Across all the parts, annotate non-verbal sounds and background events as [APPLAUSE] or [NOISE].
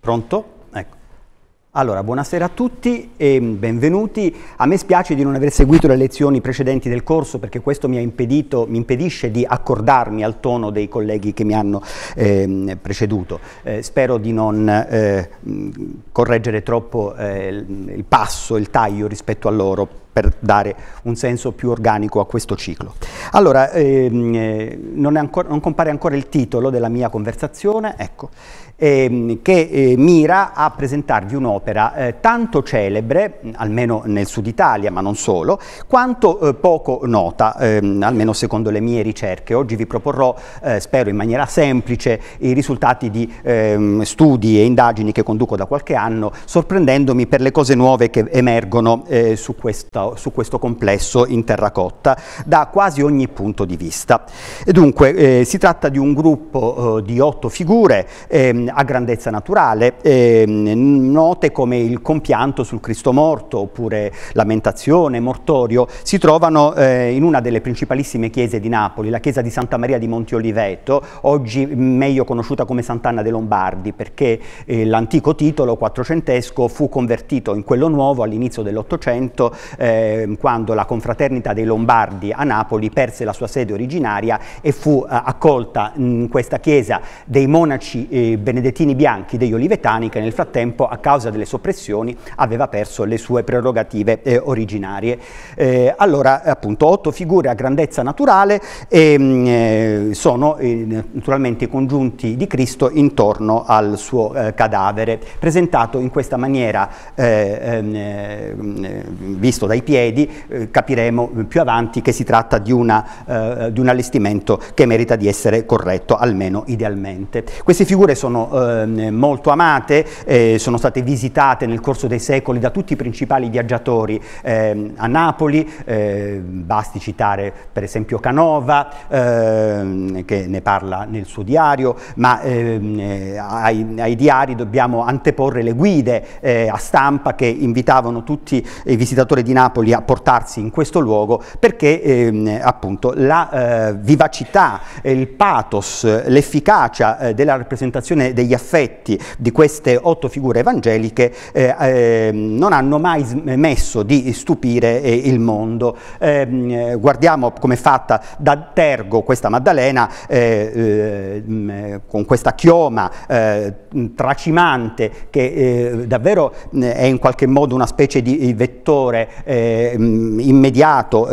Pronto? Ecco. Allora, buonasera a tutti e benvenuti. A me spiace di non aver seguito le lezioni precedenti del corso perché questo mi, impedito, mi impedisce di accordarmi al tono dei colleghi che mi hanno eh, preceduto. Eh, spero di non eh, correggere troppo eh, il passo, il taglio rispetto a loro per dare un senso più organico a questo ciclo. Allora, ehm, eh, non, ancora, non compare ancora il titolo della mia conversazione, ecco ehm, che eh, mira a presentarvi un'opera eh, tanto celebre, almeno nel sud Italia, ma non solo, quanto eh, poco nota, ehm, almeno secondo le mie ricerche. Oggi vi proporrò, eh, spero in maniera semplice, i risultati di ehm, studi e indagini che conduco da qualche anno, sorprendendomi per le cose nuove che emergono eh, su questo, su, questo, complesso in terracotta da quasi ogni punto di vista. E dunque, eh, si tratta di un gruppo di otto figure, ehm, a grandezza naturale, eh, note come il compianto sul Cristo morto oppure lamentazione, mortorio, si trovano eh, in una delle principalissime chiese di Napoli, la chiesa di Santa Maria di Monti Oliveto, oggi meglio conosciuta come Sant'Anna dei Lombardi, perché eh, l'antico titolo quattrocentesco fu convertito in quello nuovo all'inizio dell'Ottocento, ehm, quando la confraternita dei Lombardi a Napoli perse la sua sede originaria e fu eh, accolta in questa chiesa dei monaci eh, benedettini benedettini bianchi degli olivetani che nel frattempo a causa delle soppressioni aveva perso le sue prerogative eh, originarie. Eh, allora appunto otto figure a grandezza naturale ehm, eh, sono eh, naturalmente i congiunti di Cristo intorno al suo eh, cadavere, presentato in questa maniera ehm, visto dai piedi capiremo più avanti che si tratta di, una, di un allestimento che merita di essere corretto almeno idealmente. Queste figure sono eh, molto amate, eh, sono state visitate nel corso dei secoli da tutti i principali viaggiatori eh, a Napoli, ehm, basti citare per esempio Canova ehm, che ne parla nel suo diario, ma ehm, eh, ai, ai, diari dobbiamo anteporre le guide eh, a stampa che invitavano tutti i visitatori di Napoli a portarsi in questo luogo perché appunto la eh, vivacità, il pathos, l'efficacia della rappresentazione degli affetti di queste otto figure evangeliche eh, ehm, non hanno mai smesso di stupire eh, il mondo. Ehm, eh, guardiamo come è fatta da Tergo questa Maddalena eh, ehm, eh, con questa chioma tracimante che davvero è in qualche modo una specie di vettore immediato,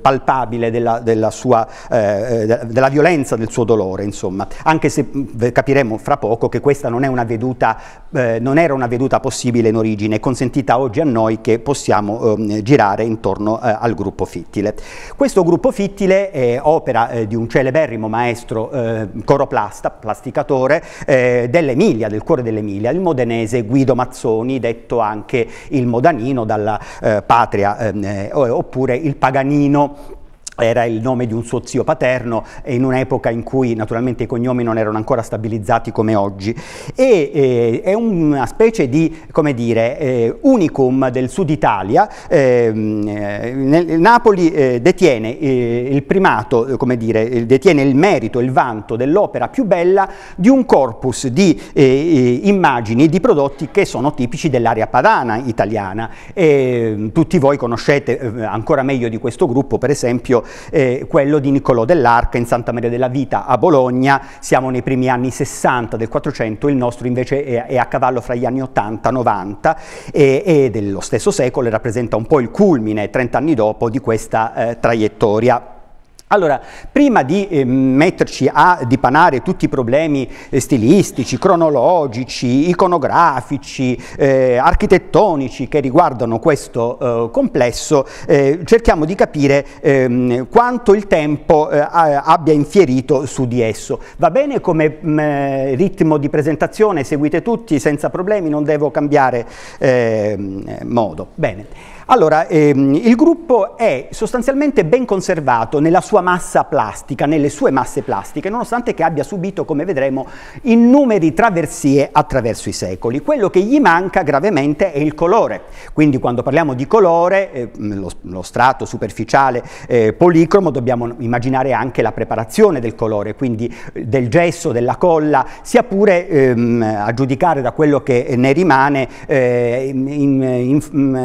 palpabile della, della, sua, della violenza del suo dolore, insomma, anche se capiremo Vedremo fra poco che questa non, una veduta, eh, non era una veduta possibile in origine, consentita oggi a noi che possiamo eh, girare intorno eh, al gruppo Fittile. Questo gruppo Fittile è opera eh, di un celeberrimo maestro eh, coroplasta, plasticatore eh, dell'Emilia, del cuore dell'Emilia, il modenese Guido Mazzoni, detto anche il modanino dalla patria, ehm, oppure il paganino era il nome di un suo zio paterno in un'epoca in cui naturalmente i cognomi non erano ancora stabilizzati come oggi e eh, è una specie di come dire eh, unicum del sud Italia ehm, eh, nel, Napoli eh, detiene eh, il primato eh, come dire detiene il merito il vanto dell'opera più bella di un corpus di immagini di prodotti che sono tipici dell'area padana italiana ehm, tutti voi conoscete ancora meglio di questo gruppo per esempio eh, quello di Niccolò dell'Arca in Santa Maria della Vita a Bologna, siamo nei primi anni 60 del 400, il nostro invece è, è a cavallo fra gli anni 80-90 e, e, dello stesso secolo e rappresenta un po' il culmine 30 anni dopo di questa eh, traiettoria. Allora, prima di eh, metterci a dipanare tutti i problemi eh, stilistici, cronologici, iconografici, eh, architettonici che riguardano questo eh, complesso, eh, cerchiamo di capire ehm, quanto il tempo eh, abbia infierito su di esso. Va bene come mh, mm, ritmo di presentazione, seguite tutti senza problemi, non devo cambiare ehm, modo. Bene. Allora, ehm, il gruppo è sostanzialmente ben conservato nella sua massa plastica, nelle sue masse plastiche, nonostante che abbia subito, come vedremo, innumeri traversie attraverso i secoli. Quello che gli manca gravemente è il colore. Quindi quando parliamo di colore, eh, lo, lo, strato superficiale eh, policromo, dobbiamo immaginare anche la preparazione del colore, quindi eh, del gesso, della colla, sia pure ehm, a giudicare da quello che ne rimane eh, in, in, in, mm,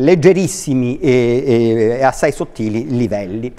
leggero leggerissimi e, e assai sottili livelli.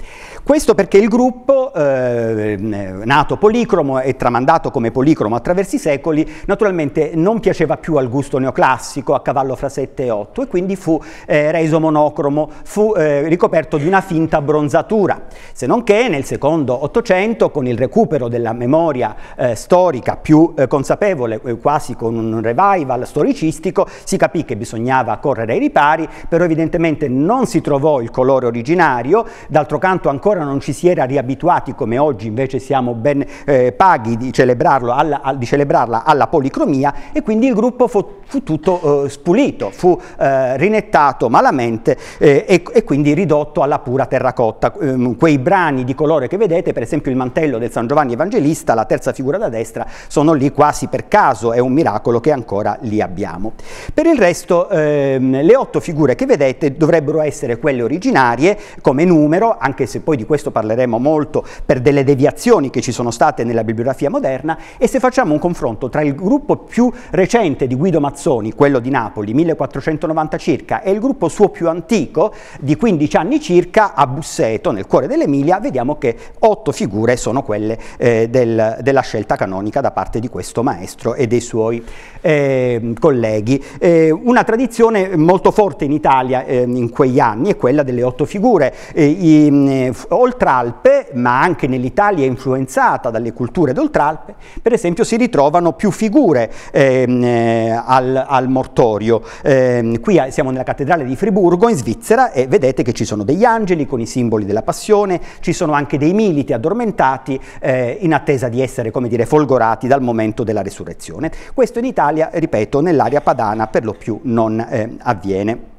Questo perché il gruppo, eh, nato policromo e tramandato come policromo attraverso i secoli, naturalmente non piaceva più al gusto neoclassico a cavallo fra 7 e 8 e quindi fu eh, reso monocromo, fu eh, ricoperto di una finta bronzatura, se non che nel secondo 800, con il recupero della memoria eh, storica più eh, consapevole, eh, quasi con un revival storicistico, si capì che bisognava correre ai ripari, però evidentemente non si trovò il colore originario, d'altro canto ancora ancora non ci si era riabituati come oggi invece siamo ben eh, paghi di, alla, di, celebrarla alla policromia e quindi il gruppo fu, fu tutto eh, spulito, fu eh, rinettato malamente eh, e, e, quindi ridotto alla pura terracotta. Ehm, quei brani di colore che vedete, per esempio il mantello del San Giovanni Evangelista, la terza figura da destra, sono lì quasi per caso, è un miracolo che ancora li abbiamo. Per il resto ehm, le otto figure che vedete dovrebbero essere quelle originarie come numero, anche se poi di di questo parleremo molto, per delle deviazioni che ci sono state nella bibliografia moderna e se facciamo un confronto tra il gruppo più recente di Guido Mazzoni, quello di Napoli, 1490 circa, e il gruppo suo più antico, di 15 anni circa, a Busseto, nel cuore dell'Emilia, vediamo che otto figure sono quelle eh, del, della scelta canonica da parte di questo maestro e dei suoi eh, colleghi. Eh, una tradizione molto forte in Italia ehm, in quegli anni è quella delle otto figure. Eh, I, mm, Oltralpe, ma anche nell'Italia influenzata dalle culture d'Oltralpe, per esempio si ritrovano più figure ehm, eh, al, al, mortorio. Eh, qui siamo nella cattedrale di Friburgo in Svizzera e vedete che ci sono degli angeli con i simboli della passione, ci sono anche dei militi addormentati eh, in attesa di essere, come dire, folgorati dal momento della resurrezione. Questo in Italia, ripeto, nell'area padana per lo più non eh, avviene.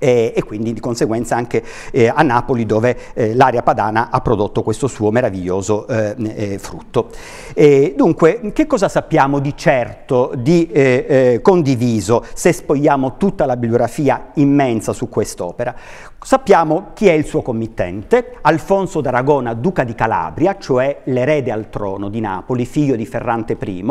E, eh, e, quindi di conseguenza anche eh, a Napoli dove eh, l'area padana ha prodotto questo suo meraviglioso eh, eh frutto. E dunque, che cosa sappiamo di certo, di eh, condiviso, se spogliamo tutta la bibliografia immensa su quest'opera? Sappiamo chi è il suo committente, Alfonso d'Aragona, duca di Calabria, cioè l'erede al trono di Napoli, figlio di Ferrante I.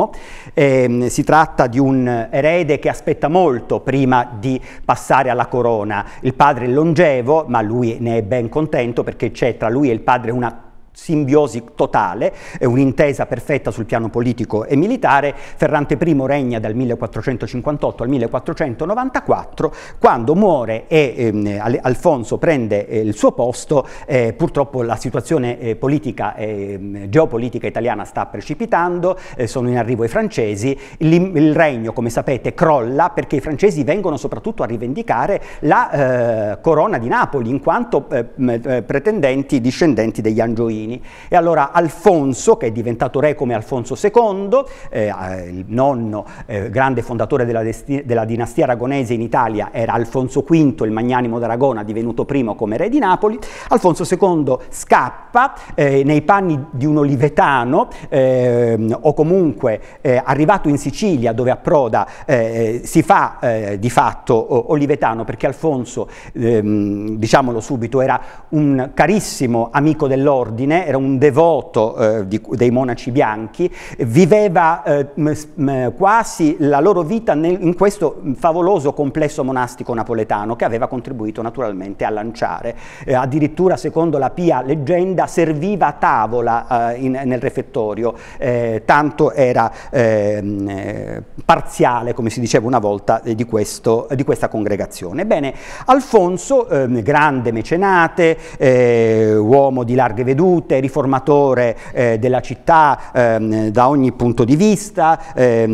Eh, si tratta di un erede che aspetta molto prima di passare alla corona. Il padre è longevo, ma lui ne è ben contento perché c'è tra lui e il padre una simbiosi totale, un'intesa perfetta sul piano politico e militare. Ferrante I regna dal 1458 al 1494, quando muore e ehm, Alfonso prende eh, il suo posto, eh, purtroppo la situazione eh, politica, ehm, geopolitica italiana sta precipitando, eh, sono in arrivo i francesi, il, il, regno come sapete crolla perché i francesi vengono soprattutto a rivendicare la eh, corona di Napoli in quanto eh, pretendenti discendenti degli Angioini bambini. E allora Alfonso, che è diventato re come Alfonso II, eh, ah, il nonno eh, grande fondatore della, della, dinastia aragonese in Italia, era Alfonso V, il magnanimo d'Aragona, divenuto primo come re di Napoli. Alfonso II scappa eh, nei panni di un olivetano ehm, o comunque eh, arrivato in Sicilia dove approda eh, si fa eh, di fatto olivetano perché Alfonso, ehm, diciamolo subito, era un carissimo amico dell'ordine, era un devoto eh, di, dei monaci bianchi, viveva eh, m, m, quasi la loro vita nel, in questo favoloso complesso monastico napoletano che aveva contribuito naturalmente a lanciare. Eh, addirittura, secondo la pia leggenda, serviva a tavola eh, in, nel refettorio, eh, tanto era ehm, eh, parziale, come si diceva una volta, di, questo, di questa congregazione. Bene, Alfonso, ehm, grande mecenate, uomo di larghe vedute, compiute, riformatore eh, della città eh, da ogni punto di vista, eh,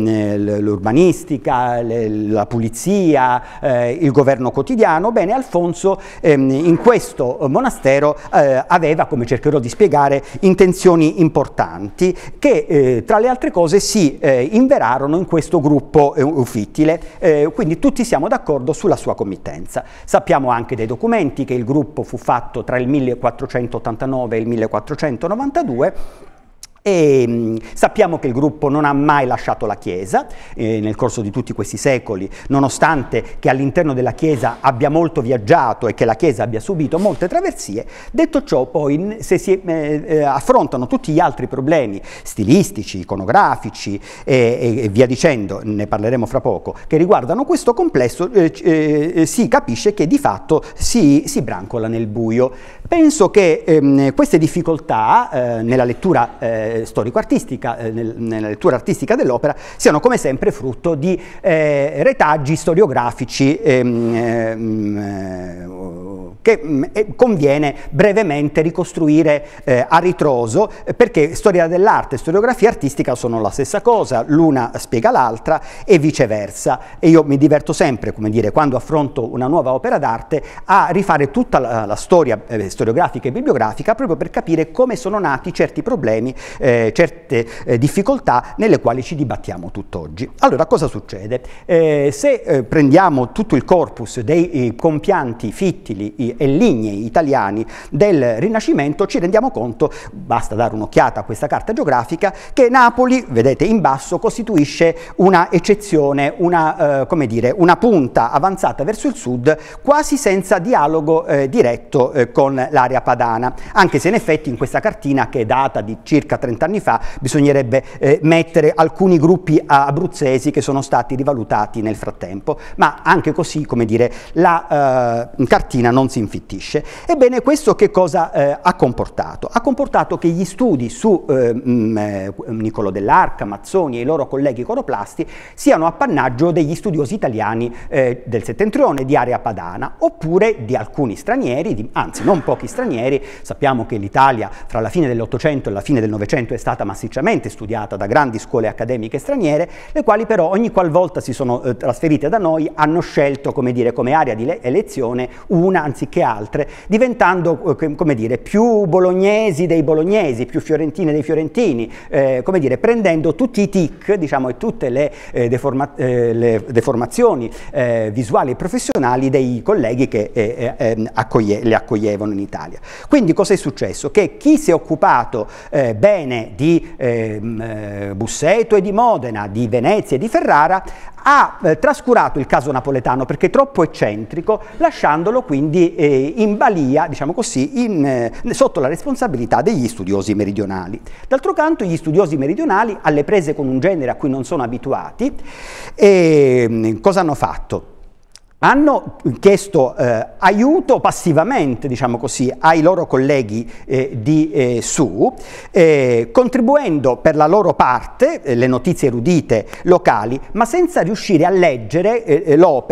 l'urbanistica, la pulizia, eh, il governo quotidiano, bene Alfonso ehm, in questo monastero eh, aveva, come cercherò di spiegare, intenzioni importanti che eh, tra le altre cose si inverarono in questo gruppo ufittile, quindi tutti siamo d'accordo sulla sua committenza. Sappiamo anche dai documenti che il gruppo fu fatto tra il 1489 e il 1490 1492 e mm, sappiamo che il gruppo non ha mai lasciato la Chiesa eh, nel corso di tutti questi secoli, nonostante che all'interno della Chiesa abbia molto viaggiato e che la Chiesa abbia subito molte traversie. Detto ciò, poi se si eh, eh, affrontano tutti gli altri problemi stilistici, iconografici eh, e, via dicendo, ne parleremo fra poco, che riguardano questo complesso, eh, eh, si capisce che di fatto si, si brancola nel buio. Penso che ehm, queste difficoltà eh, nella lettura eh, storico-artistica, eh, nel, nella lettura artistica dell'opera, siano come sempre frutto di eh, retaggi storiografici ehm, ehm, che mm, conviene brevemente ricostruire eh, a ritroso, perché storia dell'arte e storiografia artistica sono la stessa cosa, l'una spiega l'altra e viceversa. E io mi diverto sempre, come dire, quando affronto una nuova opera d'arte, a rifare tutta la, la storia eh, storiografica e bibliografica proprio per capire come sono nati certi problemi, eh, certe eh, difficoltà nelle quali ci dibattiamo tutt'oggi. Allora, cosa succede? Eh, se eh, prendiamo tutto il corpus dei eh, compianti fittili e lignei italiani del Rinascimento, ci rendiamo conto, basta dare un'occhiata a questa carta geografica, che Napoli, vedete in basso, costituisce una eccezione, una, eh, come dire, una punta avanzata verso il sud, quasi senza dialogo diretto con l'area padana, anche se in effetti in questa cartina che è data di circa 30 anni fa bisognerebbe eh, mettere alcuni gruppi abruzzesi che sono stati rivalutati nel frattempo, ma anche così come dire la eh, cartina non si infittisce. Ebbene questo che cosa eh, ha comportato? Ha comportato che gli studi su eh, mh, mm, eh, Niccolo dell'Arca, Mazzoni e i loro colleghi coroplasti siano appannaggio degli studiosi italiani eh, del settentrione, di area padana, oppure di alcuni stranieri, di, anzi non pochi pochi stranieri. Sappiamo che l'Italia fra la fine dell'Ottocento e la fine del Novecento è stata massicciamente studiata da grandi scuole accademiche straniere, le quali però ogni qualvolta si sono eh, trasferite da noi hanno scelto come, dire, come area di elezione una anziché altre, diventando eh, come dire, più bolognesi dei bolognesi, più fiorentine dei fiorentini, eh, come dire, prendendo tutti i tic diciamo, e tutte le, eh, deforma eh, le deformazioni eh, visuali e professionali dei colleghi che ehm, le accoglievano in Italia. Quindi cosa è successo? Che chi si è occupato eh, bene di ehm, eh, Busseto e di Modena, di Venezia e di Ferrara, ha eh, trascurato il caso napoletano perché è troppo eccentrico, lasciandolo quindi eh, in balia, diciamo così, in, eh, sotto la responsabilità degli studiosi meridionali. D'altro canto gli studiosi meridionali, alle prese con un genere a cui non sono abituati, ehm, cosa hanno fatto? hanno chiesto eh, aiuto passivamente, diciamo così, ai loro colleghi eh, di eh, Su, eh, contribuendo per la loro parte eh, le notizie erudite locali, ma senza riuscire a leggere eh, l'opera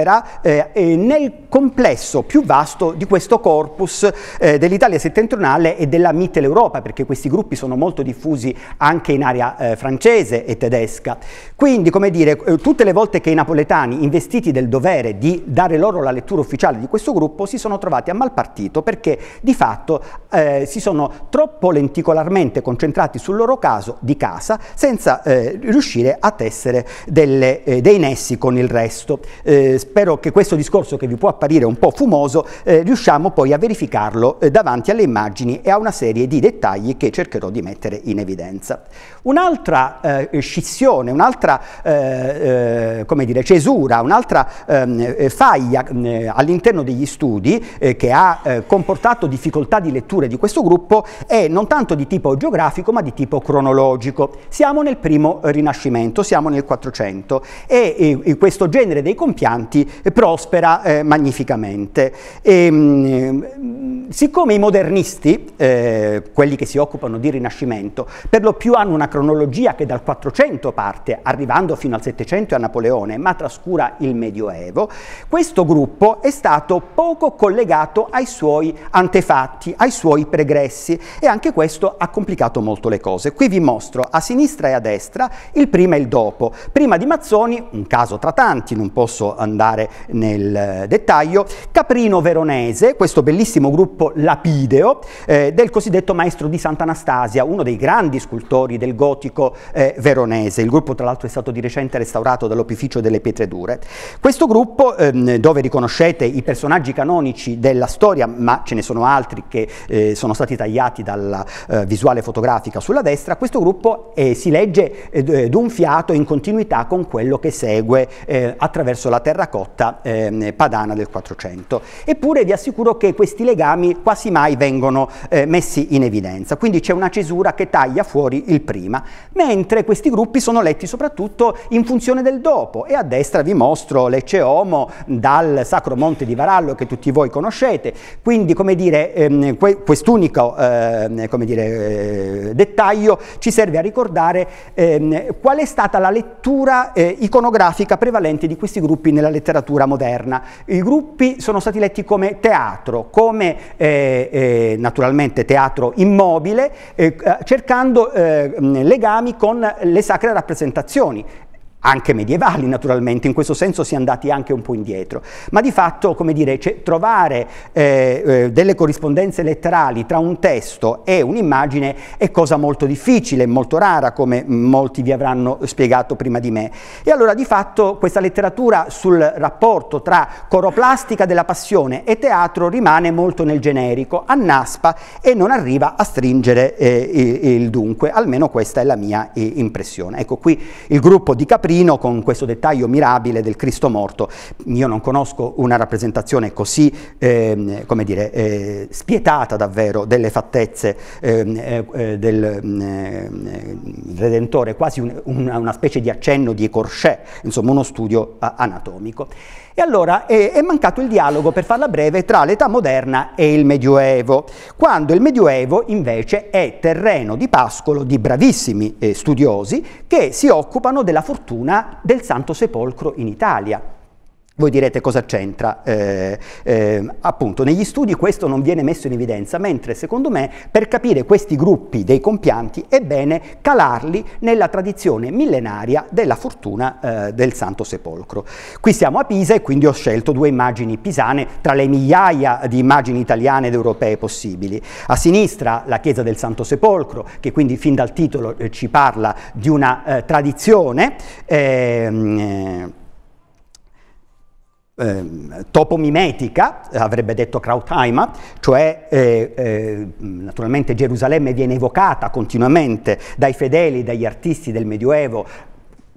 nel complesso più vasto di questo corpus dell'Italia settentrionale e della Mitteleuropa, perché questi gruppi sono molto diffusi anche in area francese e tedesca. Quindi, come dire, tutte le volte che i napoletani, investiti del dovere di dare loro la lettura ufficiale di questo gruppo, si sono trovati a mal partito perché di fatto eh, si sono troppo lenticolarmente concentrati sul loro caso di casa senza eh, riuscire a tessere delle, eh, dei nessi con il resto. Eh, spero che questo discorso che vi può apparire un po' fumoso eh, riusciamo poi a verificarlo eh, davanti alle immagini e a una serie di dettagli che cercherò di mettere in evidenza. Un'altra scissione, un'altra come dire, cesura, un'altra ehm, battaglia eh, all'interno degli studi eh, che ha eh, comportato difficoltà di letture di questo gruppo è non tanto di tipo geografico ma di tipo cronologico. Siamo nel primo Rinascimento, siamo nel 400 e, questo genere dei compianti prospera eh, magnificamente. E, ehm, mh, siccome i modernisti, eh, quelli che si occupano di Rinascimento, per lo più hanno una cronologia che dal 400 parte, arrivando fino al 700 e a Napoleone, ma trascura il Medioevo, questo gruppo è stato poco collegato ai suoi antefatti, ai suoi pregressi e anche questo ha complicato molto le cose. Qui vi mostro a sinistra e a destra il prima e il dopo. Prima di Mazzoni, un caso tra tanti, non posso andare nel eh, dettaglio, Caprino Veronese, questo bellissimo gruppo lapideo eh, del cosiddetto maestro di Sant'Anastasia, uno dei grandi scultori del gotico eh, veronese. Il gruppo tra l'altro è stato di recente restaurato dall'opificio delle pietre dure. Questo gruppo ehm, Ehm, dove riconoscete i personaggi canonici della storia, ma ce ne sono altri che eh, sono stati tagliati dalla eh, visuale fotografica sulla destra, questo gruppo eh, si legge eh, eh, d'un fiato in continuità con quello che segue eh, attraverso la terracotta ehm, padana del 400. Eppure vi assicuro che questi legami quasi mai vengono messi in evidenza, quindi c'è una cesura che taglia fuori il prima, mentre questi gruppi sono letti soprattutto in funzione del dopo e a destra vi mostro Lecce Homo dal Sacro Monte di Varallo che tutti voi conoscete, quindi come dire, ehm, que- quest'unico ehm, come dire, eh, dettaglio ci serve a ricordare ehm, qual è stata la lettura eh, iconografica prevalente di questi gruppi nella letteratura moderna. I gruppi sono stati letti come teatro, come eh, naturalmente teatro immobile, cercando ehm, legami con le sacre rappresentazioni anche medievali naturalmente, in questo senso si è andati anche un po' indietro, ma di fatto come dire, cioè, trovare eh, eh, delle corrispondenze letterali tra un testo e un'immagine è cosa molto difficile, molto rara come molti vi avranno spiegato prima di me. E allora di fatto questa letteratura sul rapporto tra coroplastica della passione e teatro rimane molto nel generico, annaspa e non arriva a stringere eh, il, il, dunque, almeno questa è la mia eh, impressione. Ecco qui il gruppo di Capri Calvino con questo dettaglio mirabile del Cristo morto. Io non conosco una rappresentazione così, eh, come dire, eh, spietata davvero delle fattezze ehm, eh, eh, del mm, eh, Redentore, quasi un, una, una, specie di accenno di Corchet, insomma uno studio anatomico. E allora eh, è mancato il dialogo, per farla breve, tra l'età moderna e il Medioevo, quando il Medioevo invece è terreno di pascolo di bravissimi eh, studiosi che si occupano della fortuna del Santo Sepolcro in Italia. Voi direte cosa c'entra? Eh, eh, appunto, negli studi questo non viene messo in evidenza, mentre secondo me per capire questi gruppi dei compianti è bene calarli nella tradizione millenaria della fortuna eh, del Santo Sepolcro. Qui siamo a Pisa e quindi ho scelto due immagini pisane tra le migliaia di immagini italiane ed europee possibili. A sinistra la chiesa del Santo Sepolcro, che quindi fin dal titolo eh, ci parla di una eh, tradizione ehm, eh, eh, topomimetica, avrebbe detto Krautheimer, cioè eh, eh, mm, naturalmente Gerusalemme viene evocata continuamente dai fedeli, dagli artisti del Medioevo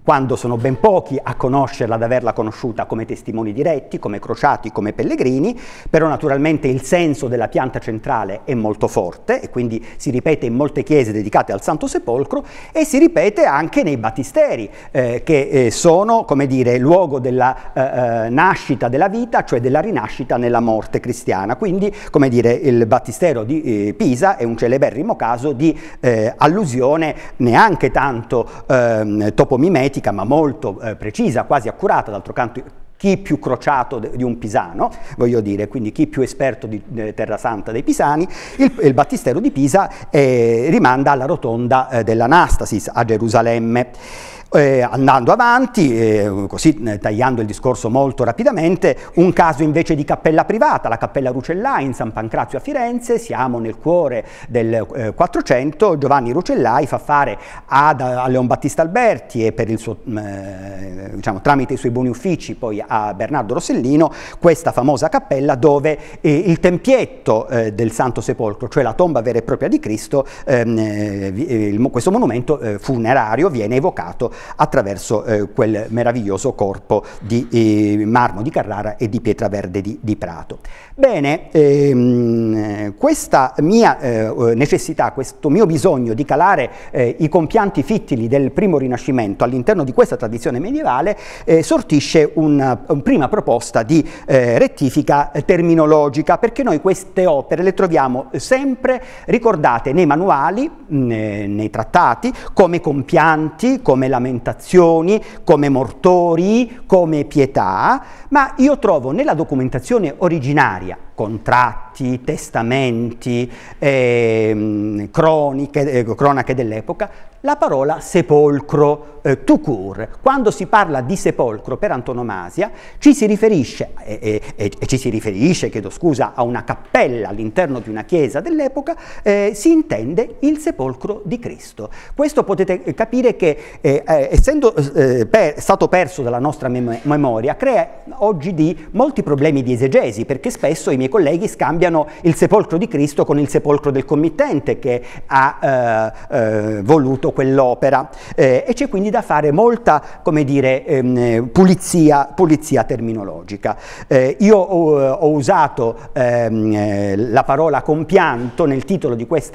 quando sono ben pochi a conoscerla, ad averla conosciuta come testimoni diretti, come crociati, come pellegrini, però naturalmente il senso della pianta centrale è molto forte e quindi si ripete in molte chiese dedicate al Santo Sepolcro e si ripete anche nei battisteri, eh, che eh, sono, come dire, luogo della eh, eh nascita della vita, cioè della rinascita nella morte cristiana. Quindi, come dire, il battistero di eh, Pisa è un celeberrimo caso di eh, allusione neanche tanto ehm, topomimetica, analitica ma molto eh, precisa, quasi accurata, d'altro canto chi più crociato di un pisano, voglio dire, quindi chi più esperto di Terra Santa dei pisani, il, il battistero di Pisa eh, rimanda alla rotonda eh, dell'Anastasis a Gerusalemme. Eh, andando avanti, eh, così eh, tagliando il discorso molto rapidamente, un caso invece di cappella privata, la cappella Rucellai in San Pancrazio a Firenze, siamo nel cuore del 400, eh, Giovanni Rucellai fa fare ad, a Leon Battista Alberti e per il suo, mm, eh, diciamo, tramite i suoi buoni uffici poi a Bernardo Rossellino questa famosa cappella dove eh, il tempietto del Santo Sepolcro, cioè la tomba vera e propria di Cristo, ehm, il, questo monumento funerario viene evocato attraverso eh, quel meraviglioso corpo di eh, marmo di Carrara e di pietra verde di, di Prato. Bene, ehm, questa mia eh, necessità, questo mio bisogno di calare eh, i compianti fittili del primo Rinascimento all'interno di questa tradizione medievale eh, sortisce una, una, prima proposta di eh, rettifica terminologica, perché noi queste opere le troviamo sempre ricordate nei manuali, mh, nei trattati, come compianti, come la lamentazioni, come mortori, come pietà, ma io trovo nella documentazione originaria contratti, testamenti, eh, croniche, eh, cronache dell'epoca, la parola sepolcro, eh, court. Quando si parla di sepolcro per antonomasia, ci si riferisce, eh, eh, ci si riferisce chiedo scusa, a una cappella all'interno di una chiesa dell'epoca, eh, si intende il sepolcro di Cristo. Questo potete eh, capire che, eh, essendo per, stato perso dalla nostra memoria, crea oggi di molti problemi di esegesi, perché spesso i miei miei colleghi scambiano il sepolcro di Cristo con il sepolcro del committente che ha eh, eh, voluto quell'opera eh, e c'è quindi da fare molta, come dire, ehm, pulizia, pulizia, terminologica. Eh, io ho, eh, ho usato ehm, la parola compianto nel titolo di questa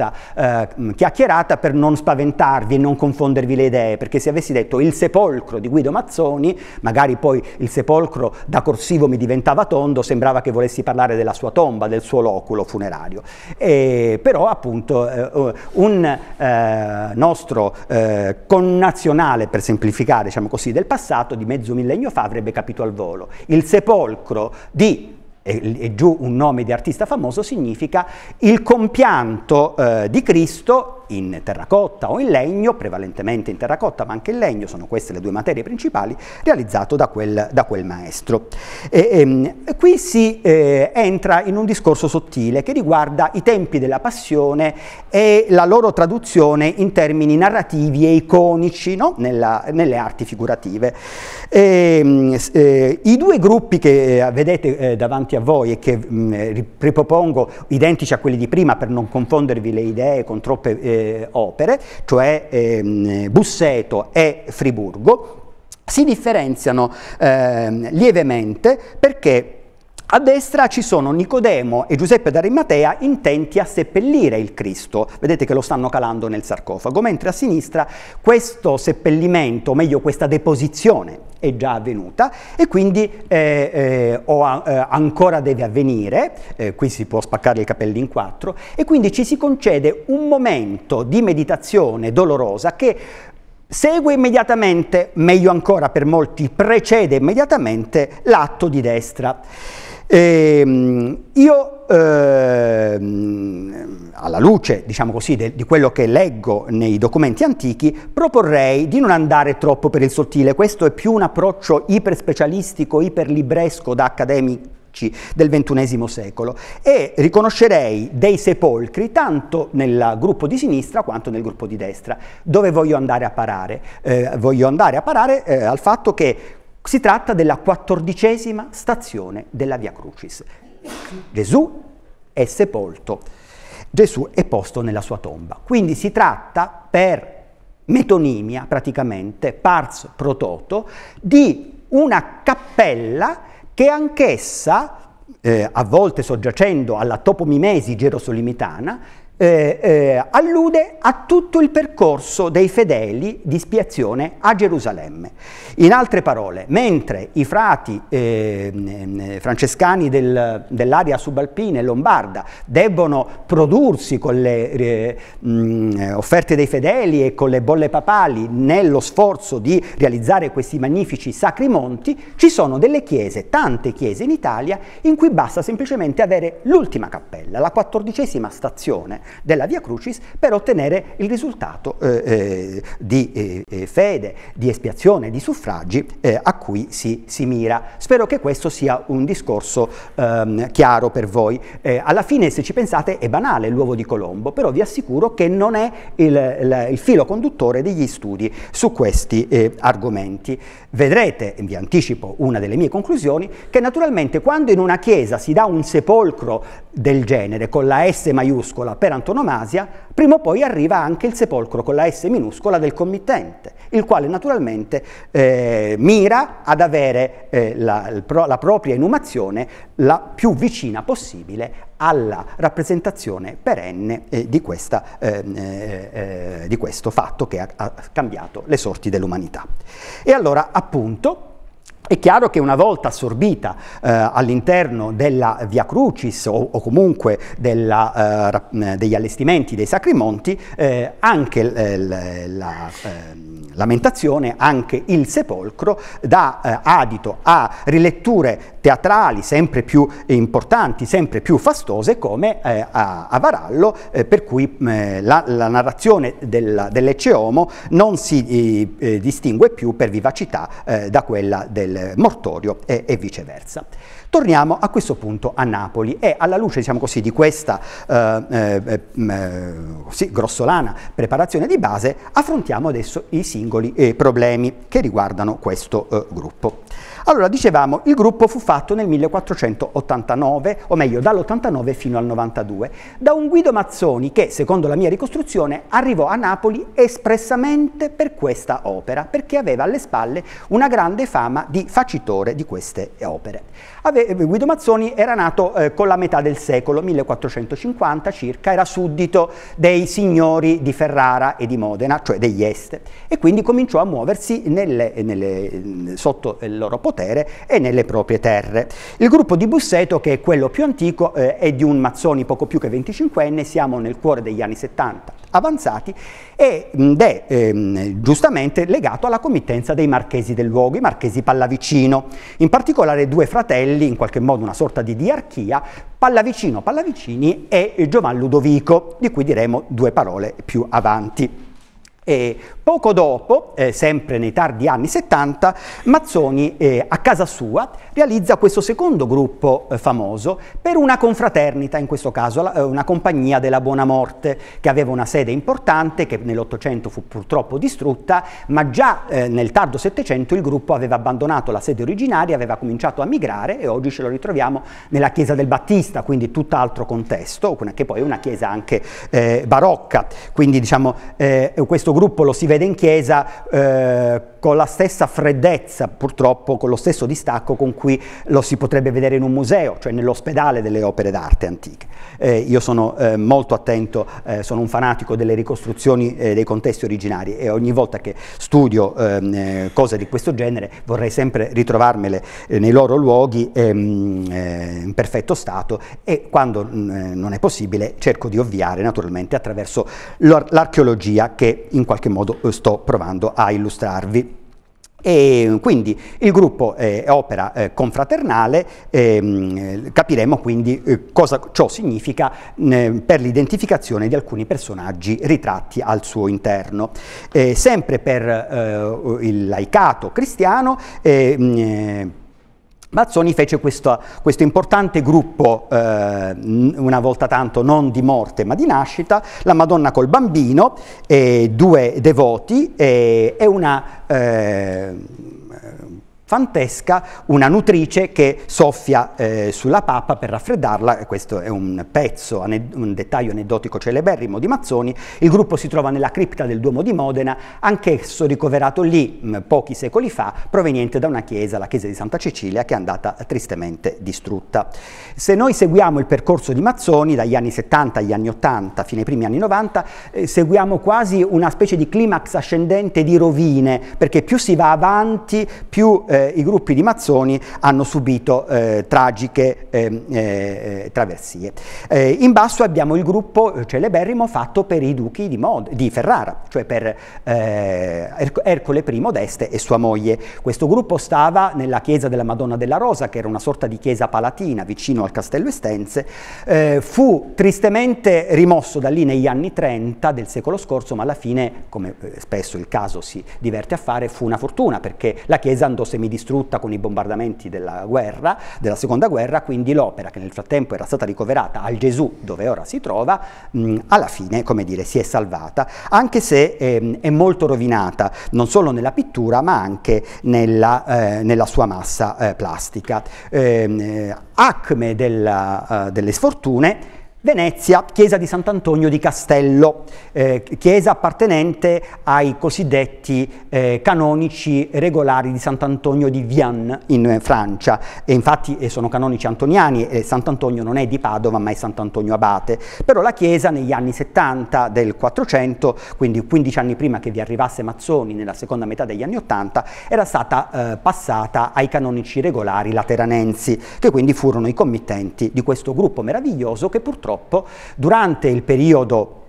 chiacchierata per non spaventarvi e non confondervi le idee, perché se avessi detto il sepolcro di Guido Mazzoni, magari poi il sepolcro da corsivo mi diventava tondo, sembrava che volessi parlare della sua sua tomba, del suo loculo funerario. E, però appunto eh, eh, un eh, nostro eh, connazionale, per semplificare diciamo così, del passato di mezzo millennio fa avrebbe capito al volo. Il sepolcro di e, giù un nome di artista famoso significa il compianto eh, di Cristo in terracotta o in legno, prevalentemente in terracotta ma anche in legno, sono queste le due materie principali, realizzato da quel, da quel maestro. E, ehm, e, qui si eh, entra in un discorso sottile che riguarda i tempi della passione e la loro traduzione in termini narrativi e iconici no? Nella, nelle arti figurative. E, ehm, eh, I due gruppi che eh, vedete eh, davanti a voi e che mh, mm, eh, ripropongo identici a quelli di prima per non confondervi le idee con troppe eh, eh, opere, cioè ehm, Busseto e Friburgo, si differenziano ehm, lievemente perché a destra ci sono Nicodemo e Giuseppe d'Arimatea intenti a seppellire il Cristo, vedete che lo stanno calando nel sarcofago, mentre a sinistra questo seppellimento, o meglio questa deposizione, è già avvenuta e quindi eh, eh, o a, eh, ancora deve avvenire, eh, qui si può spaccare i capelli in quattro, e quindi ci si concede un momento di meditazione dolorosa che segue immediatamente, meglio ancora per molti, precede immediatamente l'atto di destra. E, ehm, io, ehm, alla luce diciamo così, de, di quello che leggo nei documenti antichi, proporrei di non andare troppo per il sottile, questo è più un approccio iperspecialistico, iperlibresco da accademici del XXI secolo e riconoscerei dei sepolcri tanto nel gruppo di sinistra quanto nel gruppo di destra. Dove voglio andare a parare? Eh, voglio andare a parare eh, al fatto che si tratta della quattordicesima stazione della Via Crucis. Gesù è sepolto, Gesù è posto nella sua tomba. Quindi si tratta per metonimia praticamente, pars prototo, di una cappella che anch'essa, eh, a volte soggiacendo alla topomimesi gerosolimitana, eh, eh, allude a tutto il percorso dei fedeli di spiazione a Gerusalemme. In altre parole, mentre i frati eh, francescani del, dell'area subalpina e lombarda debbono prodursi con le eh, mh, offerte dei fedeli e con le bolle papali nello sforzo di realizzare questi magnifici sacri monti, ci sono delle chiese, tante chiese in Italia, in cui basta semplicemente avere l'ultima cappella, la quattordicesima stazione della Via Crucis per ottenere il risultato eh, eh di eh, eh, fede, di espiazione, di suffragi eh, a cui si, si, mira. Spero che questo sia un discorso ehm, chiaro per voi. Eh, alla fine, se ci pensate, è banale l'uovo di Colombo, però vi assicuro che non è il, il, il filo conduttore degli studi su questi argomenti. Vedrete, vi anticipo una delle mie conclusioni, che naturalmente quando in una chiesa si dà un sepolcro del genere con la S maiuscola per antonomasia, prima o poi arriva anche il sepolcro con la S minuscola del committente, il quale naturalmente eh, mira ad avere eh, la, pro, la, propria inumazione la più vicina possibile alla rappresentazione perenne eh, di, questa, eh, eh, eh, di questo fatto che ha, ha cambiato le sorti dell'umanità. E allora appunto è chiaro che una volta assorbita eh, all'interno della Via Crucis o, o comunque della, eh, eh degli allestimenti dei Sacrimonti, eh, anche eh, la ehm, lamentazione, anche il sepolcro dà eh, adito a riletture teatrali sempre più importanti, sempre più fastose come a, a, Varallo, per cui la, la, narrazione del, dell'Ecce Homo non si distingue più per vivacità da quella del del mortorio e, e, viceversa. Torniamo a questo punto a Napoli e alla luce diciamo così, di questa eh, eh, mm, eh sì, grossolana preparazione di base affrontiamo adesso i singoli eh, problemi che riguardano questo eh, gruppo. Allora, dicevamo, il gruppo fu fatto nel 1489, o meglio dall'89 fino al 92, da un Guido Mazzoni che, secondo la mia ricostruzione, arrivò a Napoli espressamente per questa opera, perché aveva alle spalle una grande fama di facitore di queste opere. Ave, eh, Guido Mazzoni era nato eh, con la metà del secolo, 1450 circa, era suddito dei signori di Ferrara e di Modena, cioè degli Este, e quindi cominciò a muoversi nelle, nelle, sotto il loro potere e nelle proprie terre. Il gruppo di Busseto, che è quello più antico, eh, è di un Mazzoni poco più che 25enne, siamo nel cuore degli anni 70 avanzati ed è ehm, giustamente legato alla committenza dei marchesi del luogo, i marchesi Pallavicino, in particolare due fratelli lì in qualche modo una sorta di diarchia, Pallavicino Pallavicini e Giovanni Ludovico, di cui diremo due parole più avanti. E Poco dopo, eh, sempre nei tardi anni 70, Mazzoni eh, a casa sua realizza questo secondo gruppo eh, famoso per una confraternita, in questo caso la, eh, una compagnia della Buona Morte, che aveva una sede importante, che nell'Ottocento fu purtroppo distrutta, ma già eh, nel tardo Settecento il gruppo aveva abbandonato la sede originaria, aveva cominciato a migrare e oggi ce lo ritroviamo nella chiesa del Battista, quindi tutt'altro contesto, che poi è una chiesa anche eh, barocca. Quindi diciamo, questo gruppo lo si vede vede in chiesa eh, con la stessa freddezza, purtroppo con lo stesso distacco con cui lo si potrebbe vedere in un museo, cioè nell'ospedale delle opere d'arte antiche. Eh, io sono eh, molto attento, eh, sono un fanatico delle ricostruzioni eh, dei contesti originari e ogni volta che studio ehm, eh, cose di questo genere vorrei sempre ritrovarmele nei loro luoghi ehm, in perfetto stato e quando mh, mm, non è possibile cerco di ovviare naturalmente attraverso l'archeologia che in qualche modo sto provando a illustrarvi. E quindi il gruppo eh, è eh, opera eh, confraternale, ehm, capiremo quindi eh, cosa ciò significa per l'identificazione di alcuni personaggi ritratti al suo interno. Eh, sempre per eh, il laicato cristiano, ehm, Mazzoni fece questo, questo importante gruppo, eh, una volta tanto non di morte ma di nascita, la Madonna col bambino, eh, due devoti eh, e una eh, fantesca, una nutrice che soffia eh, sulla pappa per raffreddarla, questo è un pezzo, un dettaglio aneddotico celeberrimo di Mazzoni, il gruppo si trova nella cripta del Duomo di Modena, anch'esso ricoverato lì mh, mm, pochi secoli fa, proveniente da una chiesa, la chiesa di Santa Cecilia, che è andata tristemente distrutta. Se noi seguiamo il percorso di Mazzoni dagli anni 70 agli anni 80, fino ai primi anni 90, eh, seguiamo quasi una specie di climax ascendente di rovine, perché più si va avanti, più eh, eh, i gruppi di Mazzoni hanno subito eh, tragiche ehm, eh, eh, traversie. Eh, in basso abbiamo il gruppo eh, celeberrimo fatto per i duchi di, Mod di Ferrara, cioè per Ercole I d'Este e sua moglie. Questo gruppo stava nella chiesa della Madonna della Rosa, che era una sorta di chiesa palatina vicino al castello Estense, fu tristemente rimosso da lì negli anni 30 del secolo scorso, ma alla fine, come spesso il caso si diverte a fare, fu una fortuna perché la chiesa andò semidisperata distrutta con i bombardamenti della guerra, della seconda guerra, quindi l'opera che nel frattempo era stata ricoverata al Gesù, dove ora si trova, mh, alla fine, come dire, si è salvata, anche se ehm, è molto rovinata, non solo nella pittura, ma anche nella, eh, nella sua massa eh, plastica. Ehm, eh, acme della, eh, delle sfortune Venezia, chiesa di Sant'Antonio di Castello, eh, chiesa appartenente ai cosiddetti eh, canonici regolari di Sant'Antonio di Vienne in eh, Francia. E infatti eh, sono canonici antoniani e Sant'Antonio non è di Padova ma è Sant'Antonio Abate. Però la chiesa negli anni 70 del 400, quindi 15 anni prima che vi arrivasse Mazzoni nella seconda metà degli anni 80, era stata eh, passata ai canonici regolari lateranensi, che quindi furono i committenti di questo gruppo meraviglioso che purtroppo purtroppo, durante il periodo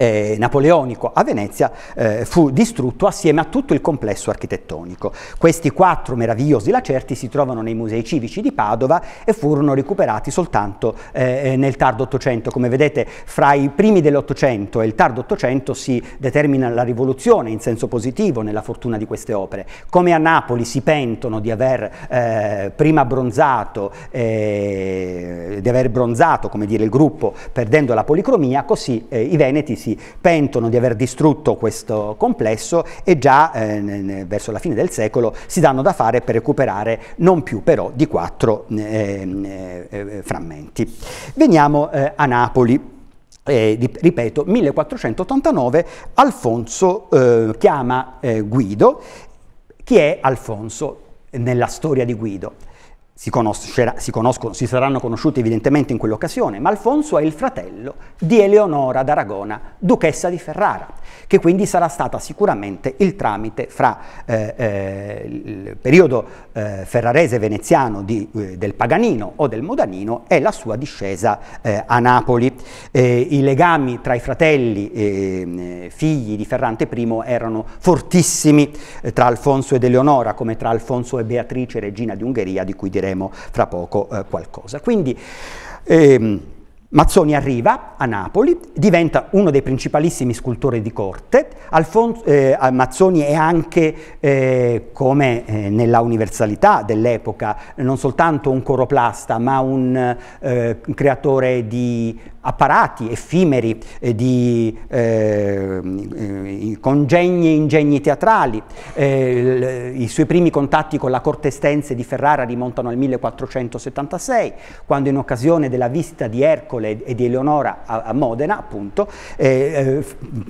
eh, napoleonico a Venezia eh, fu distrutto assieme a tutto il complesso architettonico. Questi quattro meravigliosi lacerti si trovano nei musei civici di Padova e furono recuperati soltanto eh, eh nel tardo Ottocento. Come vedete, fra i primi dell'Ottocento e il tardo Ottocento si determina la rivoluzione in senso positivo nella fortuna di queste opere. Come a Napoli si pentono di aver eh, prima bronzato, eh, di aver bronzato dire, il gruppo perdendo la policromia, così i Veneti si Uniti pentono di aver distrutto questo complesso e già eh, verso la fine del secolo si danno da fare per recuperare non più però di quattro eh, eh, eh frammenti. Veniamo eh, a Napoli. Eh, ripeto, 1489 Alfonso eh, chiama eh, Guido. Chi è Alfonso nella storia di Guido? si, si, si saranno conosciuti evidentemente in quell'occasione, ma Alfonso è il fratello di Eleonora d'Aragona, duchessa di Ferrara, che quindi sarà stata sicuramente il tramite fra eh, eh, il periodo eh, ferrarese veneziano di, eh, del Paganino o del Modanino e la sua discesa eh, a Napoli. I legami tra i fratelli eh, figli di Ferrante I erano fortissimi tra Alfonso ed Eleonora, come tra Alfonso e Beatrice, regina di Ungheria, di cui direi diremo fra poco eh, qualcosa. Quindi ehm, Mazzoni arriva a Napoli, diventa uno dei principalissimi scultori di corte. Alfonso, eh, Mazzoni è anche, eh, come eh, nella universalità dell'epoca, non soltanto un coroplasta, ma un eh, creatore di apparati effimeri eh, di eh, congegni e ingegni teatrali. Eh, I suoi primi contatti con la corte estense di Ferrara rimontano al 1476, quando in occasione della visita di Ercole e di Eleonora a, a Modena, appunto, eh,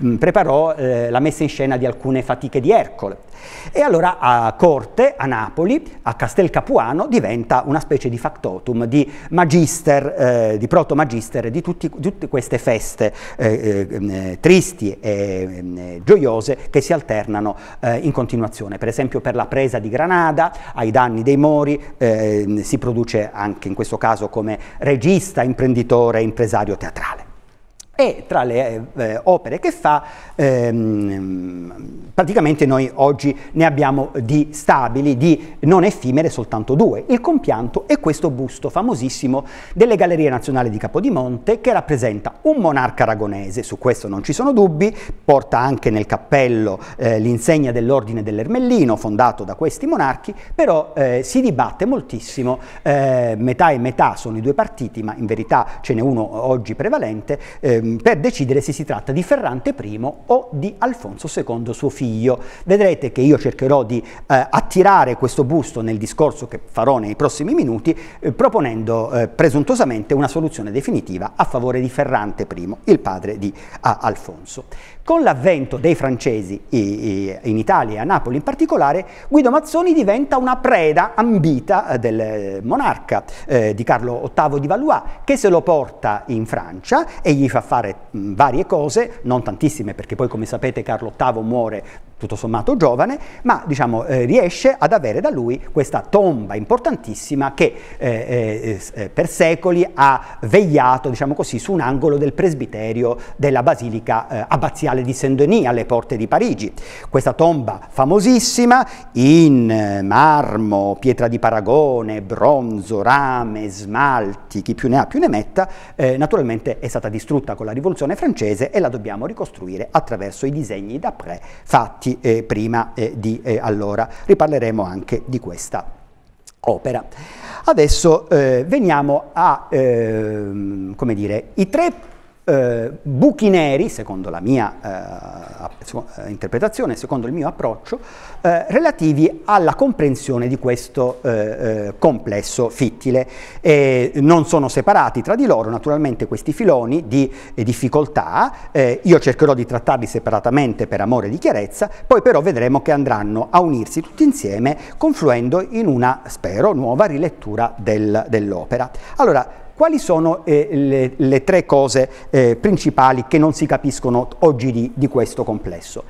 eh, preparò eh, la messa in scena di alcune fatiche di Ercole. E allora a corte, a Napoli, a Castel Capuano, diventa una specie di factotum, di magister, di proto-magister di tutti tutti, tutte queste feste eh, eh, eh tristi e eh, gioiose che si alternano eh, in continuazione. Per esempio per la presa di Granada, ai danni dei Mori, si produce anche in questo caso come regista, imprenditore, impresario teatrale e tra le eh, eh, opere che fa ehm, praticamente noi oggi ne abbiamo di stabili, di non effimere soltanto due, il compianto e questo busto famosissimo delle Gallerie Nazionali di Capodimonte che rappresenta un monarca aragonese, su questo non ci sono dubbi, porta anche nel cappello eh, l'insegna dell'ordine dell'Ermellino fondato da questi monarchi, però eh, si dibatte moltissimo, eh, metà e metà sono i due partiti, ma in verità ce n'è uno oggi prevalente, ehm, Mm, per decidere se si tratta di Ferrante I o di Alfonso II suo figlio. Vedrete che io cercherò di eh, attirare questo busto nel discorso che farò nei prossimi minuti eh, proponendo eh, presuntuosamente una soluzione definitiva a favore di Ferrante I, il padre di Alfonso. Con l'avvento dei francesi in Italia e a Napoli in particolare, Guido Mazzoni diventa una preda ambita eh, del monarca eh, di Carlo VIII di Valois, che se lo porta in Francia e gli fa fare mh, varie cose, non tantissime perché poi come sapete Carlo VIII muore tutto sommato giovane, ma diciamo, eh, riesce ad avere da lui questa tomba importantissima che eh, eh, eh per secoli ha vegliato diciamo così, su un angolo del presbiterio della basilica eh, abbaziale di Saint-Denis alle porte di Parigi. Questa tomba famosissima in eh, marmo, pietra di paragone, bronzo, rame, smalti, chi più ne ha più ne metta, naturalmente è stata distrutta con la rivoluzione francese e la dobbiamo ricostruire attraverso i disegni d'après fatti avanti eh, prima eh, di eh, allora. Riparleremo anche di questa opera. Adesso eh, veniamo a, ehm, come dire, i tre eh, buchi neri, secondo la mia eh, eh, interpretazione, secondo il mio approccio, eh, relativi alla comprensione di questo eh, eh, complesso fittile. non sono separati tra di loro naturalmente questi filoni di difficoltà, io cercherò di trattarli separatamente per amore di chiarezza, poi però vedremo che andranno a unirsi tutti insieme confluendo in una, spero, nuova rilettura del, dell'opera. Allora, quali sono eh, le, le, tre cose eh, principali che non si capiscono oggi di, di questo complesso?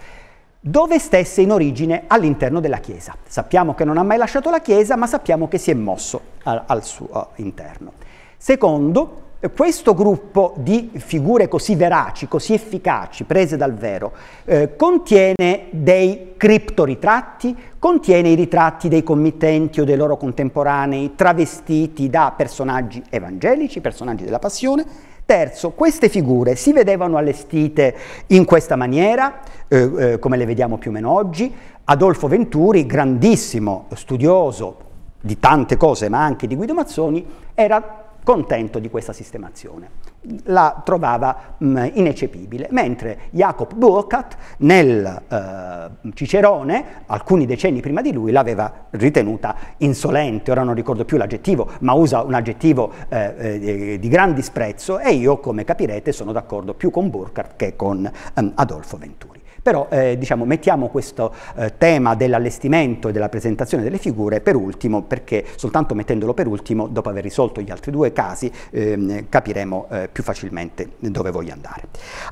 Dove stesse in origine all'interno della Chiesa? Sappiamo che non ha mai lasciato la Chiesa, ma sappiamo che si è mosso a, al suo eh, interno. Secondo, questo gruppo di figure così veraci, così efficaci, prese dal vero, eh, contiene dei criptoritratti, contiene i ritratti dei committenti o dei loro contemporanei travestiti da personaggi evangelici, personaggi della passione. Terzo, queste figure si vedevano allestite in questa maniera, eh, eh, come le vediamo più o meno oggi. Adolfo Venturi, grandissimo studioso di tante cose, ma anche di Guido Mazzoni, era contento di questa sistemazione. La trovava mh, mm, ineccepibile, mentre Jacob Burkhardt nel eh, Cicerone, alcuni decenni prima di lui, l'aveva ritenuta insolente, ora non ricordo più l'aggettivo, ma usa un aggettivo eh, eh, di gran disprezzo e io, come capirete, sono d'accordo più con Burkhardt che con ehm, Adolfo Venturi. Però eh, diciamo, mettiamo questo eh, tema dell'allestimento e della presentazione delle figure per ultimo, perché soltanto mettendolo per ultimo, dopo aver risolto gli altri due casi, ehm, capiremo eh, più facilmente dove voglio andare.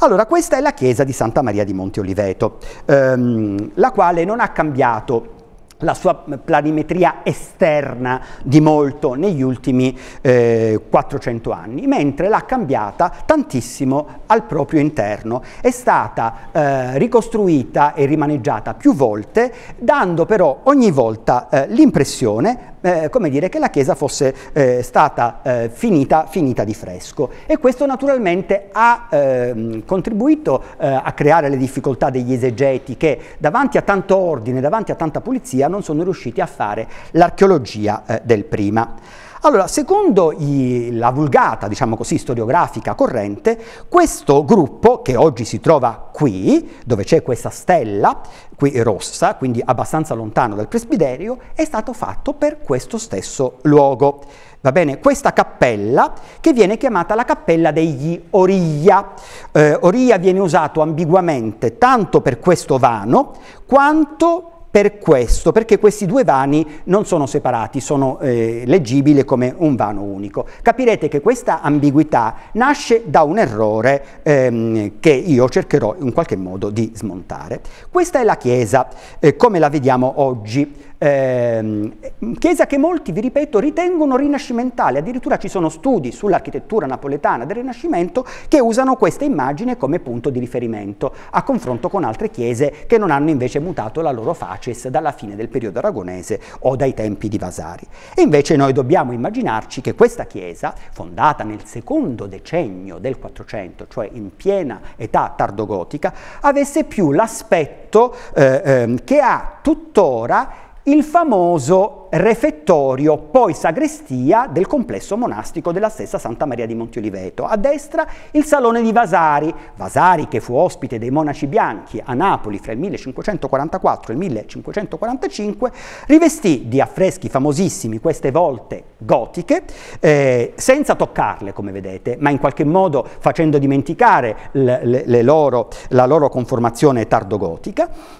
Allora, questa è la chiesa di Santa Maria di Monte Oliveto, ehm, la quale non ha cambiato la sua planimetria esterna di molto negli ultimi eh, 400 anni, mentre l'ha cambiata tantissimo al proprio interno. È stata eh, ricostruita e rimaneggiata più volte, dando però ogni volta eh, l'impressione eh, come dire, che la chiesa fosse eh, stata eh, finita, finita, di fresco. E questo naturalmente ha ehm, contribuito eh, a creare le difficoltà degli esegeti che davanti a tanto ordine, davanti a tanta pulizia non sono riusciti a fare l'archeologia eh, del prima. Allora, secondo i, la vulgata, diciamo così, storiografica corrente, questo gruppo che oggi si trova qui, dove c'è questa stella, qui rossa, quindi abbastanza lontano dal presbiterio, è stato fatto per questo stesso luogo. Va bene, questa cappella che viene chiamata la cappella degli Origlia. Eh, origlia viene usato ambiguamente tanto per questo vano quanto per per questo, perché questi due vani non sono separati, sono eh, leggibili come un vano unico. Capirete che questa ambiguità nasce da un errore ehm, che io cercherò in qualche modo di smontare. Questa è la Chiesa, eh, come la vediamo oggi. Eh, chiesa che molti, vi ripeto, ritengono rinascimentale, addirittura ci sono studi sull'architettura napoletana del Rinascimento che usano questa immagine come punto di riferimento, a confronto con altre chiese che non hanno invece mutato la loro faces dalla fine del periodo aragonese o dai tempi di Vasari. E invece noi dobbiamo immaginarci che questa chiesa, fondata nel secondo decennio del 400, cioè in piena età tardogotica, avesse più l'aspetto eh, eh, che ha tuttora il famoso refettorio, poi sagrestia del complesso monastico della stessa Santa Maria di Montioliveto. A destra il salone di Vasari, Vasari che fu ospite dei monaci bianchi a Napoli fra il 1544 e il 1545, rivestì di affreschi famosissimi, queste volte gotiche, eh, senza toccarle come vedete, ma in qualche modo facendo dimenticare le, le, le loro, la loro conformazione tardogotica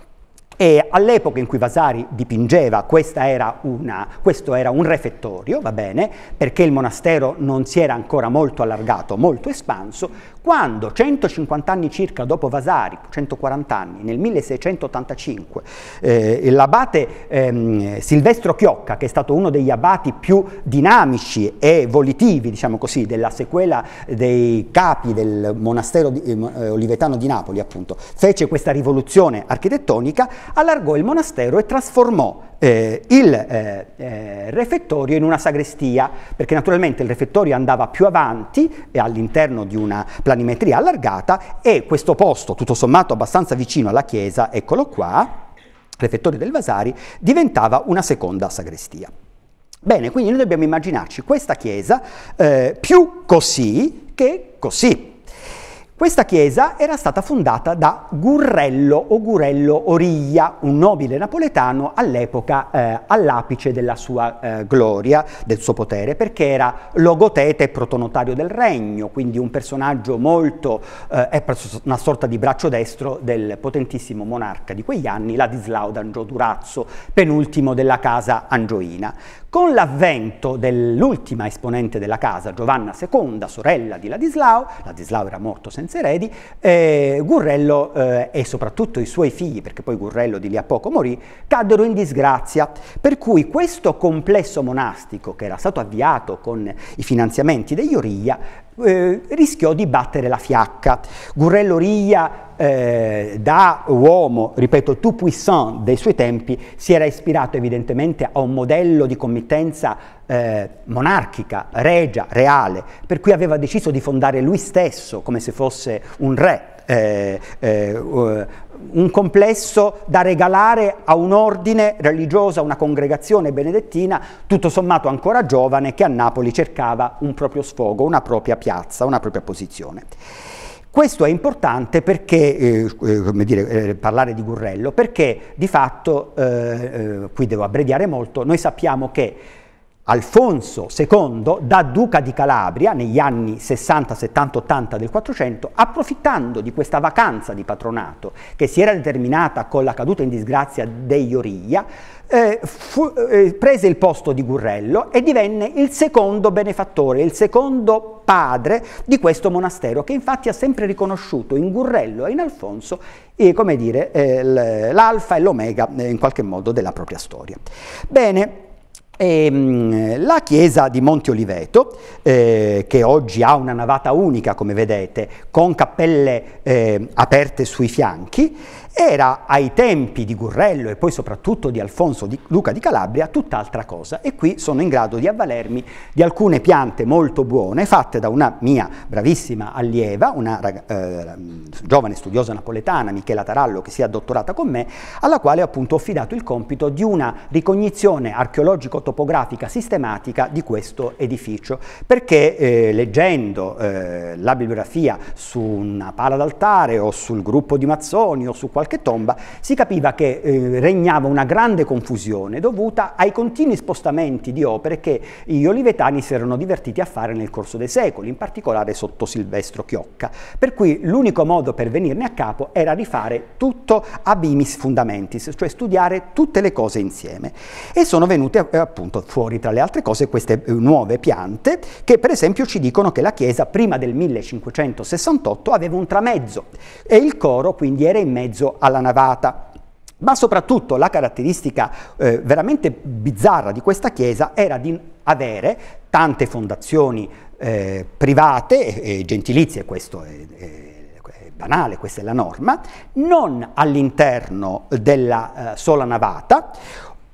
e all'epoca in cui Vasari dipingeva, era una, questo era un refettorio, va bene, perché il monastero non si era ancora molto allargato, molto espanso, quando 150 anni circa dopo Vasari, 140 anni, nel 1685, eh, l'abate ehm, Silvestro Chiocca, che è stato uno degli abati più dinamici e volitivi, diciamo così, della sequela dei capi del monastero di, eh, eh, olivetano di Napoli, appunto, fece questa rivoluzione architettonica, allargò il monastero e trasformò eh, il eh, eh, refettorio in una sagrestia, perché naturalmente il refettorio andava più avanti e all'interno di una planificazione planimetria allargata e questo posto, tutto sommato abbastanza vicino alla chiesa, eccolo qua, refettorio del Vasari, diventava una seconda sagrestia. Bene, quindi noi dobbiamo immaginarci questa chiesa eh, più così che così. Questa chiesa era stata fondata da Gurrello o Gurello Origlia, un nobile napoletano all'epoca eh, all'apice della sua eh, gloria, del suo potere, perché era logotete e protonotario del regno, quindi un personaggio molto, eh, è una sorta di braccio destro del potentissimo monarca di quegli anni, Ladislao d'Angio Durazzo, penultimo della casa angioina. Con l'avvento dell'ultima esponente della casa, Giovanna II, sorella di Ladislao, Ladislao era morto senza eredi, eh, Gurrello eh, e soprattutto i suoi figli, perché poi Gurrello di lì a poco morì, caddero in disgrazia, per cui questo complesso monastico che era stato avviato con i finanziamenti degli Origlia eh, rischiò di battere la fiacca. Gurrello Riglia eh, da uomo, ripeto, tout puissant dei suoi tempi, si era ispirato evidentemente a un modello di committenza eh, monarchica, regia, reale, per cui aveva deciso di fondare lui stesso, come se fosse un re, eh, eh, eh un complesso da regalare a un ordine religioso, a una congregazione benedettina, tutto sommato ancora giovane, che a Napoli cercava un proprio sfogo, una propria piazza, una propria posizione. Questo è importante perché, eh, eh come dire, eh, parlare di Gurrello, perché di fatto, eh, eh qui devo abbreviare molto, noi sappiamo che Alfonso II, da duca di Calabria negli anni 60, 70, 80 del 400, approfittando di questa vacanza di patronato che si era determinata con la caduta in disgrazia degli Origlia, eh, fu, eh, prese il posto di Gurrello e divenne il secondo benefattore, il secondo padre di questo monastero, che infatti ha sempre riconosciuto in Gurrello e in Alfonso eh, come dire, eh, l'alfa e l'omega eh, in qualche modo della propria storia. Bene, e, ehm, la chiesa di Monte Oliveto, eh, che oggi ha una navata unica, come vedete, con cappelle eh, aperte sui fianchi, era ai tempi di Gurrello e poi soprattutto di Alfonso di Luca di Calabria tutt'altra cosa e qui sono in grado di avvalermi di alcune piante molto buone fatte da una mia bravissima allieva, una eh, giovane studiosa napoletana, Michela Tarallo, che si è dottorata con me, alla quale appunto ho affidato il compito di una ricognizione archeologico-topografica sistematica di questo edificio, perché eh, leggendo eh, la bibliografia su una pala d'altare o sul gruppo di Mazzoni o su qualche qualche tomba, si capiva che eh, regnava una grande confusione dovuta ai continui spostamenti di opere che gli olivetani si erano divertiti a fare nel corso dei secoli, in particolare sotto Silvestro Chiocca. Per cui l'unico modo per venirne a capo era rifare tutto a bimis fundamentis, cioè studiare tutte le cose insieme. E sono venute eh, appunto fuori tra le altre cose queste eh, nuove piante che per esempio ci dicono che la chiesa prima del 1568 aveva un tramezzo e il coro quindi era in mezzo alla navata. Ma soprattutto la caratteristica eh, veramente bizzarra di questa chiesa era di avere tante fondazioni eh, private e, gentilizie, questo è, è banale, questa è la norma, non all'interno della eh, sola navata,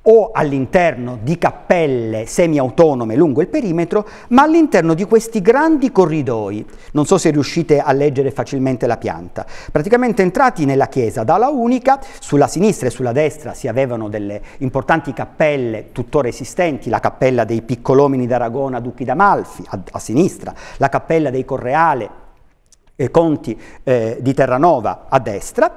o all'interno di cappelle semi-autonome lungo il perimetro, ma all'interno di questi grandi corridoi. Non so se riuscite a leggere facilmente la pianta. Praticamente entrati nella chiesa dalla unica, sulla sinistra e sulla destra si avevano delle importanti cappelle tuttora esistenti, la cappella dei Piccolomini d'Aragona, Duchi d'Amalfi a, a sinistra, la cappella dei Correale, e eh, Conti eh, di Terranova a destra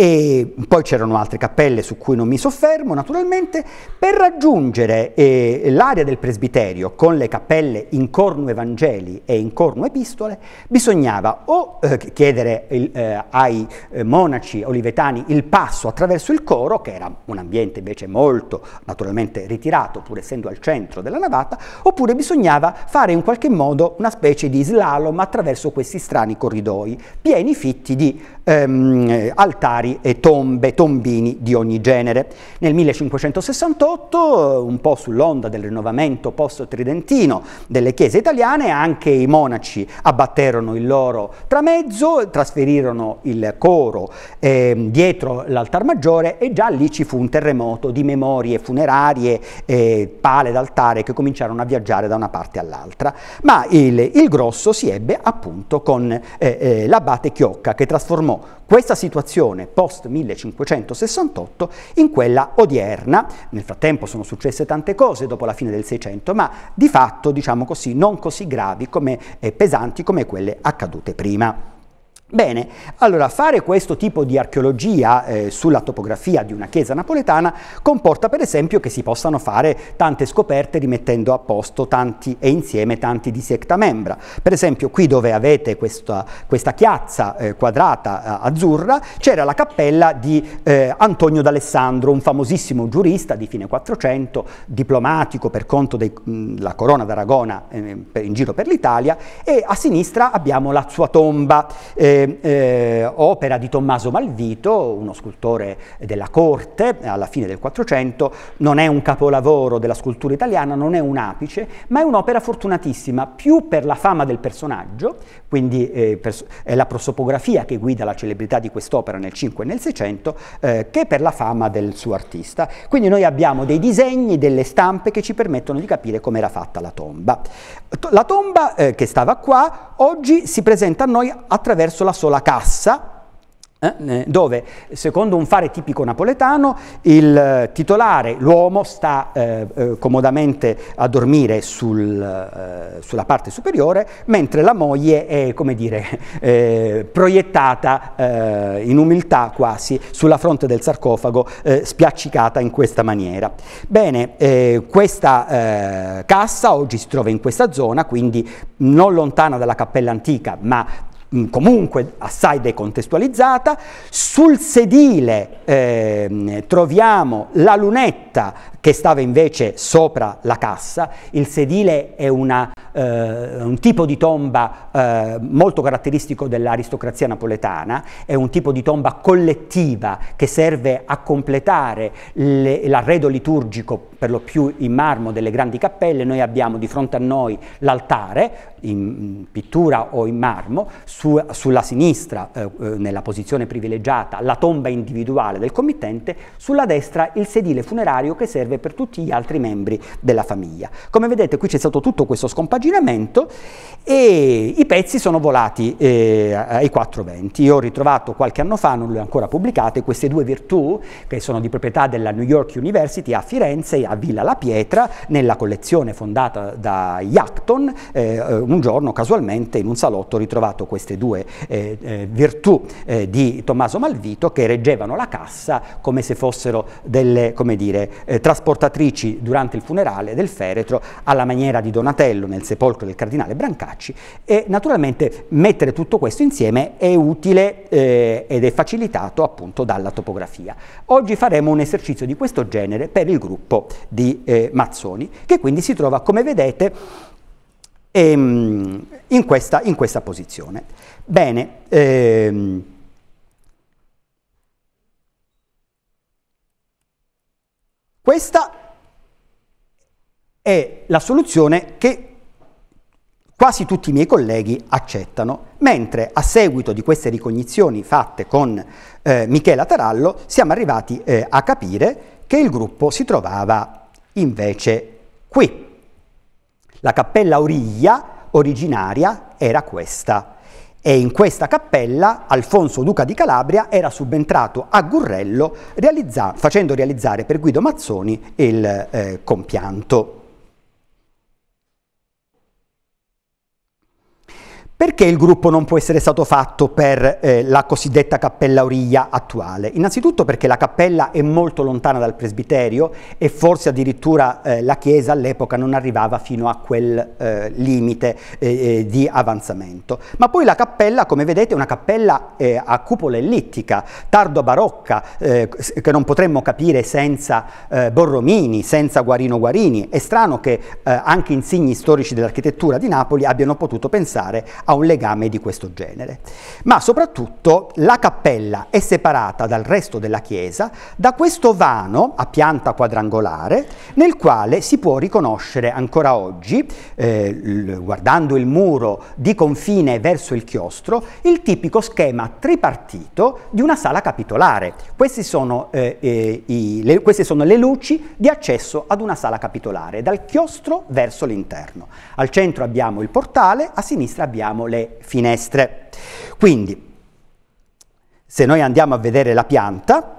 e poi c'erano altre cappelle su cui non mi soffermo naturalmente, per raggiungere eh, l'area del presbiterio con le cappelle in corno Evangeli e in corno Epistole bisognava o eh, chiedere il, eh, ai eh, monaci olivetani il passo attraverso il coro, che era un ambiente invece molto naturalmente ritirato pur essendo al centro della navata, oppure bisognava fare in qualche modo una specie di slalom attraverso questi strani corridoi pieni fitti di ehm, altari e tombe, tombini di ogni genere. Nel 1568, un po' sull'onda del rinnovamento post-tridentino delle chiese italiane, anche i monaci abbatterono il loro tramezzo, trasferirono il coro ehm, dietro l'altar maggiore e già lì ci fu un terremoto di memorie funerarie, eh, pale d'altare che cominciarono a viaggiare da una parte all'altra. Ma il, il grosso si ebbe appunto con eh, eh, l'abate Chiocca che trasformò questa situazione post 1568 in quella odierna. Nel frattempo sono successe tante cose dopo la fine del Seicento, ma di fatto, diciamo così, non così gravi come, e eh, pesanti come quelle accadute prima. Bene, allora fare questo tipo di archeologia eh, sulla topografia di una chiesa napoletana comporta per esempio che si possano fare tante scoperte rimettendo a posto tanti e insieme tanti di secta membra. Per esempio qui dove avete questa, questa chiazza eh, quadrata eh, azzurra c'era la cappella di eh, Antonio d'Alessandro, un famosissimo giurista di fine 400, diplomatico per conto della corona d'Aragona eh, in giro per l'Italia e a sinistra abbiamo la sua tomba eh, eh, opera di Tommaso Malvito, uno scultore della corte alla fine del 400, non è un capolavoro della scultura italiana, non è un apice, ma è un'opera fortunatissima, più per la fama del personaggio, quindi eh, è la prosopografia che guida la celebrità di quest'opera nel 5 e nel 600 eh, che per la fama del suo artista. Quindi noi abbiamo dei disegni, delle stampe che ci permettono di capire come era fatta la tomba. La tomba eh, che stava qua oggi si presenta a noi attraverso la sola cassa eh, dove secondo un fare tipico napoletano il eh, titolare, l'uomo, sta eh, eh, comodamente a dormire sul, eh, sulla parte superiore, mentre la moglie è, come dire, [LAUGHS] eh, proiettata in umiltà quasi sulla fronte del sarcofago, spiaccicata in questa maniera. Bene, questa cassa oggi si trova in questa zona, quindi non lontana dalla cappella antica, ma Mm, comunque assai decontestualizzata. Sul sedile eh, troviamo la lunetta che stava invece sopra la cassa. Il sedile è una, eh, un tipo di tomba eh, molto caratteristico dell'aristocrazia napoletana, è un tipo di tomba collettiva che serve a completare l'arredo liturgico per lo più in marmo delle grandi cappelle. Noi abbiamo di fronte a noi l'altare in pittura o in marmo, su, sulla sinistra eh, eh, nella posizione privilegiata la tomba individuale del committente, sulla destra il sedile funerario che serve serve per tutti gli altri membri della famiglia. Come vedete qui c'è stato tutto questo scompaginamento e i pezzi sono volati eh, ai 420. Io ho ritrovato qualche anno fa, non le ho ancora pubblicate, queste due virtù che sono di proprietà della New York University a Firenze, a Villa La Pietra, nella collezione fondata da Yackton. Eh, eh, un giorno casualmente in un salotto ho ritrovato queste due eh, eh virtù eh, di Tommaso Malvito che reggevano la cassa come se fossero delle dire, trasportatrici durante il funerale del feretro alla maniera di Donatello nel sepolcro del cardinale Brancaccio efficaci. E naturalmente mettere tutto questo insieme è utile eh, ed è facilitato appunto dalla topografia. Oggi faremo un esercizio di questo genere per il gruppo di eh, Mazzoni, che quindi si trova, come vedete, ehm, in, questa, in, questa, posizione. Bene, ehm, questa è la soluzione che Quasi tutti i miei colleghi accettano, mentre a seguito di queste ricognizioni fatte con eh, Michela Tarallo siamo arrivati eh, a capire che il gruppo si trovava invece qui. La cappella Origlia originaria era questa e in questa cappella Alfonso Duca di Calabria era subentrato a Gurrello realizza facendo realizzare per Guido Mazzoni il eh, compianto. Perché il gruppo non può essere stato fatto per eh, la cosiddetta cappella Origlia attuale? Innanzitutto perché la cappella è molto lontana dal presbiterio e forse addirittura eh, la chiesa all'epoca non arrivava fino a quel eh, limite eh, eh, di avanzamento. Ma poi la cappella, come vedete, è una cappella eh, a cupola ellittica, tardo barocca, che non potremmo capire senza Borromini, senza Guarino Guarini. È strano che anche insigni storici dell'architettura di Napoli abbiano potuto pensare ha un legame di questo genere. Ma soprattutto la cappella è separata dal resto della chiesa da questo vano a pianta quadrangolare nel quale si può riconoscere ancora oggi, eh, guardando il muro di confine verso il chiostro, il tipico schema tripartito di una sala capitolare. Questi sono, eh, eh, i, le, queste sono le luci di accesso ad una sala capitolare, dal chiostro verso l'interno. Al centro abbiamo il portale, a sinistra abbiamo abbiamo le finestre. Quindi, se noi andiamo a vedere la pianta,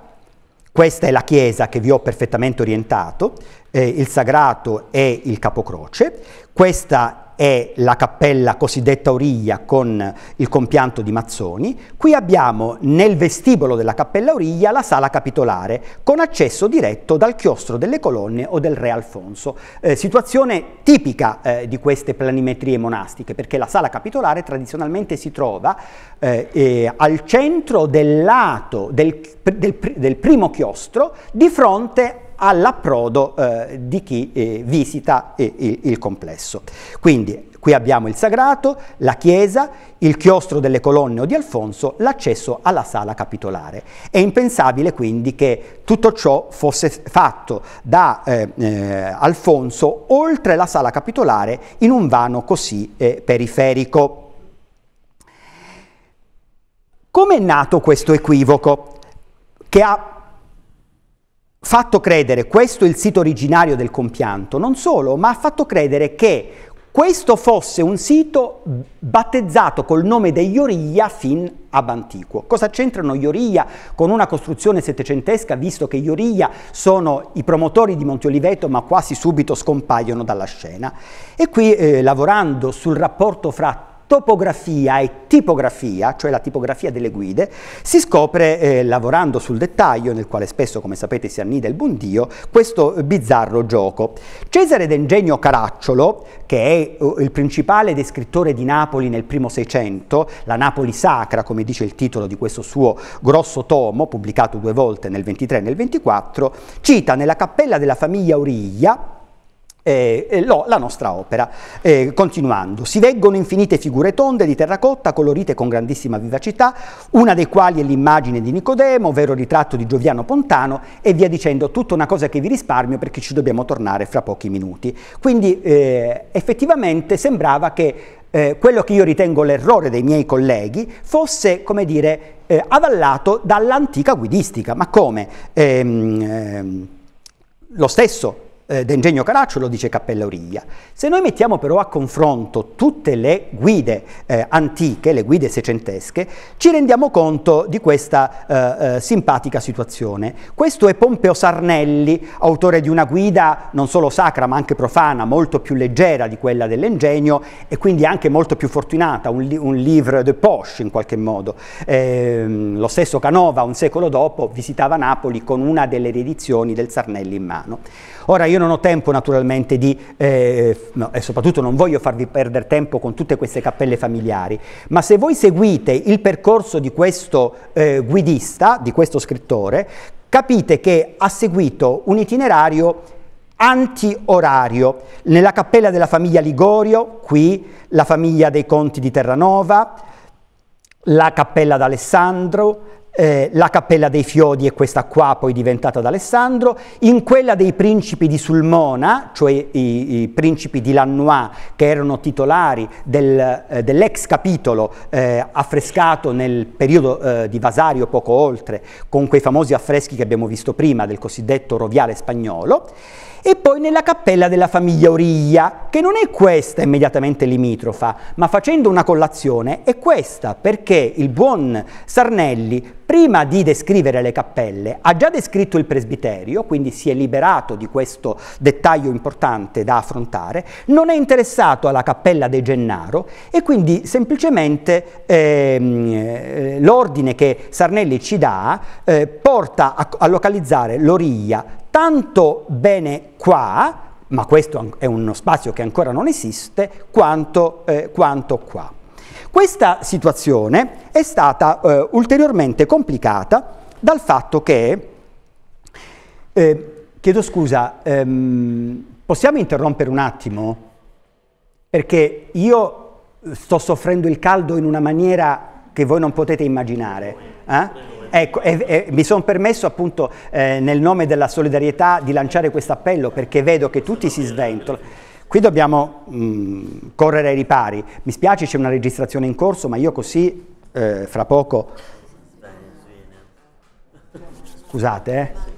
questa è la chiesa che vi ho perfettamente orientato, eh, il sagrato è il capocroce, questa è la cappella cosiddetta Origlia con il compianto di Mazzoni, qui abbiamo nel vestibolo della cappella Origlia la sala capitolare con accesso diretto dal chiostro delle colonne o del re Alfonso, eh, situazione tipica eh, di queste planimetrie monastiche perché la sala capitolare tradizionalmente si trova eh, eh al centro del lato del, del, del primo chiostro di fronte all'approdo eh, di chi eh, visita eh, il, il complesso. Quindi Qui abbiamo il sagrato, la chiesa, il chiostro delle colonne o di Alfonso, l'accesso alla sala capitolare. È impensabile quindi che tutto ciò fosse fatto da eh, eh, Alfonso oltre la sala capitolare in un vano così eh, periferico. Come è nato questo equivoco che ha fatto credere questo il sito originario del compianto, non solo, ma ha fatto credere che questo fosse un sito battezzato col nome degli Ioria fin ab antiquo. Cosa c'entrano gli Ioria con una costruzione settecentesca, visto che gli Ioria sono i promotori di Monte Oliveto, ma quasi subito scompaiono dalla scena? E qui, eh, lavorando sul rapporto fra topografia e tipografia, cioè la tipografia delle guide, si scopre eh, lavorando sul dettaglio, nel quale spesso, come sapete, si annida il buon Dio, questo bizzarro gioco. Cesare D'Engegno Caracciolo, che è eh, il principale descrittore di Napoli nel primo Seicento, la Napoli sacra, come dice il titolo di questo suo grosso tomo, pubblicato due volte nel 23 e nel 24, cita nella cappella della famiglia Origlia, eh, eh la nostra opera. Eh, continuando, si veggono infinite figure tonde di terracotta colorite con grandissima vivacità, una dei quali è l'immagine di Nicodemo, ovvero ritratto di Gioviano Pontano e via dicendo, tutta una cosa che vi risparmio perché ci dobbiamo tornare fra pochi minuti. Quindi eh, effettivamente sembrava che eh, quello che io ritengo l'errore dei miei colleghi fosse, come dire, eh, avallato dall'antica guidistica. Ma come? Ehm, ehm lo stesso eh, D'Engegno caracciolo, dice Cappella Origlia. Se noi mettiamo però a confronto tutte le guide eh, antiche, le guide secentesche, ci rendiamo conto di questa eh, eh, simpatica situazione. Questo è Pompeo Sarnelli, autore di una guida non solo sacra ma anche profana, molto più leggera di quella dell'Engegno e quindi anche molto più fortunata, un, li- un livre de poche in qualche modo. Ehm, lo stesso Canova, un secolo dopo, visitava Napoli con una delle riedizioni del Sarnelli in mano. Ora io io non ho tempo naturalmente di, eh, no, e soprattutto non voglio farvi perdere tempo con tutte queste cappelle familiari, ma se voi seguite il percorso di questo eh, guidista, di questo scrittore, capite che ha seguito un itinerario anti-orario, Nella cappella della famiglia Ligorio, qui la famiglia dei Conti di Terranova, la cappella d'Alessandro, eh, la Cappella dei Fiodi è questa qua, poi diventata da Alessandro, in quella dei principi di Sulmona, cioè i, i principi di Lannoy, che erano titolari del, eh, dell'ex capitolo eh, affrescato nel periodo eh, di Vasario, poco oltre, con quei famosi affreschi che abbiamo visto prima del cosiddetto roviale spagnolo, e poi nella cappella della famiglia Origlia, che non è questa immediatamente limitrofa, ma facendo una collazione è questa, perché il buon Sarnelli prima di descrivere le cappelle ha già descritto il presbiterio, quindi si è liberato di questo dettaglio importante da affrontare, non è interessato alla cappella De Gennaro e quindi semplicemente ehm, eh, l'ordine che Sarnelli ci dà eh, porta a, a localizzare l'origlia tanto bene qua, ma questo è uno spazio che ancora non esiste, quanto, eh, quanto qua. Questa situazione è stata eh, ulteriormente complicata dal fatto che, eh, chiedo scusa, ehm, possiamo interrompere un attimo? Perché io sto soffrendo il caldo in una maniera che voi non potete immaginare. Eh? Ecco, e, e, mi sono permesso appunto eh, nel nome della solidarietà di lanciare questo appello perché vedo che tutti si sventolano. Qui dobbiamo mh, mm, correre ai ripari. Mi spiace, c'è una registrazione in corso, ma io così eh, fra poco... Scusate, eh.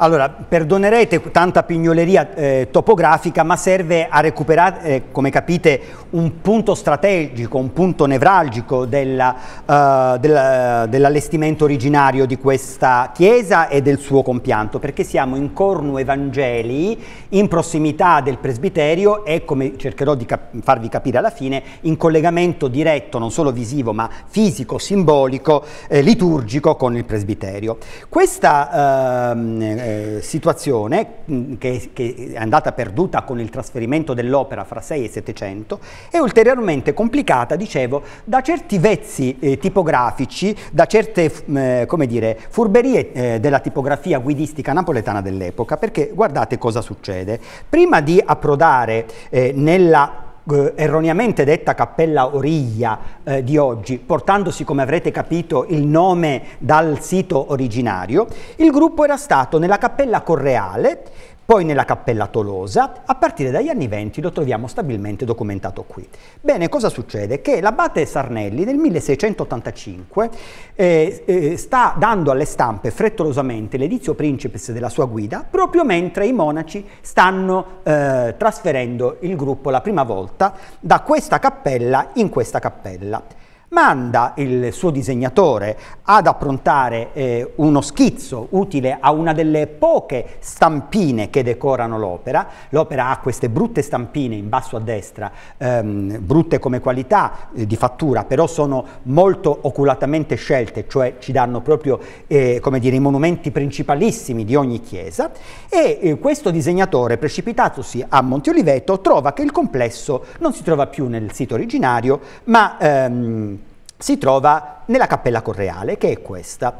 Allora, perdonerete tanta pignoleria eh, topografica, ma serve a recuperare, eh, come capite, un punto strategico, un punto nevralgico eh, eh, dell'allestimento originario di questa chiesa e del suo compianto, perché siamo in Cornu Evangeli, in prossimità del presbiterio e, come cercherò di cap farvi capire alla fine, in collegamento diretto, non solo visivo, ma fisico, simbolico, eh, liturgico con il presbiterio. Questa ehm, eh, situazione mm, che, che, è andata perduta con il trasferimento dell'opera fra 6 e 700 è ulteriormente complicata, dicevo, da certi vezzi eh, tipografici, da certe mh, mm, eh, come dire, furberie eh, della tipografia guidistica napoletana dell'epoca, perché guardate cosa succede. Prima di approdare eh, nella eh, erroneamente detta Cappella Origlia eh, di oggi, portandosi come avrete capito il nome dal sito originario, il gruppo era stato nella Cappella Correale poi nella Cappella Tolosa, a partire dagli anni 20 lo troviamo stabilmente documentato qui. Bene, cosa succede? Che l'abate Sarnelli nel 1685 eh, eh, sta dando alle stampe frettolosamente l'edizio principes della sua guida, proprio mentre i monaci stanno eh, trasferendo il gruppo la prima volta da questa cappella in questa cappella manda il suo disegnatore ad approntare eh, uno schizzo utile a una delle poche stampine che decorano l'opera. L'opera ha queste brutte stampine in basso a destra, ehm, brutte come qualità eh, di fattura, però sono molto oculatamente scelte, cioè ci danno proprio eh, dire, i monumenti principalissimi di ogni chiesa. E eh, questo disegnatore, precipitatosi a Monte Oliveto, trova che il complesso non si trova più nel sito originario, ma... Ehm, si trova nella Cappella Correale, che è questa.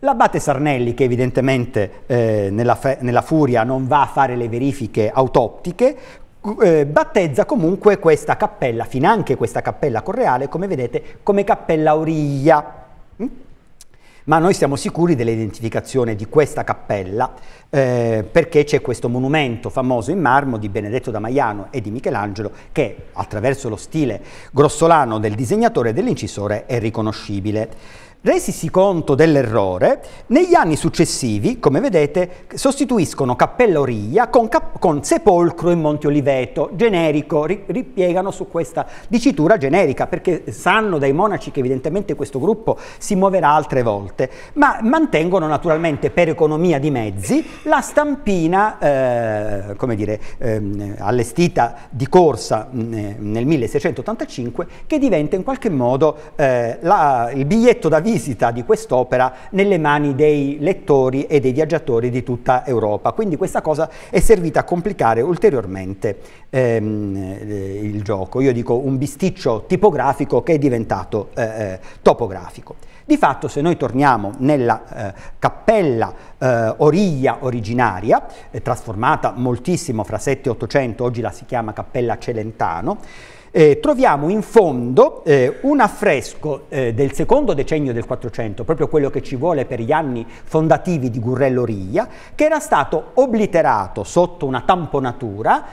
L'abate Sarnelli, che evidentemente eh, nella, nella furia non va a fare le verifiche autoptiche, eh, battezza comunque questa cappella, fin anche questa cappella correale, come vedete, come cappella Origlia. Mm? ma noi siamo sicuri dell'identificazione di questa cappella eh, perché c'è questo monumento famoso in marmo di Benedetto da Maiano e di Michelangelo che attraverso lo stile grossolano del disegnatore e dell'incisore è riconoscibile. Resisi conto dell'errore, negli anni successivi, come vedete, sostituiscono Cappella Origlia con, cap- con Sepolcro in Monte Oliveto, generico, ri- ripiegano su questa dicitura generica, perché sanno dai monaci che evidentemente questo gruppo si muoverà altre volte, ma mantengono naturalmente per economia di mezzi la stampina, eh, come dire, ehm, allestita di corsa mh, nel 1685, che diventa in qualche modo eh, la, il biglietto da via visita di quest'opera nelle mani dei lettori e dei viaggiatori di tutta Europa. Quindi questa cosa è servita a complicare ulteriormente ehm, eh, il gioco. Io dico un bisticcio tipografico che è diventato eh, eh, topografico. Di fatto se noi torniamo nella eh, cappella eh, origlia originaria, eh, trasformata moltissimo fra 7 e 800, oggi la si chiama cappella Celentano, eh, troviamo in fondo eh, un affresco eh, del secondo decennio del 400, proprio quello che ci vuole per gli anni fondativi di Gurrello Riglia, che era stato obliterato sotto una tamponatura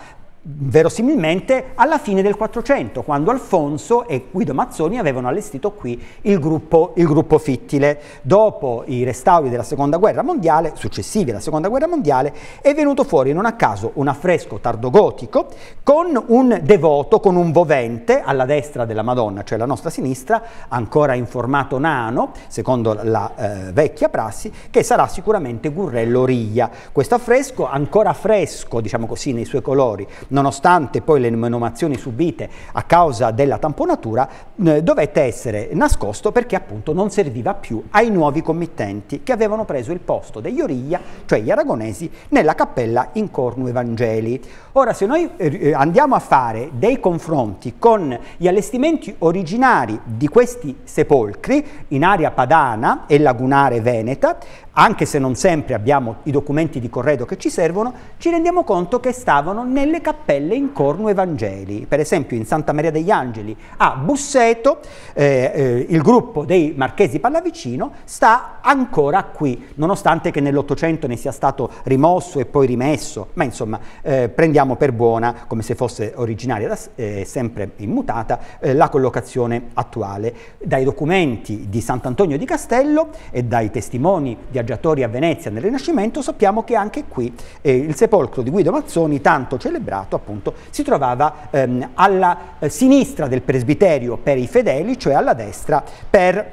verosimilmente alla fine del 400, quando Alfonso e Guido Mazzoni avevano allestito qui il gruppo, il gruppo, Fittile. Dopo i restauri della Seconda Guerra Mondiale, successivi alla Seconda Guerra Mondiale, è venuto fuori non a caso un affresco tardogotico con un devoto, con un vovente alla destra della Madonna, cioè la nostra sinistra, ancora in formato nano, secondo la eh, vecchia prassi, che sarà sicuramente Gurrello Riglia. Questo affresco, ancora fresco, diciamo così, nei suoi colori, nonostante poi le menomazioni subite a causa della tamponatura, eh, dovette essere nascosto perché appunto non serviva più ai nuovi committenti che avevano preso il posto degli Origlia, cioè gli aragonesi, nella cappella in Cornu Evangeli. Ora, se noi eh, eh andiamo a fare dei confronti con gli allestimenti originari di questi sepolcri in area padana e lagunare veneta, anche se non sempre abbiamo i documenti di corredo che ci servono, ci rendiamo conto che stavano nelle cappelle in corno evangeli. Per esempio in Santa Maria degli Angeli a Busseto, eh, eh, il gruppo dei marchesi Pallavicino sta ancora qui, nonostante che nell'Ottocento ne sia stato rimosso e poi rimesso, ma insomma eh, prendiamo per buona, come se fosse originaria, da, eh, sempre immutata, eh, la collocazione attuale. Dai documenti di Sant'Antonio di Castello e dai testimoni di viaggiatori a Venezia nel Rinascimento, sappiamo che anche qui eh, il sepolcro di Guido Mazzoni, tanto celebrato, appunto, si trovava ehm, alla eh, sinistra del presbiterio per i fedeli, cioè alla destra per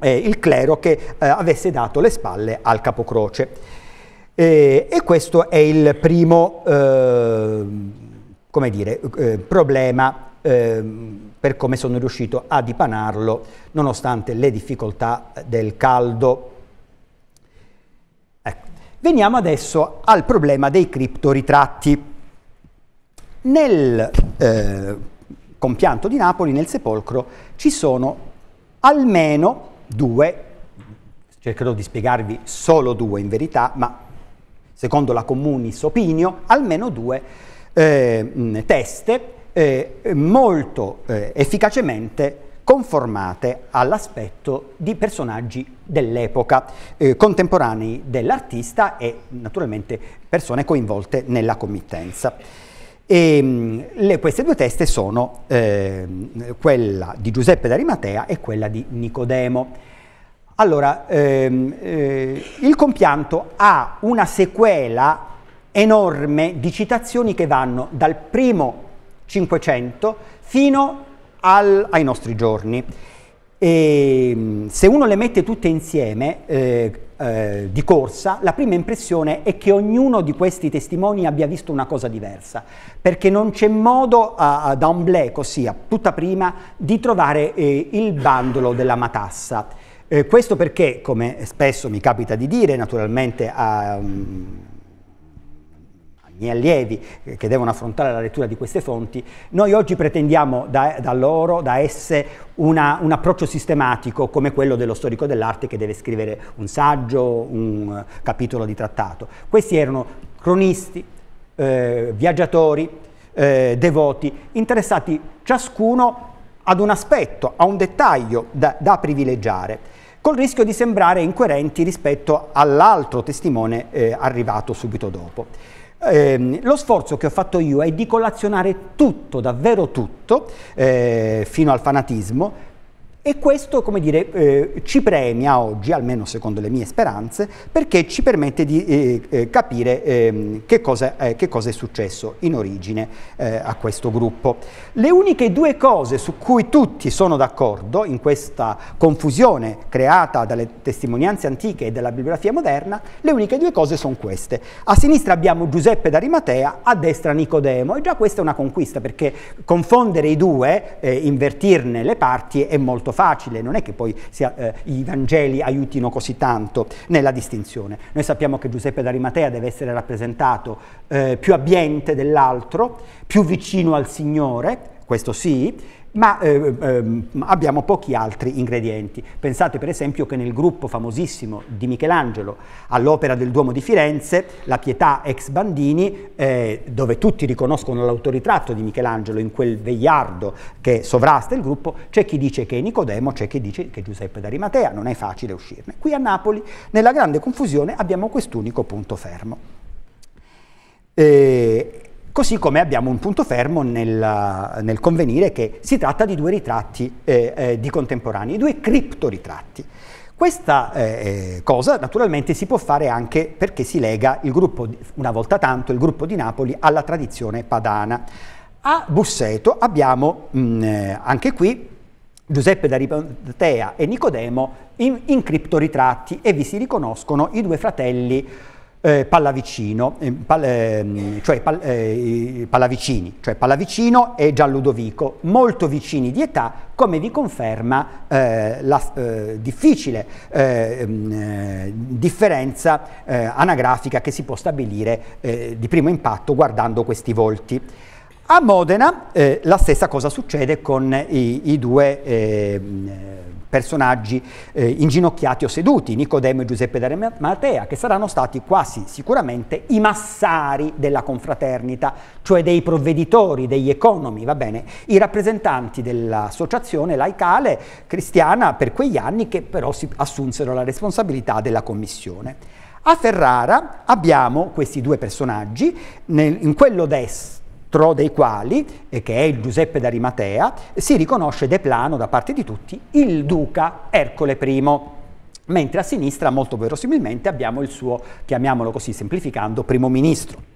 eh, il clero che eh, avesse dato le spalle al capocroce. Eh, e questo è il primo ehm, come dire, eh, problema ehm, per come sono riuscito a dipanarlo nonostante le difficoltà del caldo Veniamo adesso al problema dei criptoritratti. Nel eh, compianto di Napoli, nel sepolcro, ci sono almeno due, cercherò di spiegarvi solo due in verità, ma secondo la comunis opinio, almeno due eh, teste eh, molto eh, efficacemente conformate all'aspetto di personaggi dell'epoca, eh, contemporanei dell'artista e naturalmente persone coinvolte nella committenza. E, ehm, le, queste due teste sono eh, quella di Giuseppe d'Arimatea e quella di Nicodemo. Allora, ehm, eh, il compianto ha una sequela enorme di citazioni che vanno dal primo 500 fino al, ai nostri giorni. E, ehm, se uno le mette tutte insieme eh, eh, di corsa, la prima impressione è che ognuno di questi testimoni abbia visto una cosa diversa, perché non c'è modo a, a, da un blè così, a tutta prima, di trovare eh, il bandolo della matassa. Eh, questo perché, come spesso mi capita di dire, naturalmente a... Um, miei allievi che devono affrontare la lettura di queste fonti, noi oggi pretendiamo da, da loro, da esse, una, un approccio sistematico come quello dello storico dell'arte che deve scrivere un saggio, un eh, capitolo di trattato. Questi erano cronisti, eh, viaggiatori, eh, devoti, interessati ciascuno ad un aspetto, a un dettaglio da, da privilegiare col rischio di sembrare incoerenti rispetto all'altro testimone eh, arrivato subito dopo. Eh, lo sforzo che ho fatto io è di collazionare tutto, davvero tutto, eh, fino al fanatismo, e questo, come dire, eh, ci premia oggi, almeno secondo le mie speranze, perché ci permette di eh, eh, capire ehm, che cosa, eh, che, cosa, è successo in origine eh, a questo gruppo. Le uniche due cose su cui tutti sono d'accordo in questa confusione creata dalle testimonianze antiche e dalla bibliografia moderna, le uniche due cose sono queste. A sinistra abbiamo Giuseppe d'Arimatea, a destra Nicodemo, e già questa è una conquista perché confondere i due, eh, invertirne le parti è molto facile, non è che poi sia, eh, i Vangeli aiutino così tanto nella distinzione. Noi sappiamo che Giuseppe d'Arimatea deve essere rappresentato eh, più abbiente dell'altro, più vicino al Signore, questo sì, ma eh, ehm, abbiamo pochi altri ingredienti. Pensate per esempio che nel gruppo famosissimo di Michelangelo all'opera del Duomo di Firenze, La Pietà ex Bandini, eh, dove tutti riconoscono l'autoritratto di Michelangelo in quel vegliardo che sovrasta il gruppo, c'è chi dice che è Nicodemo, c'è chi dice che è Giuseppe d'Arimatea, non è facile uscirne. Qui a Napoli, nella grande confusione, abbiamo quest'unico punto fermo. E eh, Così come abbiamo un punto fermo nel, nel convenire che si tratta di due ritratti eh, eh, di contemporanei, due criptoritratti. Questa eh, eh cosa naturalmente si può fare anche perché si lega il gruppo, una volta tanto, il gruppo di Napoli alla tradizione padana. A Busseto abbiamo mh, mm, eh, anche qui Giuseppe da Arimatea e Nicodemo in, in criptoritratti e vi si riconoscono i due fratelli eh, Pallavicino, eh, pal, eh, cioè, pal, eh, Pallavicini, cioè Pallavicino e Gianludovico, molto vicini di età, come vi conferma eh, la eh, difficile ehm, differenza anagrafica che si può stabilire di primo impatto guardando questi volti. A Modena la stessa cosa succede con i, i due ehm, personaggi eh, inginocchiati o seduti, Nicodemo e Giuseppe d'Arimatea, che saranno stati quasi sicuramente i massari della confraternita, cioè dei provveditori, degli economi, va bene, i rappresentanti dell'associazione laicale cristiana per quegli anni che però si assunsero la responsabilità della commissione. A Ferrara abbiamo questi due personaggi, nel, in quello destro tro dei quali, che è il Giuseppe d'Arimatea, si riconosce de plano da parte di tutti il duca Ercole I mentre a sinistra molto verosimilmente abbiamo il suo, chiamiamolo così semplificando, primo ministro.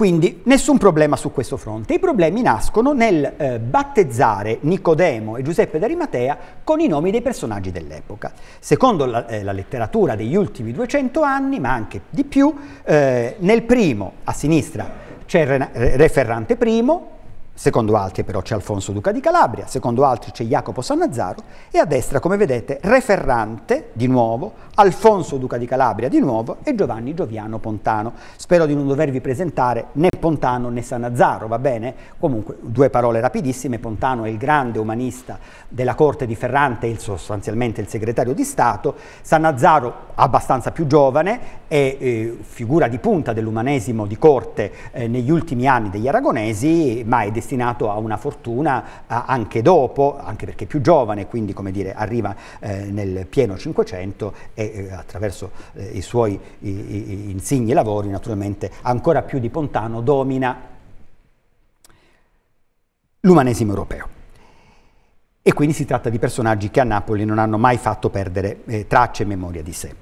Quindi nessun problema su questo fronte. I problemi nascono nel eh, battezzare Nicodemo e Giuseppe d'Arimatea con i nomi dei personaggi dell'epoca. Secondo la, eh, la, letteratura degli ultimi 200 anni, ma anche di più, eh, nel primo a sinistra c'è Re Ferrante I, Secondo altri però c'è Alfonso Duca di Calabria, secondo altri c'è Jacopo Sannazzaro e a destra, come vedete, Re Ferrante di nuovo, Alfonso Duca di Calabria di nuovo e Giovanni Gioviano Pontano. Spero di non dovervi presentare né Pontano né Sannazzaro, va bene? Comunque, due parole rapidissime. Pontano è il grande umanista della corte di Ferrante, il, sostanzialmente il segretario di Stato. Sannazzaro, abbastanza più giovane, è eh, figura di punta dell'umanesimo di corte eh, negli ultimi anni degli aragonesi, ma è destinato destinato a una fortuna anche dopo, anche perché più giovane, quindi come dire, arriva eh, nel pieno Cinquecento e eh, attraverso eh, i suoi insigni lavori naturalmente ancora più di Pontano domina l'umanesimo europeo. E quindi si tratta di personaggi che a Napoli non hanno mai fatto perdere tracce e memoria di sé.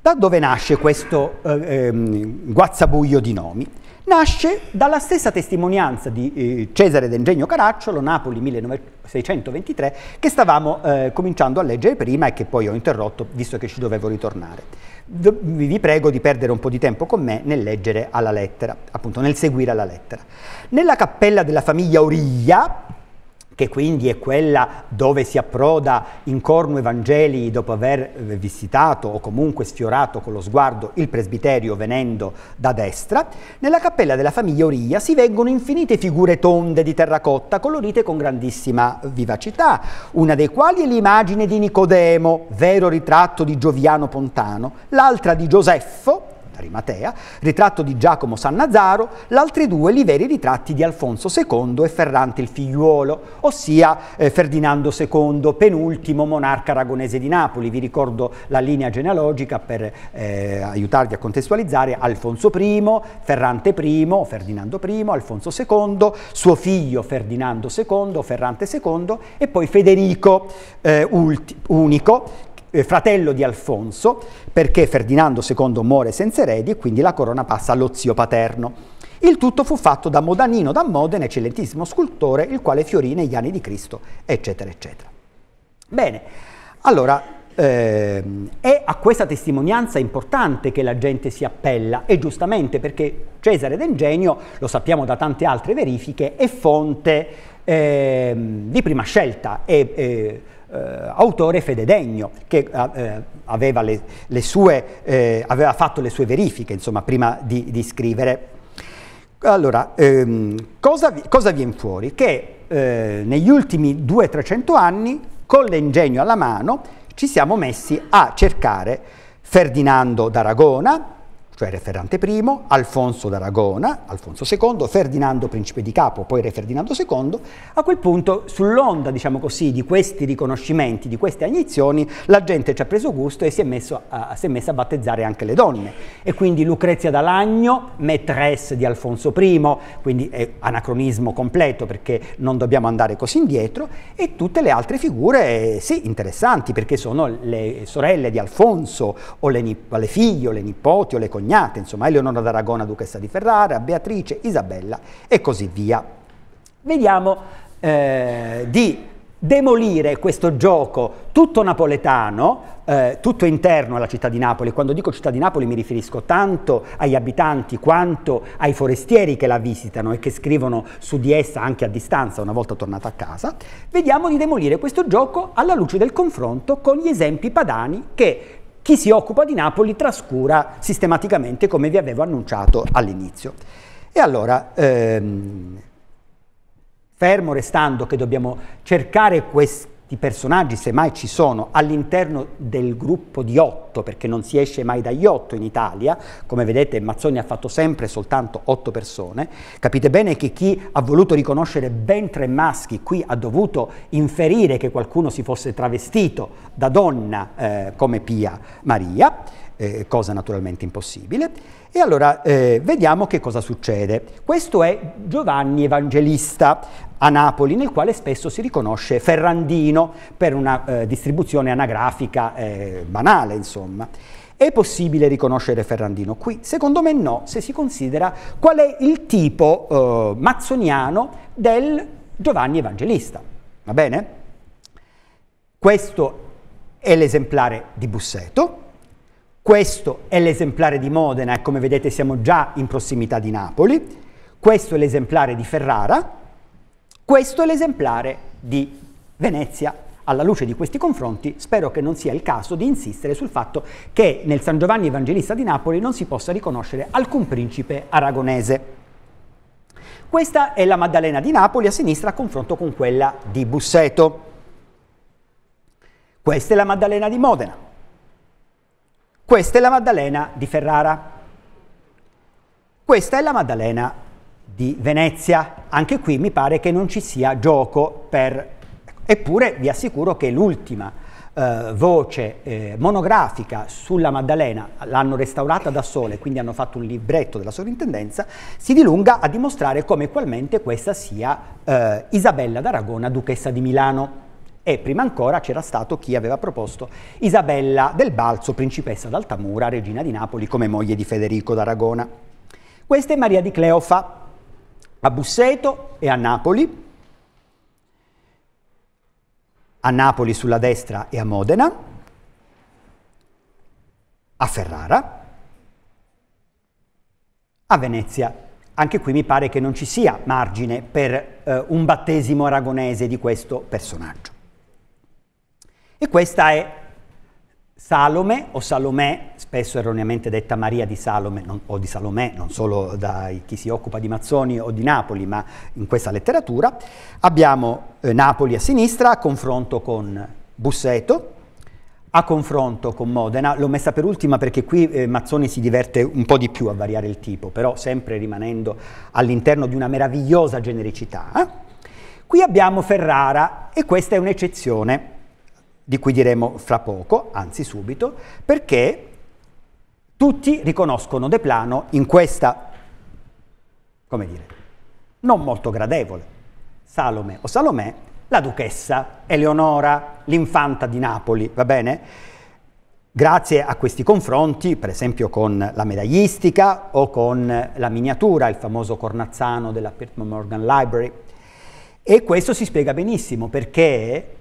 Da dove nasce questo eh, ehm, guazzabuglio di nomi? nasce dalla stessa testimonianza di eh, Cesare d'Engegno Caracciolo, Napoli 1623, che stavamo eh, cominciando a leggere prima e che poi ho interrotto visto che ci dovevo ritornare. Do vi prego di perdere un po' di tempo con me nel leggere alla lettera, appunto nel seguire alla lettera. Nella cappella della famiglia Origlia, che quindi è quella dove si approda in corno Evangelii dopo aver eh, visitato o comunque sfiorato con lo sguardo il presbiterio venendo da destra, nella cappella della famiglia Oria si vengono infinite figure tonde di terracotta colorite con grandissima vivacità, una dei quali è l'immagine di Nicodemo, vero ritratto di Gioviano Pontano, l'altra di Gioseffo, Arimatea, ritratto di Giacomo Sannazaro, l'altri due li veri ritratti di Alfonso II e Ferrante il figliuolo, ossia eh, Ferdinando II, penultimo monarca aragonese di Napoli. Vi ricordo la linea genealogica per eh, aiutarvi a contestualizzare Alfonso I, Ferrante I, Ferdinando I, Alfonso II, suo figlio Ferdinando II, Ferrante II e poi Federico eh, unico eh, fratello di Alfonso, perché Ferdinando II muore senza eredi e quindi la corona passa allo zio paterno. Il tutto fu fatto da Modanino da Modena, eccellentissimo scultore, il quale fiorì negli anni di Cristo, eccetera, eccetera. Bene, allora eh, è a questa testimonianza importante che la gente si appella e giustamente perché Cesare d'Engenio, lo sappiamo da tante altre verifiche, è fonte eh, di prima scelta, è, eh, eh, autore Fededegno, che eh, eh, aveva, le, le sue, aveva, fatto le sue verifiche insomma, prima di, di scrivere. Allora, ehm, cosa, cosa, viene fuori? Che eh, negli ultimi 200-300 anni, con l'ingegno alla mano, ci siamo messi a cercare Ferdinando d'Aragona, cioè Re Ferrante I, Alfonso d'Aragona, Alfonso II, Ferdinando Principe di Capo, poi Re Ferdinando II, a quel punto sull'onda, diciamo così, di questi riconoscimenti, di queste agnizioni, la gente ci ha preso gusto e si è, messo a, si è messa a battezzare anche le donne. E quindi Lucrezia D'Alagno, maîtresse di Alfonso I, quindi è anacronismo completo perché non dobbiamo andare così indietro, e tutte le altre figure, sì, interessanti, perché sono le sorelle di Alfonso, o le, le figlie, o le nipoti, o le cognate, cognate, insomma Eleonora d'Aragona, duchessa di Ferrara, Beatrice, Isabella e così via. Vediamo eh, di demolire questo gioco tutto napoletano, eh, tutto interno alla città di Napoli. Quando dico città di Napoli mi riferisco tanto agli abitanti quanto ai forestieri che la visitano e che scrivono su di essa anche a distanza una volta tornata a casa. Vediamo di demolire questo gioco alla luce del confronto con gli esempi padani che chi si occupa di Napoli trascura sistematicamente come vi avevo annunciato all'inizio. E allora, ehm, fermo restando che dobbiamo cercare questo i personaggi, semmai ci sono, all'interno del gruppo di otto, perché non si esce mai dagli otto in Italia, come vedete Mazzoni ha fatto sempre soltanto otto persone, capite bene che chi ha voluto riconoscere ben tre maschi qui ha dovuto inferire che qualcuno si fosse travestito da donna eh, come Pia Maria, eh, cosa naturalmente impossibile. E allora eh, vediamo che cosa succede. Questo è Giovanni Evangelista a Napoli, nel quale spesso si riconosce Ferrandino per una eh, distribuzione anagrafica eh, banale, insomma. È possibile riconoscere Ferrandino qui? Secondo me no, se si considera qual è il tipo eh, mazzoniano del Giovanni Evangelista. Va bene? Questo è l'esemplare di Busseto, questo è l'esemplare di Modena e come vedete siamo già in prossimità di Napoli, questo è l'esemplare di Ferrara, questo è l'esemplare di Venezia. Alla luce di questi confronti spero che non sia il caso di insistere sul fatto che nel San Giovanni Evangelista di Napoli non si possa riconoscere alcun principe aragonese. Questa è la Maddalena di Napoli a sinistra a confronto con quella di Busseto. Questa è la Maddalena di Modena. Questa è la Maddalena di Ferrara. Questa è la Maddalena di Venezia. Anche qui mi pare che non ci sia gioco per... Ecco, eppure vi assicuro che l'ultima eh, voce eh, monografica sulla Maddalena, l'hanno restaurata da sole, quindi hanno fatto un libretto della sovrintendenza, si dilunga a dimostrare come qualmente questa sia eh, Isabella d'Aragona, duchessa di Milano. E prima ancora c'era stato chi aveva proposto Isabella del Balzo, principessa d'Altamura, regina di Napoli, come moglie di Federico d'Aragona. Questa è Maria di Cleofa, a Busseto e a Napoli, a Napoli sulla destra e a Modena, a Ferrara, a Venezia. Anche qui mi pare che non ci sia margine per eh, un battesimo aragonese di questo personaggio. E questa è Salome o Salomè, spesso erroneamente detta Maria di Salome non, o di Salomè, non solo da chi si occupa di Mazzoni o di Napoli, ma in questa letteratura, abbiamo eh, Napoli a sinistra a confronto con Busseto, a confronto con Modena, l'ho messa per ultima perché qui eh, Mazzoni si diverte un po' di più a variare il tipo, però sempre rimanendo all'interno di una meravigliosa genericità. Eh? Qui abbiamo Ferrara e questa è un'eccezione di cui diremo fra poco, anzi subito, perché tutti riconoscono De Plano in questa, come dire, non molto gradevole, Salome o Salomè, la duchessa Eleonora, l'infanta di Napoli, va bene? Grazie a questi confronti, per esempio con la medaglistica o con la miniatura, il famoso Cornazzano della Pittman Morgan Library. E questo si spiega benissimo perché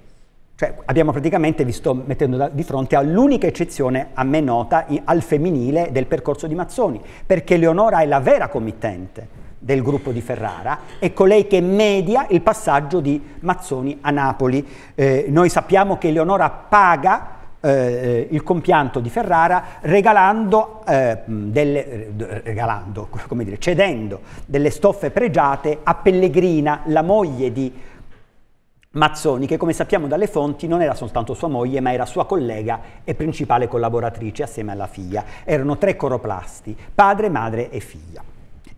cioè, abbiamo praticamente, vi sto mettendo da, di fronte all'unica eccezione a me nota in, al femminile del percorso di Mazzoni, perché Leonora è la vera committente del gruppo di Ferrara, è colei che media il passaggio di Mazzoni a Napoli. Eh, noi sappiamo che Leonora paga eh, il compianto di Ferrara regalando, eh, delle, eh, regalando dire, cedendo delle stoffe pregiate a Pellegrina, la moglie di Ferrara Mazzoni, che come sappiamo dalle fonti non era soltanto sua moglie, ma era sua collega e principale collaboratrice assieme alla figlia. Erano tre coroplasti, padre, madre e figlia.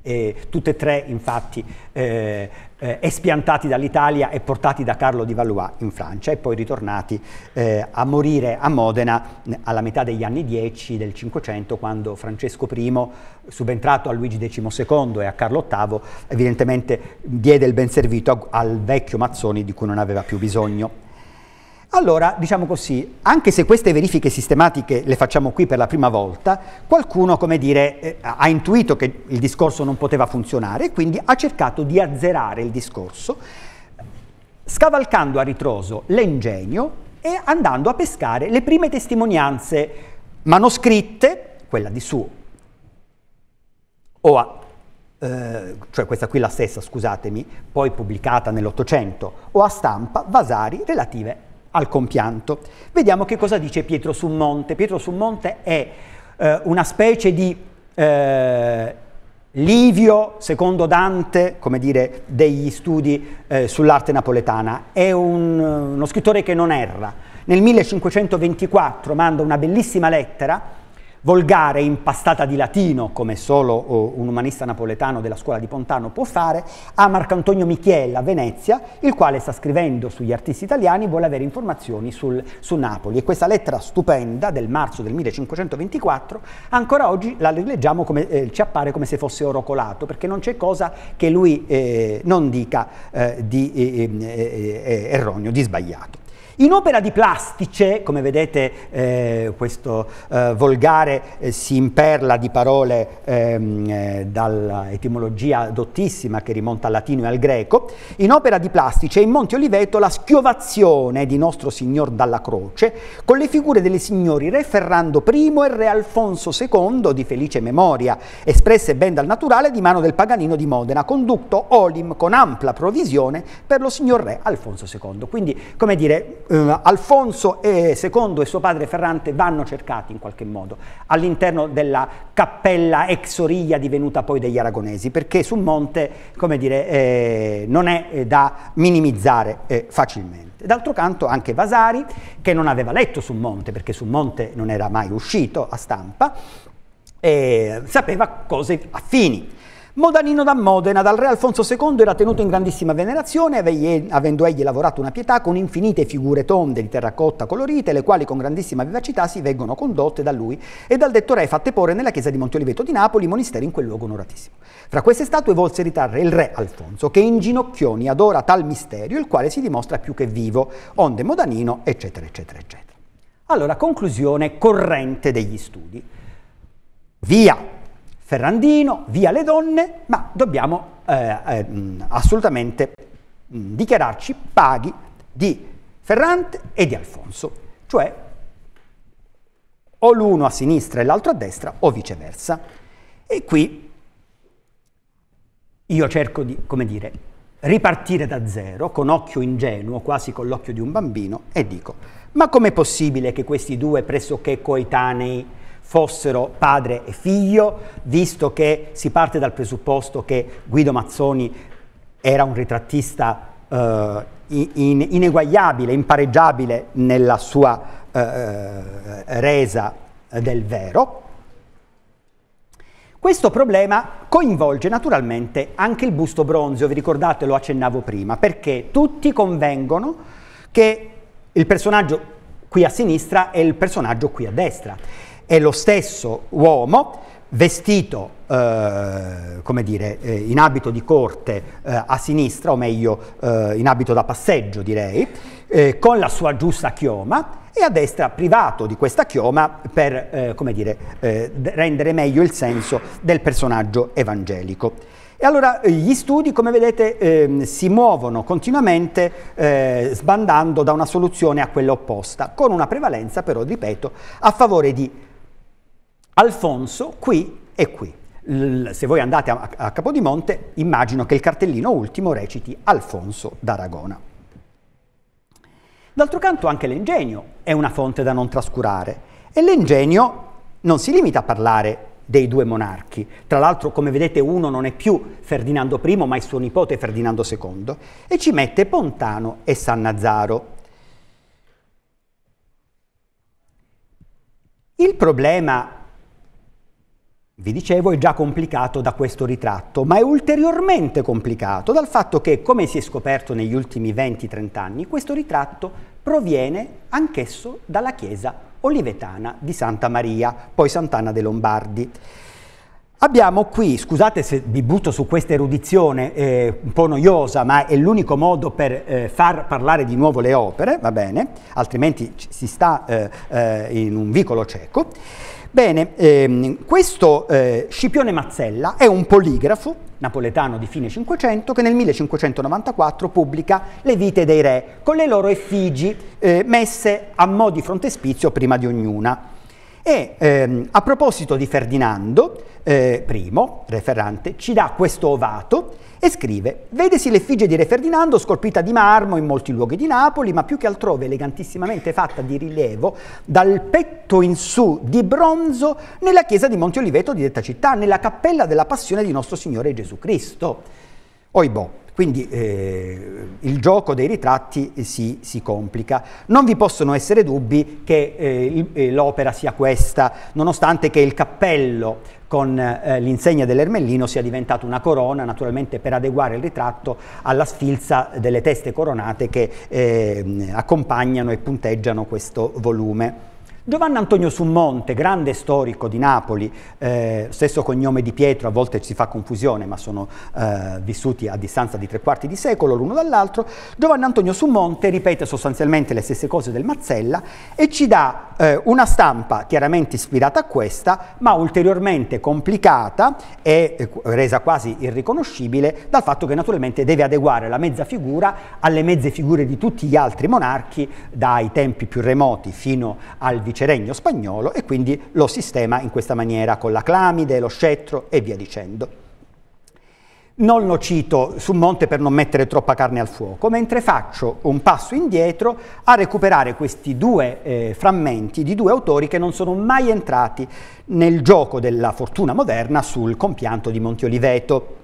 E tutte e tre infatti eh, eh, espiantati dall'Italia e portati da Carlo di Valois in Francia e poi ritornati eh, a morire a Modena alla metà degli anni 10 del Cinquecento quando Francesco I, subentrato a Luigi XII e a Carlo VIII, evidentemente diede il ben servito al vecchio Mazzoni di cui non aveva più bisogno. Allora, diciamo così, anche se queste verifiche sistematiche le facciamo qui per la prima volta, qualcuno, come dire, eh, ha intuito che il discorso non poteva funzionare e quindi ha cercato di azzerare il discorso, scavalcando a ritroso l'ingegno e andando a pescare le prime testimonianze manoscritte, quella di Su, o a, eh, cioè questa qui la stessa, scusatemi, poi pubblicata nell'Ottocento, o a stampa, Vasari, relative a al compianto. Vediamo che cosa dice Pietro Summonte. Pietro Summonte è eh, una specie di eh, Livio, secondo Dante, come dire, degli studi eh, sull'arte napoletana. È un, uno scrittore che non erra. Nel 1524 manda una bellissima lettera volgare, impastata di latino, come solo oh, un umanista napoletano della scuola di Pontano può fare, a Marcantonio Michiella a Venezia, il quale sta scrivendo sugli artisti italiani, vuole avere informazioni sul, su Napoli. E questa lettera stupenda del marzo del 1524, ancora oggi la leggiamo come, eh, ci appare come se fosse oro colato, perché non c'è cosa che lui eh, non dica eh, di eh, eh, eh, erroneo, di sbagliato. In opera di plastice, come vedete eh, questo eh, volgare eh, si imperla di parole ehm, eh, dall'etimologia dottissima che rimonta al latino e al greco, in opera di plastice in Monte Oliveto la schiovazione di Nostro Signor dalla Croce con le figure delle signori Re Ferrando I e Re Alfonso II di felice memoria, espresse ben dal naturale di mano del Paganino di Modena, condotto olim con ampla provisione per lo signor Re Alfonso II. Quindi, come dire, eh, Alfonso II e suo padre Ferrante vanno cercati in qualche modo all'interno della cappella ex origlia divenuta poi degli aragonesi, perché sul monte, come dire, eh, non è eh, da minimizzare eh, facilmente. D'altro canto anche Vasari, che non aveva letto sul monte, perché sul monte non era mai uscito a stampa, eh, sapeva cose affini. Modanino da Modena, dal re Alfonso II era tenuto in grandissima venerazione, avendo egli lavorato una pietà con infinite figure tonde di terracotta colorite, le quali con grandissima vivacità si vengono condotte da lui e dal detto re fatte porre nella chiesa di Monteoliveto di Napoli, monastero in quel luogo onoratissimo. Fra queste statue volse ritrarre il re Alfonso, che in ginocchioni adora tal misterio, il quale si dimostra più che vivo, onde Modanino, eccetera, eccetera, eccetera. Allora, conclusione corrente degli studi. Via! Ferrandino, via le donne, ma dobbiamo eh, eh, assolutamente mh, dichiararci paghi di Ferrante e di Alfonso, cioè o l'uno a sinistra e l'altro a destra o viceversa. E qui io cerco di, come dire, ripartire da zero, con occhio ingenuo, quasi con l'occhio di un bambino, e dico, ma com'è possibile che questi due pressoché coetanei fossero padre e figlio, visto che si parte dal presupposto che Guido Mazzoni era un ritrattista eh, in, ineguagliabile, impareggiabile nella sua eh, eh resa eh, del vero. Questo problema coinvolge naturalmente anche il busto bronzeo, vi ricordate lo accennavo prima, perché tutti convengono che il personaggio qui a sinistra è il personaggio qui a destra è lo stesso uomo vestito eh, come dire, eh, in abito di corte eh, a sinistra, o meglio eh, in abito da passeggio direi, eh, con la sua giusta chioma e a destra privato di questa chioma per eh, come dire, rendere meglio il senso del personaggio evangelico. E allora gli studi, come vedete, ehm, si muovono continuamente eh, sbandando da una soluzione a quella opposta, con una prevalenza però, ripeto, a favore di Alfonso qui e qui. L- se voi andate a-, a Capodimonte, immagino che il cartellino ultimo reciti Alfonso d'Aragona. D'altro canto anche l'ingegno è una fonte da non trascurare e l'engegno non si limita a parlare dei due monarchi. Tra l'altro, come vedete, uno non è più Ferdinando I, ma è suo nipote Ferdinando II, e ci mette Pontano e San Nazaro. Il problema vi dicevo, è già complicato da questo ritratto, ma è ulteriormente complicato dal fatto che, come si è scoperto negli ultimi 20-30 anni, questo ritratto proviene anch'esso dalla chiesa olivetana di Santa Maria, poi Sant'Anna dei Lombardi. Abbiamo qui, scusate se vi butto su questa erudizione eh, un po' noiosa, ma è l'unico modo per eh, far parlare di nuovo le opere, va bene, altrimenti si sta eh, eh, in un vicolo cieco. Bene, ehm, questo eh, Scipione Mazzella è un poligrafo napoletano di fine Cinquecento che nel 1594 pubblica Le vite dei re con le loro effigi eh, messe a mo' di frontespizio prima di ognuna. E ehm, a proposito di Ferdinando eh, I, re Ferrante, ci dà questo ovato e scrive «Vedesi l'effigie di re Ferdinando scolpita di marmo in molti luoghi di Napoli, ma più che altrove elegantissimamente fatta di rilievo dal petto in su di bronzo nella chiesa di Monte Oliveto di detta città, nella cappella della passione di nostro Signore Gesù Cristo». Oibò, boh. Quindi eh, il gioco dei ritratti si, si, complica. Non vi possono essere dubbi che eh, eh, l'opera sia questa, nonostante che il cappello con eh, l'insegna dell'ermellino sia diventato una corona, naturalmente per adeguare il ritratto alla sfilza delle teste coronate che ehm, accompagnano e punteggiano questo volume. Giovanni Antonio Summonte, grande storico di Napoli, eh, stesso cognome di Pietro, a volte si fa confusione, ma sono eh, vissuti a distanza di tre quarti di secolo l'uno dall'altro, Giovanni Antonio Summonte ripete sostanzialmente le stesse cose del Mazzella e ci dà eh, una stampa chiaramente ispirata a questa, ma ulteriormente complicata e eh, resa quasi irriconoscibile dal fatto che naturalmente deve adeguare la mezza figura alle mezze figure di tutti gli altri monarchi, dai tempi più remoti fino al vicino regno spagnolo e quindi lo sistema in questa maniera con la clamide, lo scettro e via dicendo. Non lo cito su monte per non mettere troppa carne al fuoco, mentre faccio un passo indietro a recuperare questi due eh, frammenti di due autori che non sono mai entrati nel gioco della fortuna moderna sul compianto di Montioliveto.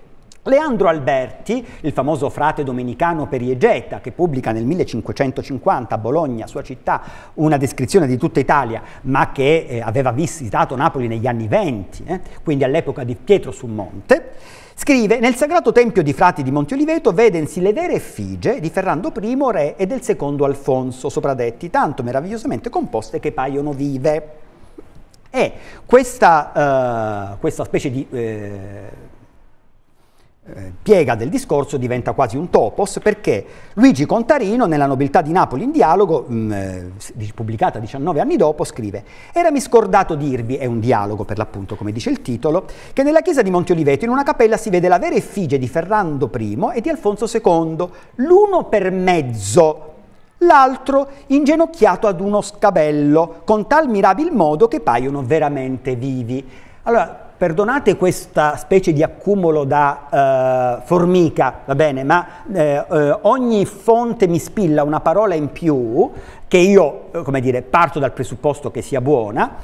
Leandro Alberti, il famoso frate domenicano Periegeta, che pubblica nel 1550 a Bologna, sua città, una descrizione di tutta Italia, ma che eh, aveva visitato Napoli negli anni venti, eh, quindi all'epoca di Pietro sul Monte, scrive «Nel sagrato tempio di frati di Monte Oliveto vedensi le vere effigie di Ferrando I re e del secondo Alfonso, sopradetti, tanto meravigliosamente composte che paiono vive». E questa, eh, questa specie di eh, eh, piega del discorso diventa quasi un topos perché Luigi Contarino nella Nobiltà di Napoli in dialogo, mh, mm, eh, pubblicata 19 anni dopo, scrive Erami scordato dirvi, è un dialogo per l'appunto come dice il titolo, che nella chiesa di Monteoliveto in una cappella si vede la vera effigie di Ferrando I e di Alfonso II, l'uno per mezzo l'altro ingenocchiato ad uno scabello, con tal mirabil modo che paiono veramente vivi. Allora, perdonate questa specie di accumulo da eh, formica, va bene, ma eh, eh, ogni fonte mi spilla una parola in più che io, eh, come dire, parto dal presupposto che sia buona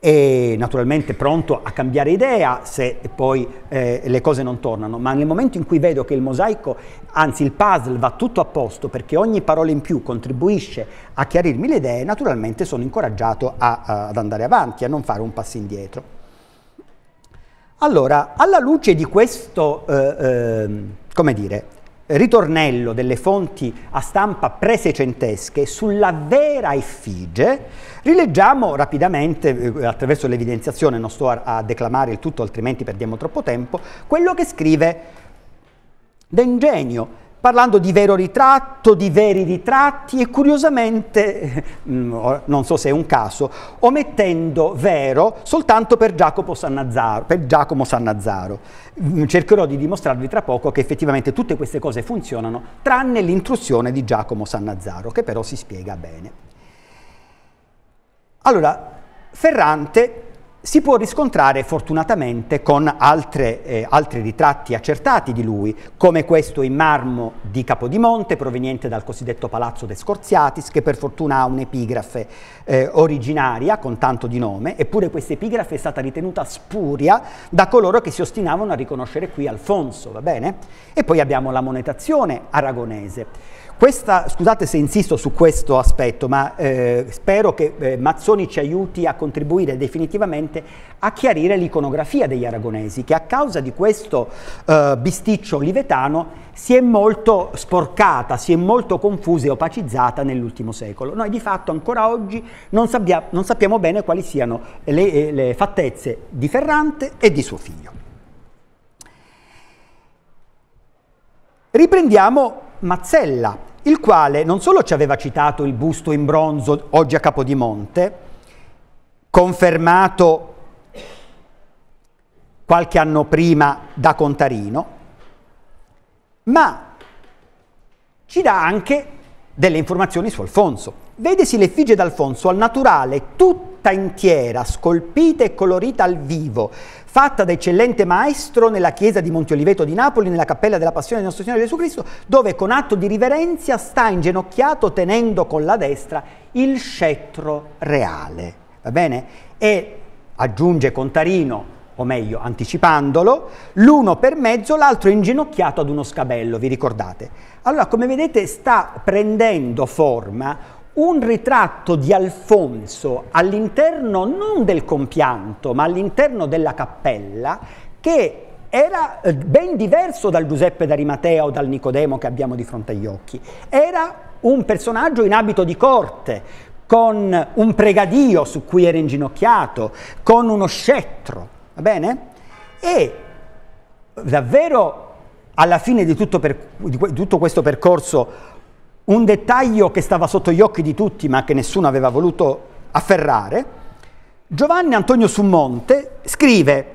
e naturalmente pronto a cambiare idea se poi eh, le cose non tornano, ma nel momento in cui vedo che il mosaico, anzi il puzzle va tutto a posto perché ogni parola in più contribuisce a chiarirmi le idee, naturalmente sono incoraggiato a, a, ad andare avanti, a non fare un passo indietro. Allora, alla luce di questo, eh, eh, dire, ritornello delle fonti a stampa presecentesche sulla vera effigie, rileggiamo rapidamente, eh, attraverso l'evidenziazione, non sto a, a declamare il tutto altrimenti perdiamo troppo tempo, quello che scrive D'Engenio parlando di vero ritratto, di veri ritratti e curiosamente, [LAUGHS] mm, non so se è un caso, omettendo vero soltanto per Giacomo Sannazzaro. Per Giacomo Sannazzaro. Mm, cercherò di dimostrarvi tra poco che effettivamente tutte queste cose funzionano, tranne l'intrusione di Giacomo Sannazzaro, che però si spiega bene. Allora, Ferrante si può riscontrare fortunatamente con altre, eh, altri ritratti accertati di lui, come questo in marmo di Capodimonte, proveniente dal cosiddetto Palazzo de Scorziatis, che per fortuna ha un'epigrafe eh, originaria con tanto di nome, eppure questa epigrafe è stata ritenuta spuria da coloro che si ostinavano a riconoscere qui Alfonso, va bene? E poi abbiamo la monetazione aragonese. Questa, scusate se insisto su questo aspetto, ma eh, spero che eh, Mazzoni ci aiuti a contribuire definitivamente a chiarire l'iconografia degli aragonesi, che a causa di questo eh, bisticcio olivetano si è molto sporcata, si è molto confusa e opacizzata nell'ultimo secolo. Noi di fatto ancora oggi non, sabbia, non sappiamo bene quali siano le, eh, le fattezze di Ferrante e di suo figlio. Riprendiamo Mazzella il quale non solo ci aveva citato il busto in bronzo oggi a Capodimonte, confermato qualche anno prima da Contarino, ma ci dà anche delle informazioni su Alfonso. Vedesi l'effigie d'Alfonso al naturale, tutta intiera, scolpita e colorita al vivo, fatta da eccellente maestro nella chiesa di Montioliveto di Napoli, nella cappella della Passione di Nostro Signore Gesù Cristo, dove con atto di riverenza sta inginocchiato tenendo con la destra il scettro reale. Va bene? E aggiunge Contarino, o meglio anticipandolo, l'uno per mezzo, l'altro inginocchiato ad uno scabello, vi ricordate? Allora, come vedete, sta prendendo forma un ritratto di Alfonso all'interno non del compianto, ma all'interno della cappella, che era eh, ben diverso dal Giuseppe d'Arimatea o dal Nicodemo che abbiamo di fronte agli occhi. Era un personaggio in abito di corte, con un pregadio su cui era inginocchiato, con uno scettro, va bene? E davvero alla fine di tutto, per, di tutto questo percorso un dettaglio che stava sotto gli occhi di tutti ma che nessuno aveva voluto afferrare, Giovanni Antonio Summonte scrive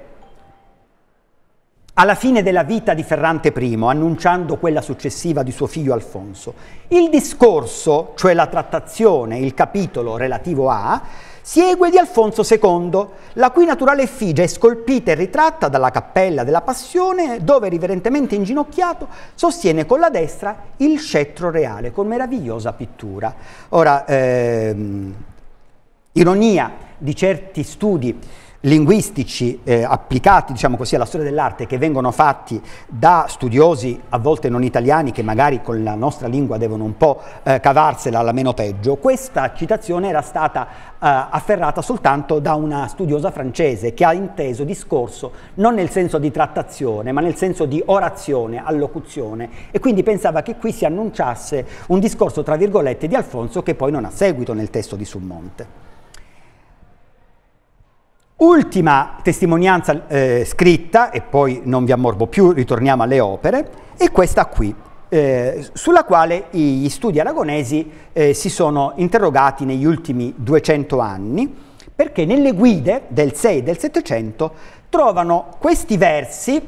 alla fine della vita di Ferrante I, annunciando quella successiva di suo figlio Alfonso, il discorso, cioè la trattazione, il capitolo relativo a, siegue di Alfonso II, la cui naturale effigie è scolpita e ritratta dalla Cappella della Passione, dove riverentemente inginocchiato sostiene con la destra il scettro reale, con meravigliosa pittura. Ora, ehm, ironia di certi studi linguistici eh, applicati diciamo così, alla storia dell'arte che vengono fatti da studiosi a volte non italiani che magari con la nostra lingua devono un po' eh, cavarsela alla meno peggio, questa citazione era stata eh, afferrata soltanto da una studiosa francese che ha inteso discorso non nel senso di trattazione ma nel senso di orazione, allocuzione e quindi pensava che qui si annunciasse un discorso tra virgolette di Alfonso che poi non ha seguito nel testo di Summonte. Ultima testimonianza eh, scritta, e poi non vi ammorbo più, ritorniamo alle opere, è questa qui, eh, sulla quale gli studi aragonesi eh, si sono interrogati negli ultimi 200 anni, perché nelle guide del 6 e del 700 trovano questi versi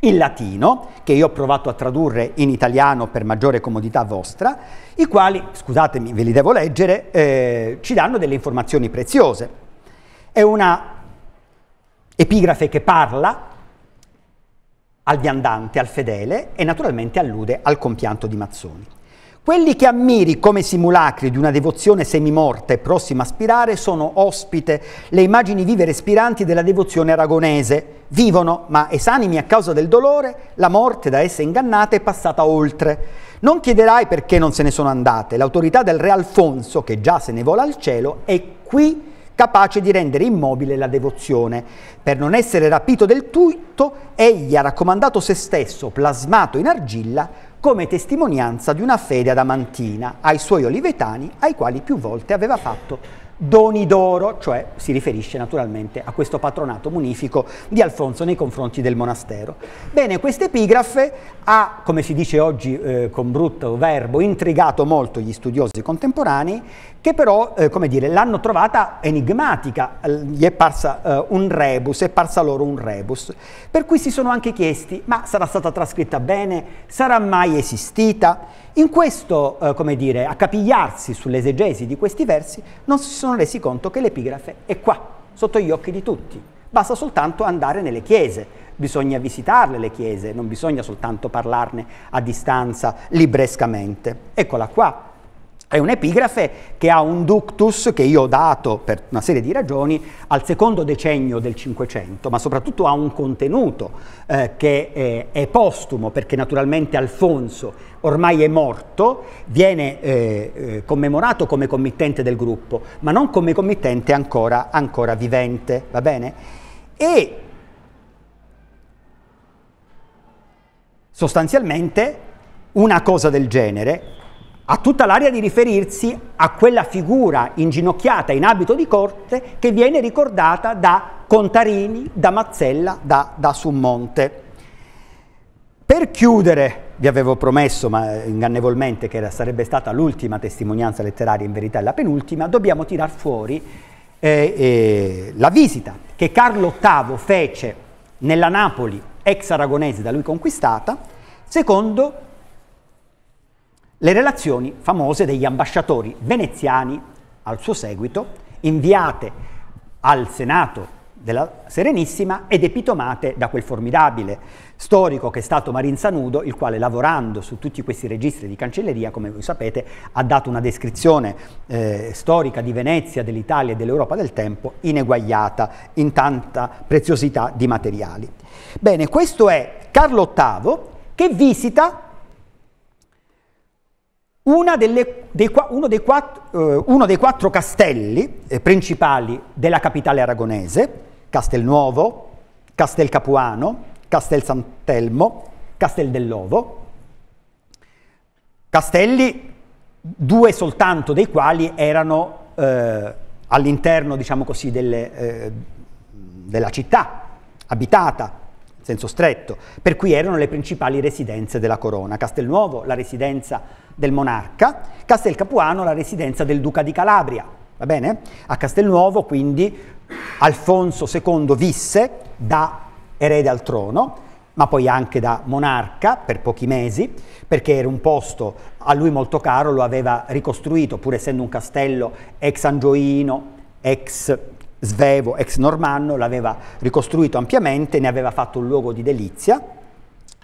in latino, che io ho provato a tradurre in italiano per maggiore comodità vostra, i quali, scusatemi, ve li devo leggere, eh, ci danno delle informazioni preziose. È una epigrafe che parla al viandante, al fedele e naturalmente allude al compianto di Mazzoni. Quelli che ammiri come simulacri di una devozione semimorta e prossima a spirare sono ospite le immagini vive e respiranti della devozione aragonese. Vivono, ma esanimi a causa del dolore, la morte da esse ingannata è passata oltre. Non chiederai perché non se ne sono andate. L'autorità del re Alfonso, che già se ne vola al cielo, è qui capace di rendere immobile la devozione. Per non essere rapito del tutto, egli ha raccomandato se stesso, plasmato in argilla, come testimonianza di una fede adamantina ai suoi olivetani, ai quali più volte aveva fatto doni d'oro, cioè si riferisce naturalmente a questo patronato munifico di Alfonso nei confronti del monastero. Bene, questa epigrafe ha, come si dice oggi eh, con brutto verbo, intrigato molto gli studiosi contemporanei che però, eh, come dire, l'hanno trovata enigmatica, gli è parsa eh, un rebus, è parsa loro un rebus. Per cui si sono anche chiesti, ma sarà stata trascritta bene? Sarà mai esistita? In questo, eh, come dire, accapigliarsi sull'esegesi di questi versi, non si sono resi conto che l'epigrafe è qua, sotto gli occhi di tutti. Basta soltanto andare nelle chiese, bisogna visitarle le chiese, non bisogna soltanto parlarne a distanza, librescamente. Eccola qua, è un'epigrafe che ha un ductus che io ho dato per una serie di ragioni al secondo decennio del Cinquecento, ma soprattutto ha un contenuto eh, che eh, è postumo perché naturalmente Alfonso ormai è morto, viene eh, eh commemorato come committente del gruppo, ma non come committente ancora, ancora vivente, va bene? E sostanzialmente una cosa del genere ha tutta l'aria di riferirsi a quella figura inginocchiata in abito di corte che viene ricordata da Contarini, da Mazzella, da, da Summonte. Per chiudere, vi avevo promesso, ma ingannevolmente, che era, sarebbe stata l'ultima testimonianza letteraria, in verità è la penultima, dobbiamo tirar fuori eh, eh, la visita che Carlo VIII fece nella Napoli, ex aragonese da lui conquistata, secondo le relazioni famose degli ambasciatori veneziani al suo seguito, inviate al Senato della Serenissima ed epitomate da quel formidabile storico che è stato Marin Sanudo, il quale lavorando su tutti questi registri di cancelleria, come voi sapete, ha dato una descrizione eh, storica di Venezia, dell'Italia e dell'Europa del tempo ineguagliata in tanta preziosità di materiali. Bene, questo è Carlo VIII che visita delle, dei, uno, dei quattro, eh, uno, dei quattro, castelli eh, principali della capitale aragonese, Castelnuovo, Castel Capuano, Castel Sant'Elmo, Castel dell'Ovo, castelli due soltanto dei quali erano eh, all'interno, diciamo così, delle, eh, della città abitata, in senso stretto, per cui erano le principali residenze della corona. Castelnuovo, la residenza del monarca, Castel Capuano la residenza del duca di Calabria, va bene? A Castelnuovo quindi Alfonso II visse da erede al trono, ma poi anche da monarca per pochi mesi, perché era un posto a lui molto caro, lo aveva ricostruito, pur essendo un castello ex angioino, ex svevo, ex normanno, l'aveva ricostruito ampiamente, ne aveva fatto un luogo di delizia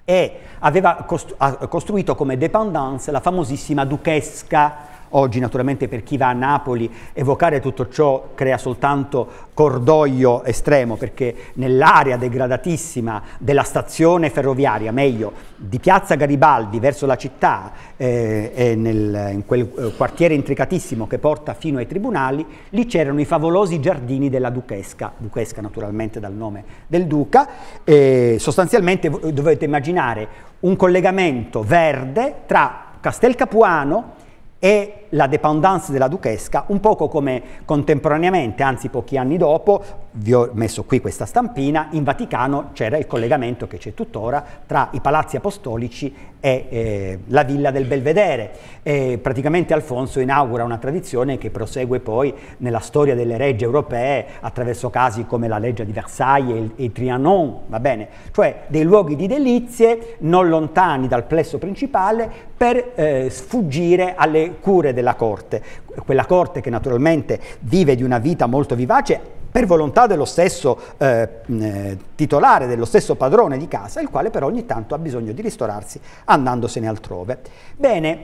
e aveva costruito come dependance la famosissima duchesca Oggi naturalmente per chi va a Napoli evocare tutto ciò crea soltanto cordoglio estremo perché nell'area degradatissima della stazione ferroviaria, meglio di Piazza Garibaldi verso la città eh, e nel, in quel eh, quartiere intricatissimo che porta fino ai tribunali, lì c'erano i favolosi giardini della Duchesca, Duchesca naturalmente dal nome del duca, eh, sostanzialmente dovete immaginare un collegamento verde tra Castel Capuano e la dépendance della duchesca, un poco come contemporaneamente, anzi pochi anni dopo, vi ho messo qui questa stampina, in Vaticano c'era il collegamento che c'è tuttora tra i palazzi apostolici e eh, la villa del Belvedere. E praticamente Alfonso inaugura una tradizione che prosegue poi nella storia delle regge europee attraverso casi come la legge di Versailles e il, Trianon, va bene? Cioè dei luoghi di delizie non lontani dal plesso principale per eh, sfuggire alle cure della corte. Quella corte che naturalmente vive di una vita molto vivace per volontà dello stesso eh, eh, titolare, dello stesso padrone di casa, il quale però ogni tanto ha bisogno di ristorarsi andandosene altrove. Bene,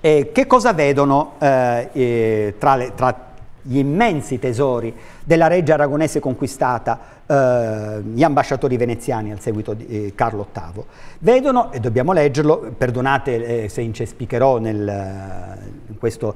eh, che cosa vedono eh, eh tra, le, tra gli immensi tesori della reggia aragonese conquistata, eh, gli ambasciatori veneziani al seguito di eh, Carlo VIII, vedono, e dobbiamo leggerlo, perdonate eh, se incespicherò nel, eh, in questo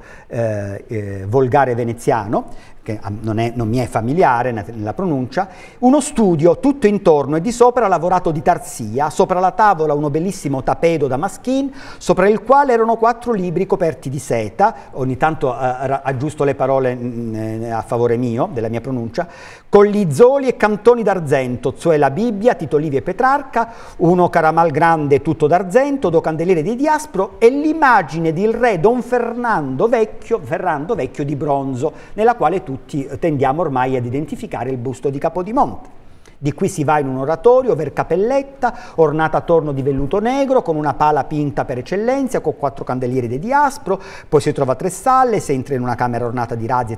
volgare veneziano, che non, è, non, mi è familiare nella pronuncia, uno studio tutto intorno e di sopra lavorato di tarsia, sopra la tavola uno bellissimo tappeto da maschin, sopra il quale erano quattro libri coperti di seta, ogni tanto eh, aggiusto le parole mh, eh, a favore mio, della mia pronuncia, con lizzoli e cantoni d'argento, cioè la Bibbia, Tito Livi e Petrarca, uno caramal grande tutto d'argento, do candeliere di diaspro e l'immagine del re Don Fernando Vecchio, Ferrando Vecchio di bronzo, nella quale tutti tendiamo ormai ad identificare il busto di Capodimonte. Di qui si va in un oratorio, vercappelletta, ornata attorno di velluto negro, con una pala pinta per eccellenza, con quattro candelieri di diaspro, poi si trova a tre sale, si entra in una camera ornata di razzi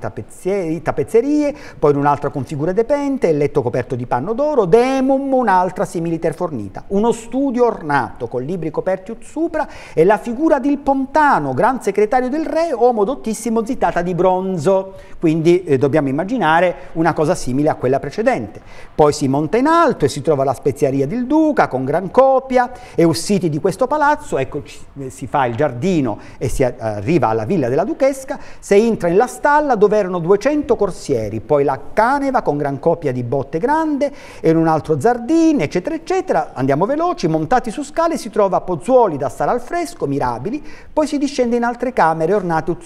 e tappezzerie, poi in un'altra con figure de pente, il letto coperto di panno d'oro, demum, un'altra similiter fornita. Uno studio ornato, con libri coperti ut supra, e la figura del Pontano, gran segretario del re, uomo dottissimo zitata di bronzo. Quindi eh, dobbiamo immaginare una cosa simile a quella precedente. Poi si monta in alto e si trova la spezieria del Duca con gran copia e usciti di questo palazzo, ecco eh, si fa il giardino e si arriva alla villa della Duchesca, si entra nella stalla dove erano 200 corsieri, poi la caneva con gran copia di botte grande e in un altro giardino, eccetera, eccetera, andiamo veloci, montati su scale si trova Pozzuoli da stare al fresco, mirabili, poi si discende in altre camere ornate ut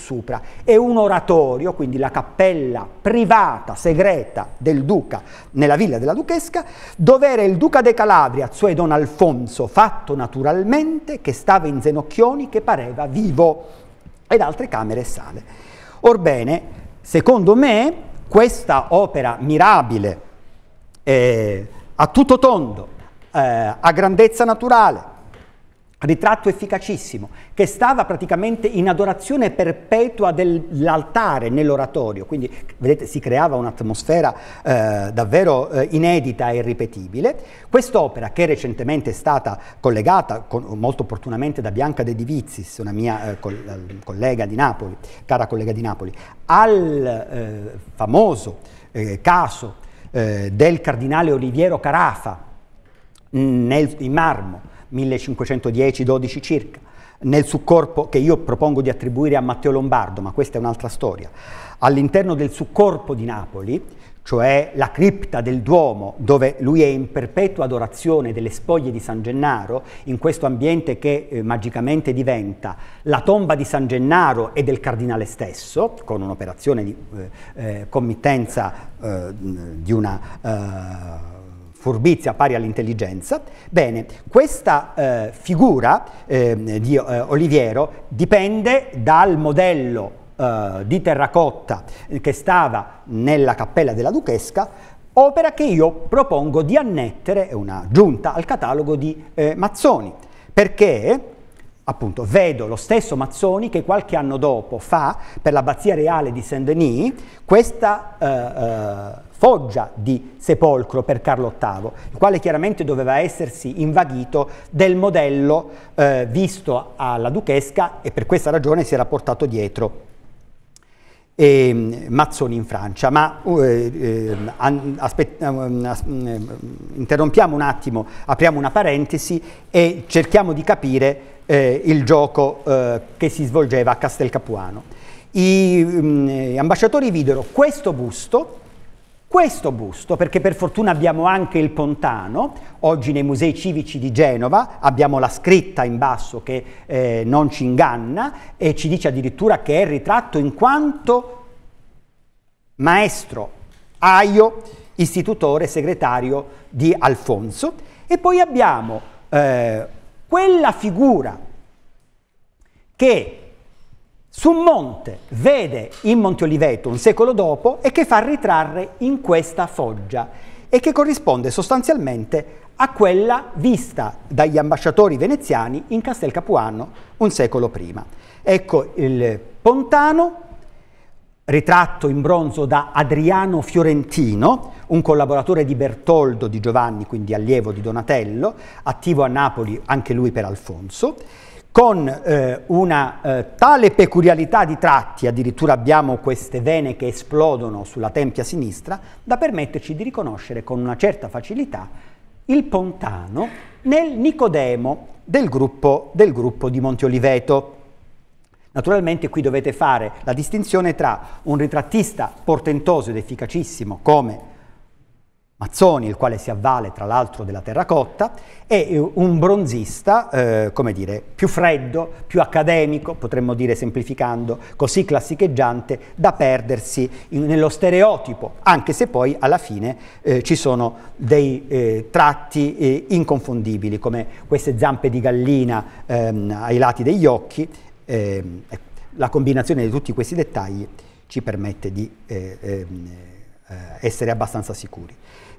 e un oratorio, quindi la cappella privata, segreta del Duca nella villa della Duchesca, gigantesca, dov'era il duca de Calabria, cioè Don Alfonso, fatto naturalmente, che stava in zenocchioni, che pareva vivo, ed altre camere e sale. Orbene, secondo me, questa opera mirabile, eh, a tutto tondo, eh, a grandezza naturale, ritratto efficacissimo, che stava praticamente in adorazione perpetua dell'altare nell'oratorio, quindi vedete si creava un'atmosfera eh, davvero eh, inedita e irripetibile. Quest'opera, che recentemente è stata collegata con, molto opportunamente da Bianca De Divizis, una mia eh, col, eh, collega di Napoli, cara collega di Napoli, al eh, famoso eh, caso del cardinale Oliviero Carafa mm, nel, in marmo, 1510-12 circa, nel succorpo che io propongo di attribuire a Matteo Lombardo, ma questa è un'altra storia. All'interno del succorpo di Napoli, cioè la cripta del Duomo, dove lui è in perpetua adorazione delle spoglie di San Gennaro, in questo ambiente che eh, magicamente diventa la tomba di San Gennaro e del cardinale stesso, con un'operazione di eh, eh, committenza eh, di una eh, furbizia pari all'intelligenza. Bene, questa eh, figura eh, di eh, Oliviero dipende dal modello eh, di terracotta eh, che stava nella cappella della Duchesca, opera che io propongo di annettere, è una giunta al catalogo di eh, Mazzoni, perché appunto vedo lo stesso Mazzoni che qualche anno dopo fa per l'abbazia reale di Saint-Denis questa foggia di sepolcro per Carlo VIII, il quale chiaramente doveva essersi invaghito del modello eh, visto alla duchesca e per questa ragione si era portato dietro e ehm, Mazzoni in Francia, ma eh, ehm, aspet- ehm, interrompiamo un attimo, apriamo una parentesi e cerchiamo di capire eh, il gioco eh, che si svolgeva a Castel Capuano. I mm, eh, ambasciatori videro questo busto questo busto, perché per fortuna abbiamo anche il Pontano, oggi nei musei civici di Genova abbiamo la scritta in basso che eh, non ci inganna e ci dice addirittura che è ritratto in quanto maestro Aio, istitutore segretario di Alfonso. E poi abbiamo eh, quella figura che su un monte vede in Monte Oliveto un secolo dopo e che fa ritrarre in questa foggia e che corrisponde sostanzialmente a quella vista dagli ambasciatori veneziani in Castel Capuano un secolo prima. Ecco il Pontano, ritratto in bronzo da Adriano Fiorentino, un collaboratore di Bertoldo di Giovanni, quindi allievo di Donatello, attivo a Napoli anche lui per Alfonso, con eh, una eh, tale peculiarità di tratti, addirittura abbiamo queste vene che esplodono sulla tempia sinistra, da permetterci di riconoscere con una certa facilità il Pontano nel Nicodemo del gruppo, del gruppo di Monteoliveto. Naturalmente qui dovete fare la distinzione tra un ritrattista portentoso ed efficacissimo come Mazzoni, il quale si avvale tra l'altro della terracotta, e eh, un bronzista, eh, come dire, più freddo, più accademico, potremmo dire semplificando, così classicheggiante da perdersi in, nello stereotipo, anche se poi alla fine eh, ci sono dei eh, tratti eh, inconfondibili, come queste zampe di gallina ehm, ai lati degli occhi. Ehm, ecco, la combinazione di tutti questi dettagli ci permette di eh, ehm, essere abbastanza sicuri.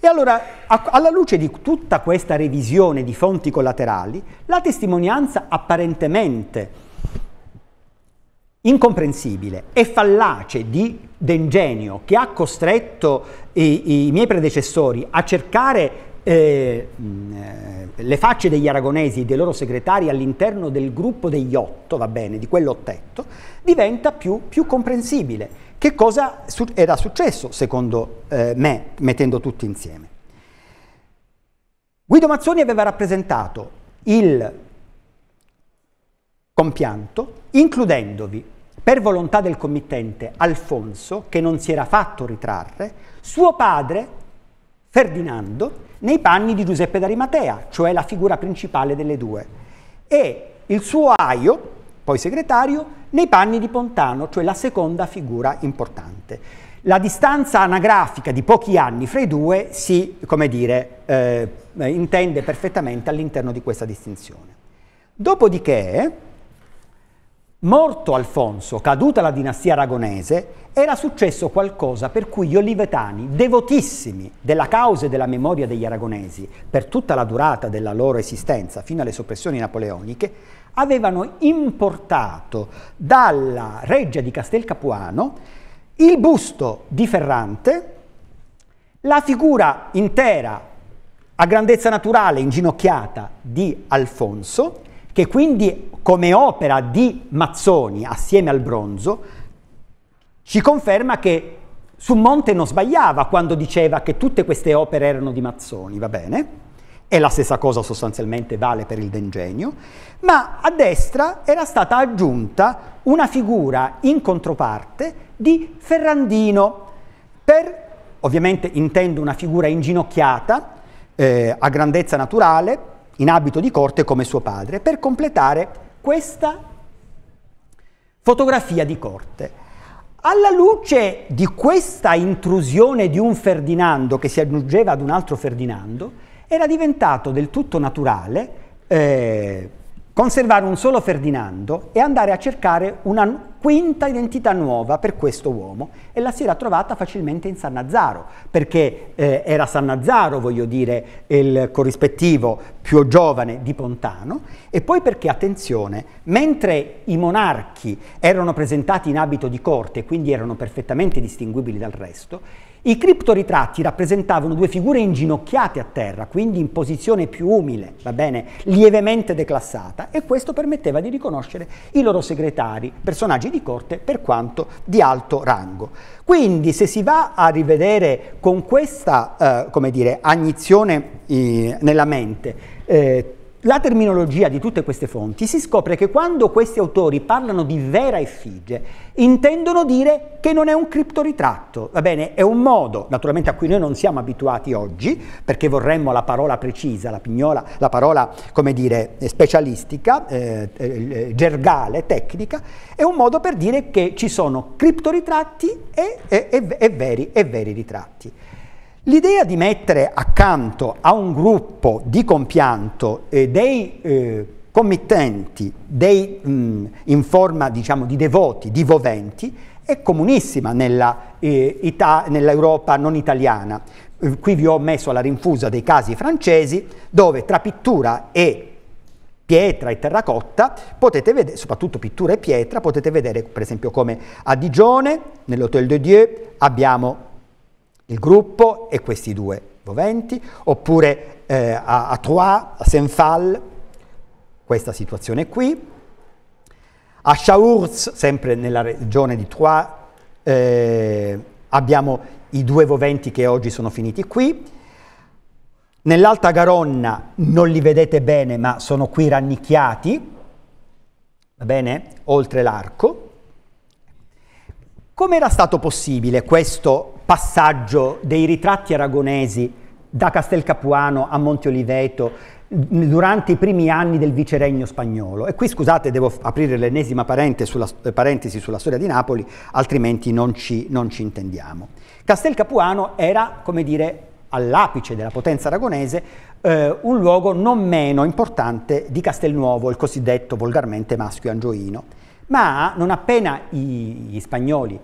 E allora, alla luce di tutta questa revisione di fonti collaterali, la testimonianza apparentemente incomprensibile e fallace di D'Engenio, che ha costretto i, i miei predecessori a cercare eh, le facce degli aragonesi e dei loro segretari all'interno del gruppo degli otto, va bene, di quell'ottetto, diventa più, più comprensibile. Che cosa era successo, secondo eh, me, mettendo tutti insieme? Guido Mazzoni aveva rappresentato il compianto, includendovi per volontà del committente Alfonso, che non si era fatto ritrarre, suo padre Ferdinando nei panni di Giuseppe d'Arimatea, cioè la figura principale delle due, e il suo aio poi segretario, nei panni di Pontano, cioè la seconda figura importante. La distanza anagrafica di pochi anni fra i due si, come dire, eh, intende perfettamente all'interno di questa distinzione. Dopodiché, morto Alfonso, caduta la dinastia aragonese, era successo qualcosa per cui gli olivetani, devotissimi della causa e della memoria degli aragonesi per tutta la durata della loro esistenza, fino alle soppressioni napoleoniche, avevano importato dalla reggia di Castel Capuano il busto di Ferrante, la figura intera a grandezza naturale inginocchiata di Alfonso, che quindi come opera di Mazzoni assieme al bronzo ci conferma che su Monte non sbagliava quando diceva che tutte queste opere erano di Mazzoni, va bene? E la stessa cosa sostanzialmente vale per il dengenio, ma a destra era stata aggiunta una figura in controparte di Ferrandino, per, ovviamente intendo una figura inginocchiata, eh, a grandezza naturale, in abito di corte come suo padre, per completare questa fotografia di corte. Alla luce di questa intrusione di un Ferdinando che si aggiungeva ad un altro Ferdinando, era diventato del tutto naturale eh, conservare un solo Ferdinando e andare a cercare una quinta identità nuova per questo uomo e la si era trovata facilmente in San Nazaro, perché eh, era Nazaro, voglio dire, il corrispettivo più giovane di Pontano, e poi perché, attenzione, mentre i monarchi erano presentati in abito di corte, quindi erano perfettamente distinguibili dal resto, i criptoritratti rappresentavano due figure inginocchiate a terra, quindi in posizione più umile, va bene, lievemente declassata, e questo permetteva di riconoscere i loro segretari, personaggi di corte per quanto di alto rango. Quindi se si va a rivedere con questa, eh, come dire, agnizione eh, nella mente, eh, la terminologia di tutte queste fonti si scopre che quando questi autori parlano di vera effigie intendono dire che non è un criptoritratto, va bene? È un modo, naturalmente a cui noi non siamo abituati oggi, perché vorremmo la parola precisa, la, pignola, la parola, come dire, specialistica, eh, eh, eh gergale, tecnica, è un modo per dire che ci sono criptoritratti e, e, e, e veri, veri ritratti. L'idea di mettere accanto a un gruppo di compianto eh, dei eh, committenti, dei, mh, in forma diciamo, di devoti, di voventi, è comunissima nella, eh, Ita- nell'Europa non italiana. Eh, qui vi ho messo alla rinfusa dei casi francesi, dove tra pittura e pietra e terracotta, potete vedere, soprattutto pittura e pietra, potete vedere per esempio come a Digione, nell'Hôtel de Dieu, abbiamo il gruppo e questi due doventi, oppure eh, a, a Troyes, a saint fal questa situazione qui, a Chaours, sempre nella regione di Troyes, eh, abbiamo i due voventi che oggi sono finiti qui. Nell'Alta Garonna non li vedete bene, ma sono qui rannicchiati, va bene? Oltre l'arco. Come era stato possibile questo passaggio dei ritratti aragonesi da Castel Capuano a Monte Oliveto mm, durante i primi anni del viceregno spagnolo. E qui scusate, devo aprire l'ennesima parentesi sulla storia di Napoli, altrimenti non ci, non ci intendiamo. Castelcapuano era, come dire, all'apice della potenza aragonese, eh, un luogo non meno importante di Castelnuovo, il cosiddetto volgarmente maschio angioino. Ma non appena gli spagnoli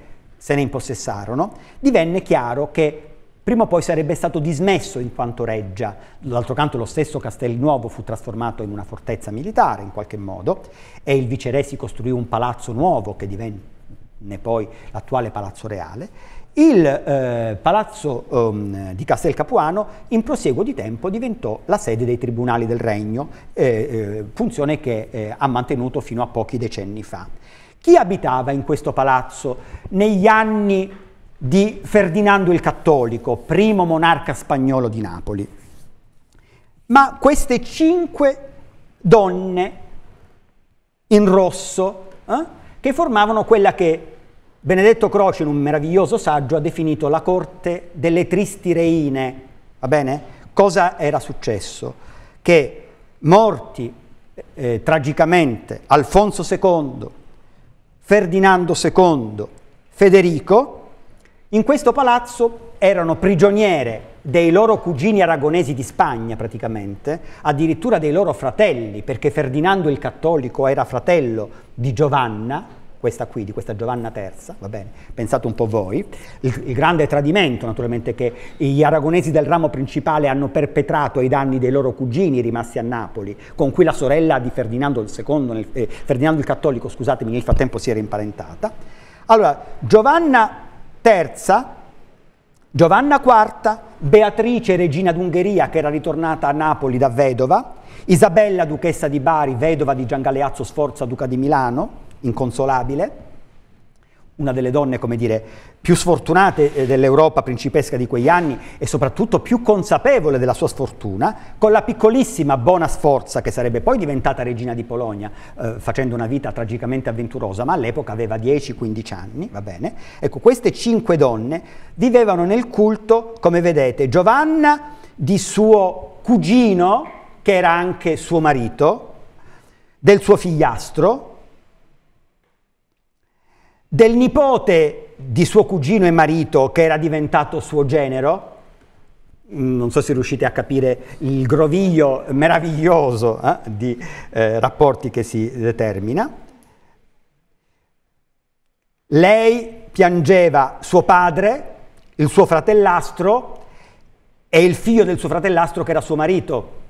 se ne impossessarono, divenne chiaro che prima o poi sarebbe stato dismesso in quanto reggia. D'altro canto lo stesso Castelnuovo fu trasformato in una fortezza militare in qualche modo e il viceré si costruì un palazzo nuovo che divenne poi l'attuale palazzo reale. Il eh, palazzo um, di Castel Capuano in prosieguo di tempo diventò la sede dei tribunali del regno, eh, eh, funzione che eh, ha mantenuto fino a pochi decenni fa. Chi abitava in questo palazzo negli anni di Ferdinando il Cattolico, primo monarca spagnolo di Napoli? Ma queste cinque donne in rosso eh, che formavano quella che Benedetto Croce in un meraviglioso saggio ha definito la corte delle tristi reine. Va bene? Cosa era successo? Che morti eh, tragicamente Alfonso II, Ferdinando II, Federico, in questo palazzo erano prigioniere dei loro cugini aragonesi di Spagna praticamente, addirittura dei loro fratelli, perché Ferdinando il Cattolico era fratello di Giovanna, questa qui, di questa Giovanna III, va bene? Pensate un po' voi. Il, il grande tradimento, naturalmente, che gli aragonesi del ramo principale hanno perpetrato ai danni dei loro cugini rimasti a Napoli, con cui la sorella di Ferdinando II, nel, eh, Ferdinando il Cattolico, scusatemi, nel frattempo si era imparentata. Allora, Giovanna III, Giovanna IV, Beatrice regina d'Ungheria che era ritornata a Napoli da vedova, Isabella duchessa di Bari, vedova di Giangaleazzo Sforza, duca di Milano, inconsolabile, una delle donne, come dire, più sfortunate eh, dell'Europa principesca di quegli anni e soprattutto più consapevole della sua sfortuna, con la piccolissima Bona Sforza, che sarebbe poi diventata regina di Polonia, eh, facendo una vita tragicamente avventurosa, ma all'epoca aveva 10-15 anni, va bene? Ecco, queste cinque donne vivevano nel culto, come vedete, Giovanna di suo cugino, che era anche suo marito, del suo figliastro, del nipote di suo cugino e marito che era diventato suo genero, mm, non so se riuscite a capire il groviglio meraviglioso eh, di eh, rapporti che si determina, lei piangeva suo padre, il suo fratellastro e il figlio del suo fratellastro che era suo marito.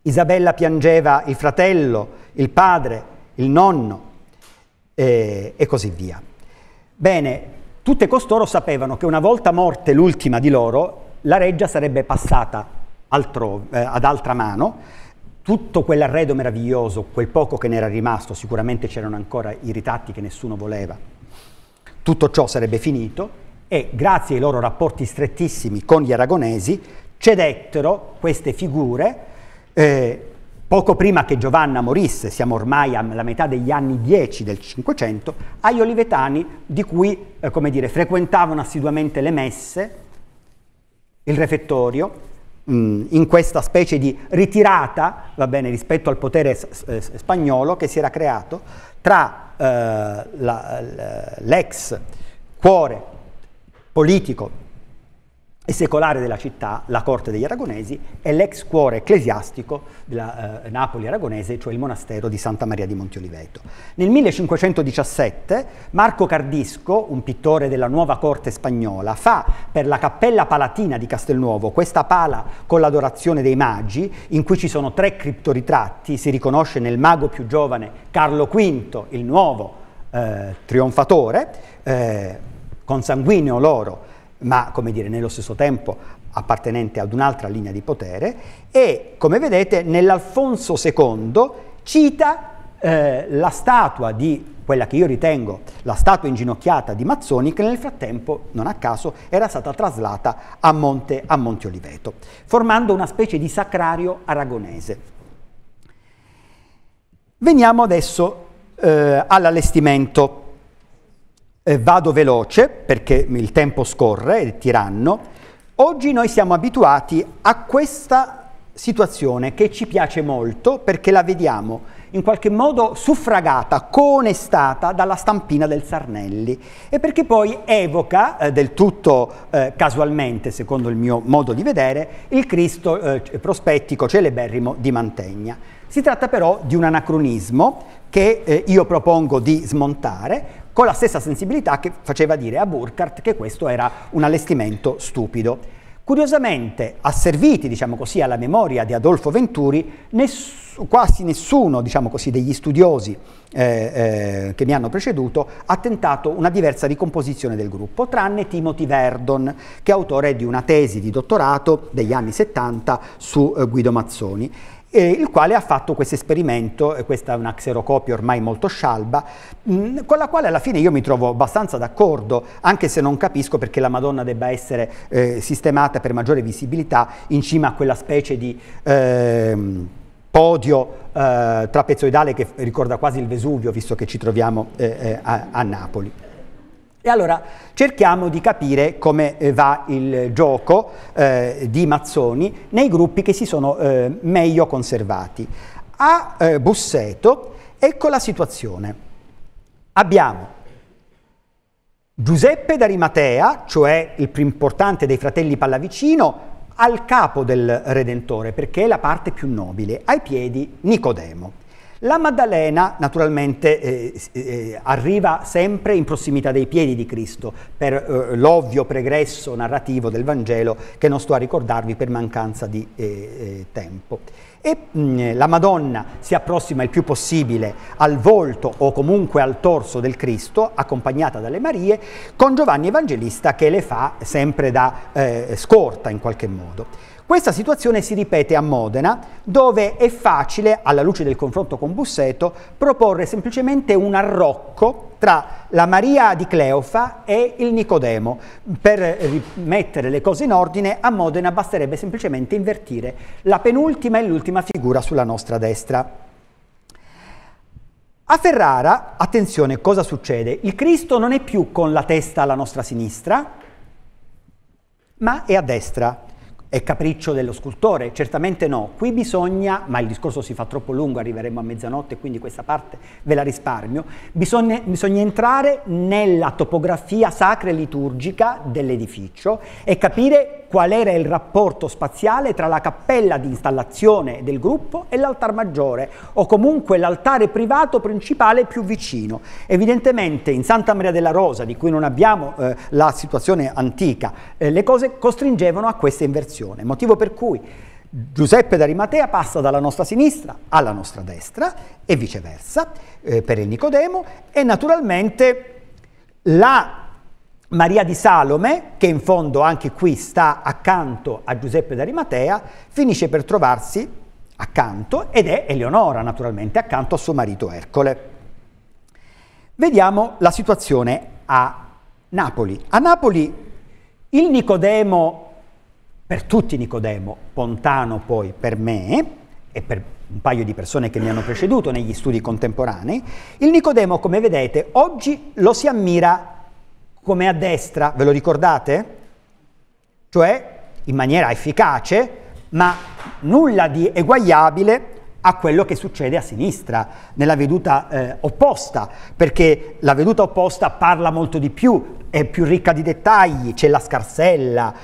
Isabella piangeva il fratello, il padre, il nonno eh, e così via. Bene, tutte costoro sapevano che una volta morte l'ultima di loro, la reggia sarebbe passata altro, eh, ad altra mano, tutto quell'arredo meraviglioso, quel poco che ne era rimasto, sicuramente c'erano ancora i ritratti che nessuno voleva, tutto ciò sarebbe finito e grazie ai loro rapporti strettissimi con gli aragonesi cedettero queste figure eh, Poco prima che Giovanna morisse, siamo ormai alla metà degli anni 10 del Cinquecento, agli Olivetani, di cui eh, come dire, frequentavano assiduamente le messe, il refettorio, mh, mm, in questa specie di ritirata va bene, rispetto al potere eh, spagnolo che si era creato tra eh, la, l'ex cuore politico e secolare della città, la corte degli Aragonesi, e l'ex cuore ecclesiastico della eh, Napoli aragonese, cioè il monastero di Santa Maria di Montioliveto. Nel 1517 Marco Cardisco, un pittore della nuova corte spagnola, fa per la cappella palatina di Castelnuovo questa pala con l'adorazione dei magi, in cui ci sono tre criptoritratti, si riconosce nel mago più giovane Carlo V, il nuovo eh, trionfatore, eh, consanguineo loro, ma come dire, nello stesso tempo appartenente ad un'altra linea di potere, e come vedete nell'Alfonso II cita eh, la statua di quella che io ritengo la statua inginocchiata di Mazzoni, che nel frattempo, non a caso, era stata traslata a Monte, a Monte Oliveto, formando una specie di sacrario aragonese. Veniamo adesso eh, all'allestimento eh, vado veloce perché il tempo scorre, è tiranno. Oggi noi siamo abituati a questa situazione che ci piace molto perché la vediamo in qualche modo suffragata, conestata dalla stampina del Sarnelli e perché poi evoca eh, del tutto eh, casualmente, secondo il mio modo di vedere, il Cristo eh, prospettico celeberrimo di Mantegna. Si tratta però di un anacronismo che eh, io propongo di smontare con la stessa sensibilità che faceva dire a Burckhardt che questo era un allestimento stupido. Curiosamente, asserviti, diciamo così, alla memoria di Adolfo Venturi, ness- quasi nessuno, diciamo così, degli studiosi eh, eh, che mi hanno preceduto ha tentato una diversa ricomposizione del gruppo, tranne Timothy Verdon, che è autore di una tesi di dottorato degli anni 70 su eh, Guido Mazzoni eh, il quale ha fatto questo esperimento, questa è una xerocopia ormai molto scialba, mh, mm, con la quale alla fine io mi trovo abbastanza d'accordo, anche se non capisco perché la Madonna debba essere eh, sistemata per maggiore visibilità in cima a quella specie di... Ehm, podio eh, trapezoidale che ricorda quasi il Vesuvio, visto che ci troviamo eh, eh a, a Napoli. E allora cerchiamo di capire come eh, va il gioco eh, di Mazzoni nei gruppi che si sono eh, meglio conservati. A eh, Busseto ecco la situazione. Abbiamo Giuseppe d'Arimatea, cioè il più importante dei fratelli Pallavicino, al capo del Redentore, perché è la parte più nobile, ai piedi Nicodemo. La Maddalena naturalmente eh, eh, arriva sempre in prossimità dei piedi di Cristo per eh, l'ovvio pregresso narrativo del Vangelo che non sto a ricordarvi per mancanza di eh, eh, tempo. E mh, mm, la Madonna si approssima il più possibile al volto o comunque al torso del Cristo, accompagnata dalle Marie, con Giovanni Evangelista che le fa sempre da eh, scorta in qualche modo. Questa situazione si ripete a Modena, dove è facile, alla luce del confronto con Busseto, proporre semplicemente un arrocco tra la Maria di Cleofa e il Nicodemo. Per rimettere le cose in ordine, a Modena basterebbe semplicemente invertire la penultima e l'ultima figura sulla nostra destra. A Ferrara, attenzione, cosa succede? Il Cristo non è più con la testa alla nostra sinistra, ma è a destra è capriccio dello scultore? Certamente no, qui bisogna, ma il discorso si fa troppo lungo, arriveremo a mezzanotte, quindi questa parte ve la risparmio, bisogna, bisogna entrare nella topografia sacra e liturgica dell'edificio e capire qual era il rapporto spaziale tra la cappella di installazione del gruppo e l'altar maggiore o comunque l'altare privato principale più vicino. Evidentemente in Santa Maria della Rosa, di cui non abbiamo eh, la situazione antica, eh, le cose costringevano a queste inversioni situazione, motivo per cui Giuseppe d'Arimatea passa dalla nostra sinistra alla nostra destra e viceversa eh, per il Nicodemo e naturalmente la Maria di Salome, che in fondo anche qui sta accanto a Giuseppe d'Arimatea, finisce per trovarsi accanto ed è Eleonora naturalmente accanto a suo marito Ercole. Vediamo la situazione a Napoli. A Napoli il Nicodemo per tutti Nicodemo, Pontano poi per me e per un paio di persone che mi hanno preceduto negli studi contemporanei, il Nicodemo, come vedete, oggi lo si ammira come a destra, ve lo ricordate? Cioè in maniera efficace, ma nulla di eguagliabile a quello che succede a sinistra, nella veduta eh, opposta, perché la veduta opposta parla molto di più, è più ricca di dettagli, c'è la scarsella,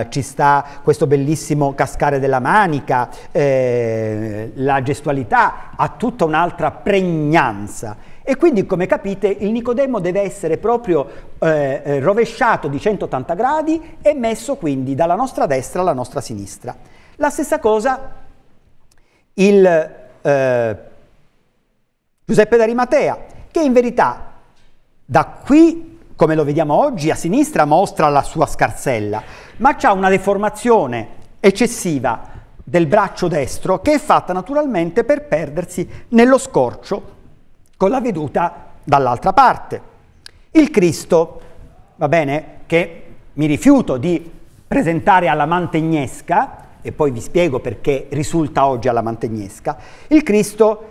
eh, ci sta questo bellissimo cascare della manica, eh, la gestualità ha tutta un'altra pregnanza. E quindi, come capite, il Nicodemo deve essere proprio eh, eh rovesciato di 180 gradi e messo quindi dalla nostra destra alla nostra sinistra. La stessa cosa il eh, Giuseppe d'Arimatea, che in verità da qui, come lo vediamo oggi, a sinistra mostra la sua scarsella, ma c'è una deformazione eccessiva del braccio destro che è fatta naturalmente per perdersi nello scorcio con la veduta dall'altra parte. Il Cristo, va bene, che mi rifiuto di presentare alla mantegnesca, e poi vi spiego perché risulta oggi alla Mantegnesca, il Cristo,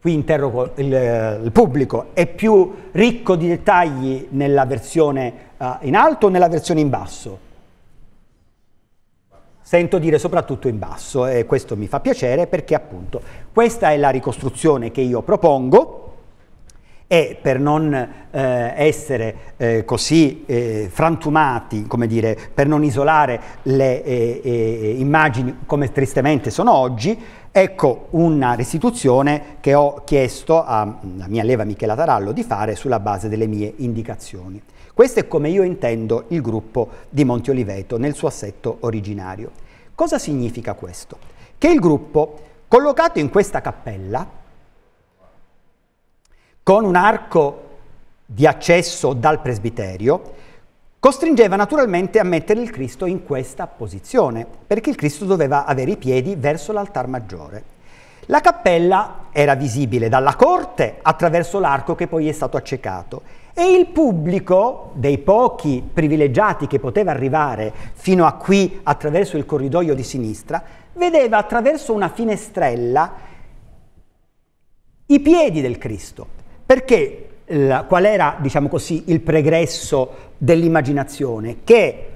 qui interrogo il, il pubblico, è più ricco di dettagli nella versione uh, in alto o nella versione in basso? Sento dire soprattutto in basso e questo mi fa piacere perché appunto questa è la ricostruzione che io propongo e per non eh, essere eh, così eh, frantumati, come dire, per non isolare le eh, eh, immagini come tristemente sono oggi, ecco una restituzione che ho chiesto alla mia leva Michela Tarallo di fare sulla base delle mie indicazioni. Questo è come io intendo il gruppo di Monte Oliveto nel suo assetto originario. Cosa significa questo? Che il gruppo collocato in questa cappella con un arco di accesso dal presbiterio, costringeva naturalmente a mettere il Cristo in questa posizione, perché il Cristo doveva avere i piedi verso l'altar maggiore. La cappella era visibile dalla corte attraverso l'arco che poi è stato accecato e il pubblico, dei pochi privilegiati che poteva arrivare fino a qui attraverso il corridoio di sinistra, vedeva attraverso una finestrella i piedi del Cristo. Perché la, qual era, diciamo così, il pregresso dell'immaginazione? Che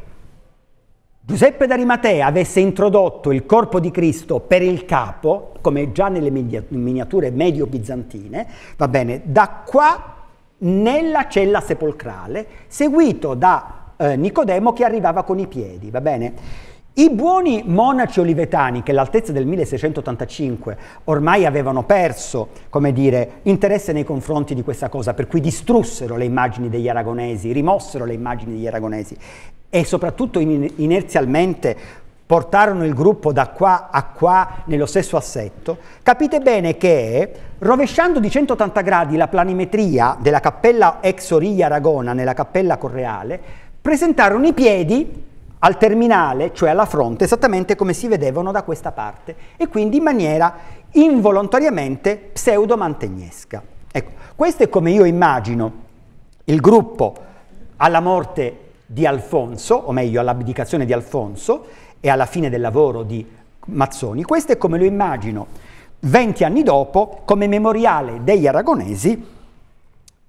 Giuseppe d'Arimatea avesse introdotto il corpo di Cristo per il capo, come già nelle miniature medio-bizantine, va bene, da qua nella cella sepolcrale, seguito da eh, Nicodemo che arrivava con i piedi, va bene? I buoni monaci olivetani, che all'altezza del 1685 ormai avevano perso, come dire, interesse nei confronti di questa cosa, per cui distrussero le immagini degli aragonesi, rimossero le immagini degli aragonesi e soprattutto in- inerzialmente portarono il gruppo da qua a qua nello stesso assetto, capite bene che rovesciando di 180 gradi la planimetria della cappella ex Origlia Aragona nella cappella Correale, presentarono i piedi al terminale, cioè alla fronte, esattamente come si vedevano da questa parte e quindi in maniera involontariamente pseudo-mantegnesca. Ecco, questo è come io immagino il gruppo alla morte di Alfonso, o meglio all'abdicazione di Alfonso e alla fine del lavoro di Mazzoni, questo è come lo immagino 20 anni dopo come memoriale degli aragonesi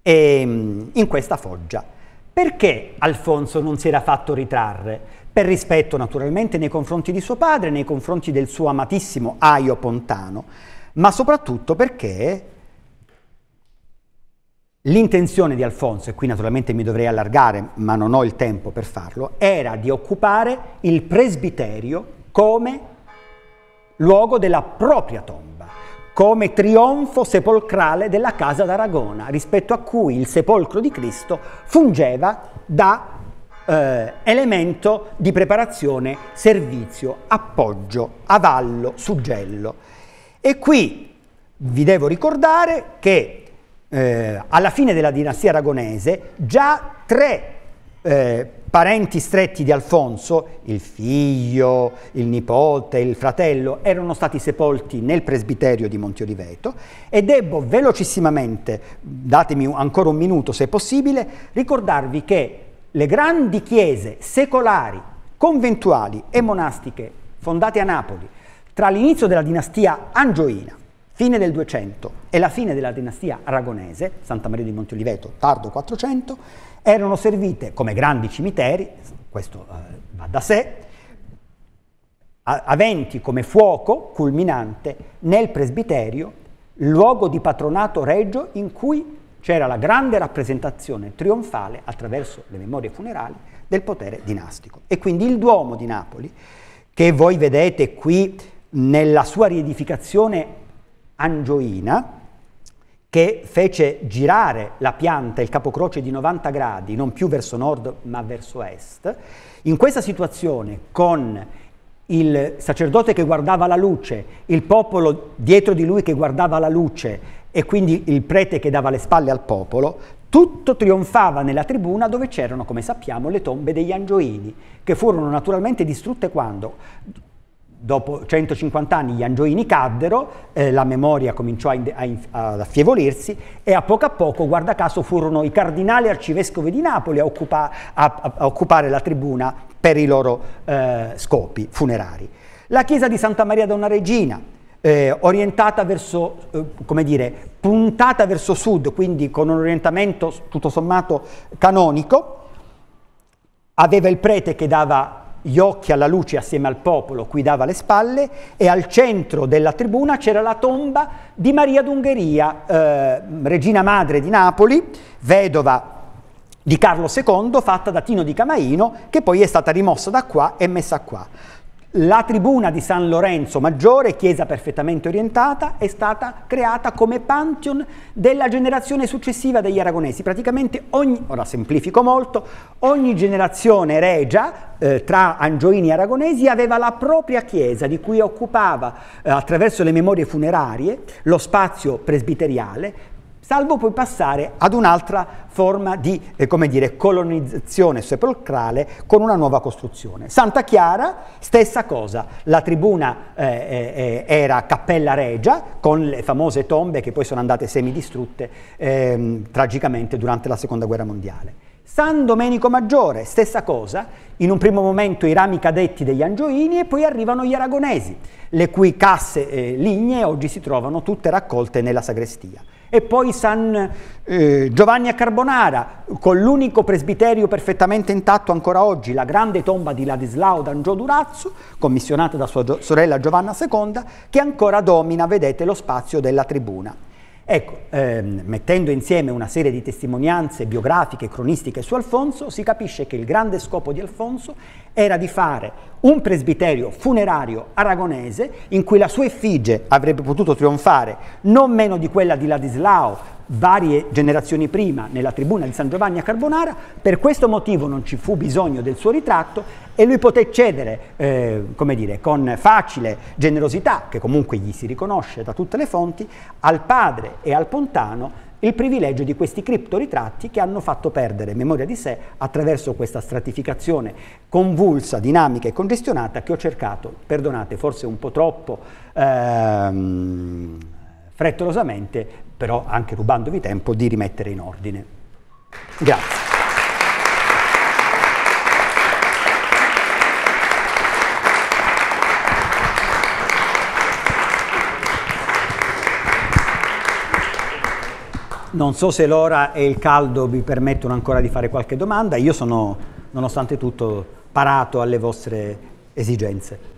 ehm, in questa foggia. Perché Alfonso non si era fatto ritrarre? per rispetto naturalmente nei confronti di suo padre, nei confronti del suo amatissimo Aio Pontano, ma soprattutto perché l'intenzione di Alfonso, e qui naturalmente mi dovrei allargare, ma non ho il tempo per farlo, era di occupare il presbiterio come luogo della propria tomba, come trionfo sepolcrale della casa d'Aragona, rispetto a cui il sepolcro di Cristo fungeva da eh, elemento di preparazione, servizio, appoggio, avallo, suggello. E qui vi devo ricordare che eh, alla fine della dinastia aragonese già tre eh, parenti stretti di Alfonso, il figlio, il nipote, il fratello, erano stati sepolti nel presbiterio di Monteoliveto e debbo velocissimamente, datemi ancora un minuto se possibile, ricordarvi che le grandi chiese secolari, conventuali e monastiche fondate a Napoli tra l'inizio della dinastia angioina, fine del 200, e la fine della dinastia aragonese, Santa Maria di Montoliveto, tardo 400, erano servite come grandi cimiteri, questo eh, va da sé, aventi come fuoco culminante nel presbiterio, luogo di patronato regio in cui c'era la grande rappresentazione trionfale attraverso le memorie funerali del potere dinastico. E quindi il Duomo di Napoli, che voi vedete qui nella sua riedificazione angioina, che fece girare la pianta, il capocroce di 90 gradi, non più verso nord ma verso est, in questa situazione con il sacerdote che guardava la luce, il popolo dietro di lui che guardava la luce, e quindi il prete che dava le spalle al popolo, tutto trionfava nella tribuna dove c'erano, come sappiamo, le tombe degli angioini, che furono naturalmente distrutte quando, dopo 150 anni, gli angioini caddero, eh, la memoria cominciò a in, a ad affievolirsi e a poco a poco, guarda caso, furono i cardinali arcivescovi di Napoli a, occupa, a occupare la tribuna per i loro eh, scopi funerari. La chiesa di Santa Maria Donna Regina, eh, orientata verso, eh, come dire, puntata verso sud, quindi con un orientamento tutto sommato canonico, aveva il prete che dava gli occhi alla luce assieme al popolo, qui dava le spalle, e al centro della tribuna c'era la tomba di Maria d'Ungheria, eh, regina madre di Napoli, vedova di Carlo II, fatta da Tino di Camaino, che poi è stata rimossa da qua e messa qua. La tribuna di San Lorenzo Maggiore, chiesa perfettamente orientata, è stata creata come pantheon della generazione successiva degli aragonesi. Praticamente ogni, ora semplifico molto, ogni generazione regia eh, tra angioini e aragonesi aveva la propria chiesa di cui occupava eh, attraverso le memorie funerarie lo spazio presbiteriale salvo poi passare ad un'altra forma di eh, dire, colonizzazione sepolcrale con una nuova costruzione. Santa Chiara, stessa cosa, la tribuna eh, eh, eh, era Cappella Regia con le famose tombe che poi sono andate semidistrutte ehm, tragicamente durante la Seconda Guerra Mondiale. San Domenico Maggiore, stessa cosa, in un primo momento i rami cadetti degli Angioini e poi arrivano gli Aragonesi, le cui casse eh, lignee oggi si trovano tutte raccolte nella sagrestia. E poi San eh, Giovanni a Carbonara, con l'unico presbiterio perfettamente intatto ancora oggi, la grande tomba di Ladislao d'Angio Durazzo, commissionata da sua sorella Giovanna II, che ancora domina, vedete, lo spazio della tribuna. Ecco, ehm, mettendo insieme una serie di testimonianze biografiche, e cronistiche su Alfonso, si capisce che il grande scopo di Alfonso era di fare un presbiterio funerario aragonese in cui la sua effigie avrebbe potuto trionfare non meno di quella di Ladislao varie generazioni prima nella tribuna di San Giovanni a Carbonara, per questo motivo non ci fu bisogno del suo ritratto e lui poté cedere, eh, come dire, con facile generosità, che comunque gli si riconosce da tutte le fonti, al padre e al Pontano il privilegio di questi criptoritratti che hanno fatto perdere memoria di sé attraverso questa stratificazione convulsa, dinamica e congestionata che ho cercato, perdonate, forse un po' troppo ehm, frettolosamente, però anche rubandovi tempo, di rimettere in ordine. Grazie. Non so se l'ora e il caldo vi permettono ancora di fare qualche domanda, io sono, nonostante tutto, parato alle vostre esigenze.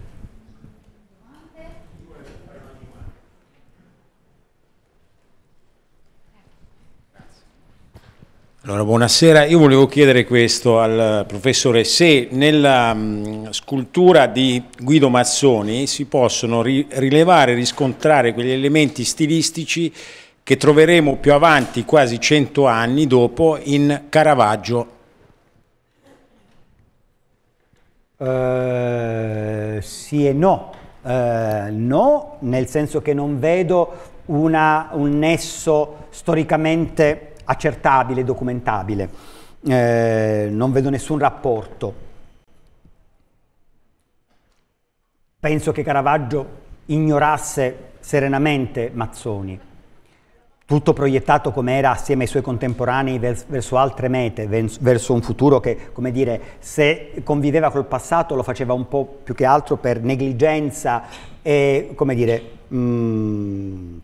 Allora, buonasera, io volevo chiedere questo al professore, se nella mh, mm, scultura di Guido Mazzoni si possono ri rilevare, riscontrare quegli elementi stilistici che troveremo più avanti, quasi cento anni dopo, in Caravaggio. Uh, sì e no. Uh, no, nel senso che non vedo una, un nesso storicamente accertabile, documentabile. Eh, non vedo nessun rapporto. Penso che Caravaggio ignorasse serenamente Mazzoni tutto proiettato come era assieme ai suoi contemporanei verso altre mete, verso un futuro che, come dire, se conviveva col passato lo faceva un po' più che altro per negligenza e, come dire, mh, mm,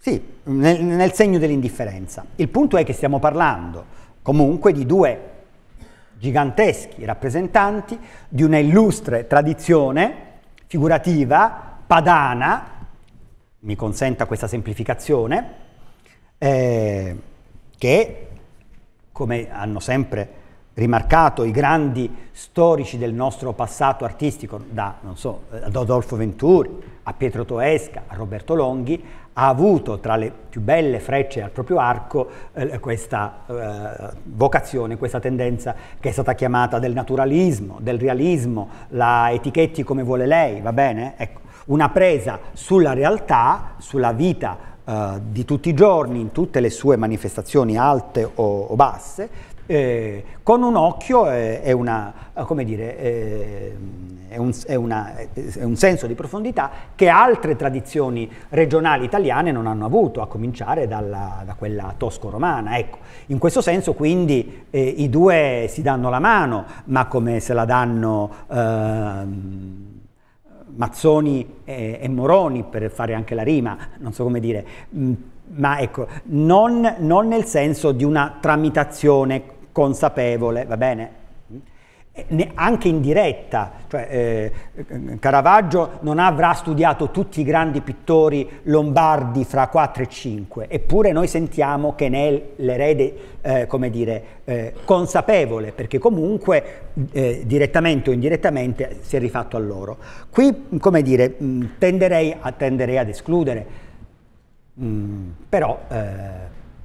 sì, nel, nel segno dell'indifferenza. Il punto è che stiamo parlando comunque di due giganteschi rappresentanti di una illustre tradizione figurativa padana mi consenta questa semplificazione, eh, che, come hanno sempre rimarcato i grandi storici del nostro passato artistico, da so, Adolfo Venturi a Pietro Toesca a Roberto Longhi, ha avuto tra le più belle frecce al proprio arco eh, questa eh, vocazione, questa tendenza che è stata chiamata del naturalismo, del realismo, la etichetti come vuole lei, va bene? Ecco, una presa sulla realtà, sulla vita eh, di tutti i giorni, in tutte le sue manifestazioni alte o, o basse, eh, con un occhio eh, è, una, eh, dire, eh, è, un, è, una, è, un, senso di profondità che altre tradizioni regionali italiane non hanno avuto, a cominciare dalla, da quella tosco-romana. Ecco, in questo senso quindi eh, i due si danno la mano, ma come se la danno ehm, Mazzoni e, e, Moroni, per fare anche la rima, non so come dire, mm, ma ecco, non, non nel senso di una tramitazione consapevole, va bene? anche in diretta, cioè, eh, Caravaggio non avrà studiato tutti i grandi pittori lombardi fra 4 e 5, eppure noi sentiamo che ne è l'erede, eh, come dire, eh, consapevole, perché comunque eh, direttamente o indirettamente si è rifatto a loro. Qui, come dire, mh, mm, tenderei, a, tenderei, ad escludere, mh, mm, però eh,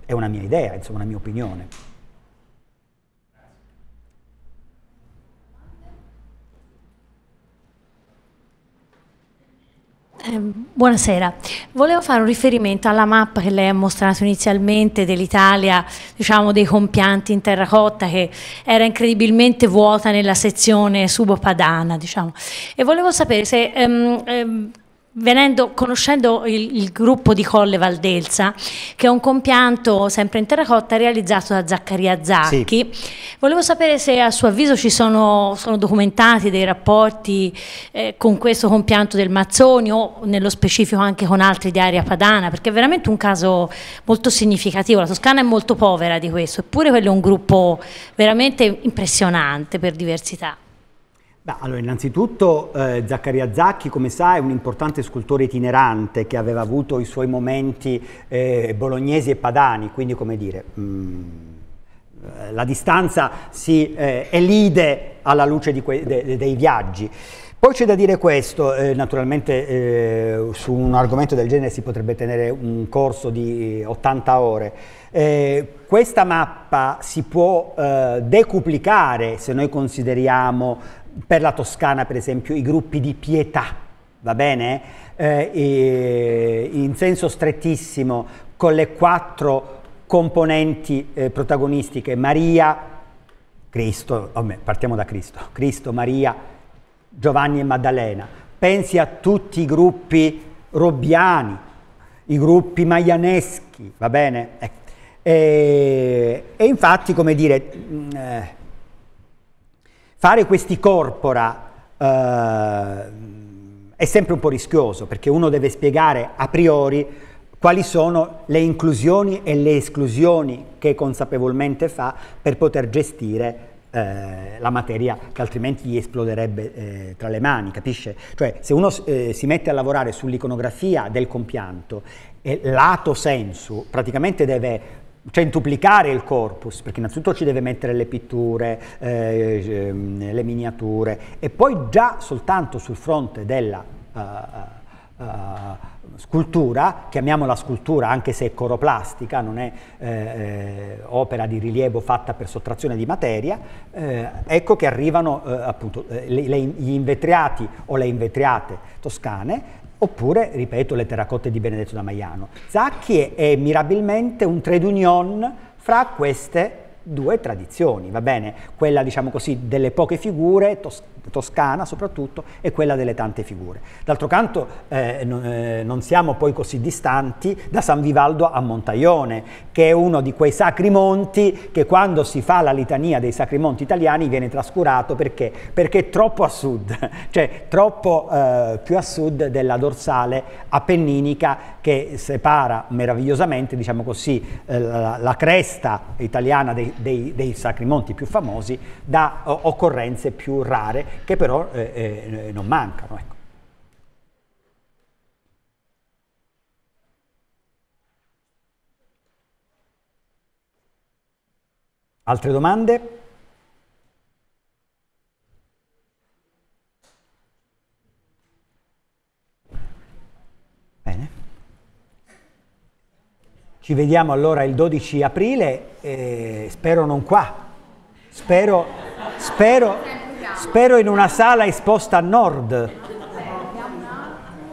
è una mia idea, insomma una mia opinione. Ehm, buonasera, volevo fare un riferimento alla mappa che lei ha mostrato inizialmente dell'Italia, diciamo dei compianti in terracotta che era incredibilmente vuota nella sezione subopadana, diciamo. E volevo sapere se ehm, ehm, Venendo, conoscendo il, il, gruppo di Colle Valdelsa, che è un compianto sempre in terracotta realizzato da Zaccaria Zacchi, sì. volevo sapere se a suo avviso ci sono, sono documentati dei rapporti eh, con questo compianto del Mazzoni o nello specifico anche con altri di area padana, perché è veramente un caso molto significativo. La Toscana è molto povera di questo, eppure quello è un gruppo veramente impressionante per diversità. Beh, allora, innanzitutto eh, Zaccaria Zacchi, come sa, è un importante scultore itinerante che aveva avuto i suoi momenti eh, bolognesi e padani, quindi come dire, mh, mm, la distanza si eh, elide alla luce de de dei viaggi. Poi c'è da dire questo, eh, naturalmente eh, su un argomento del genere si potrebbe tenere un corso di 80 eh, ore. Eh, questa mappa si può eh, decuplicare se noi consideriamo per la Toscana, per esempio, i gruppi di pietà, va bene? Eh, in senso strettissimo, con le quattro componenti eh, protagonistiche, Maria, Cristo, oh, partiamo da Cristo, Cristo, Maria, Giovanni e Maddalena. Pensi a tutti i gruppi robbiani, i gruppi maianeschi, va bene? Eh. E, e, infatti, come dire... Mm, eh, fare questi corpora eh, è sempre un po' rischioso perché uno deve spiegare a priori quali sono le inclusioni e le esclusioni che consapevolmente fa per poter gestire eh, la materia che altrimenti gli esploderebbe eh, tra le mani, capisce? Cioè se uno eh, si mette a lavorare sull'iconografia del compianto e eh, lato sensu praticamente deve centuplicare il corpus, perché innanzitutto ci deve mettere le pitture, eh, ehm, le miniature e poi già soltanto sul fronte della uh, uh, scultura, chiamiamola scultura anche se è coroplastica, non è eh, opera di rilievo fatta per sottrazione di materia, eh, ecco che arrivano eh, appunto le, le, gli invetriati o le invetriate toscane Oppure, ripeto, le terracotte di Benedetto da Maiano. Zacchi è, mirabilmente un trade union fra queste due tradizioni, va bene? Quella, diciamo così, delle poche figure, tos toscana soprattutto, e quella delle tante figure. D'altro canto eh, non, eh, non siamo poi così distanti da San Vivaldo a Montaglione, che è uno di quei sacri monti che quando si fa la litania dei sacri monti italiani viene trascurato perché? Perché è troppo a sud, [LAUGHS] cioè troppo eh, più a sud della dorsale appenninica che separa meravigliosamente, diciamo così, eh, la, la, cresta italiana dei, dei, dei monti più famosi da eh, occorrenze più rare che però eh, eh non mancano. Ecco. Altre domande? Ci vediamo allora il 12 aprile, eh, spero non qua, spero, spero, spero in una sala esposta a nord.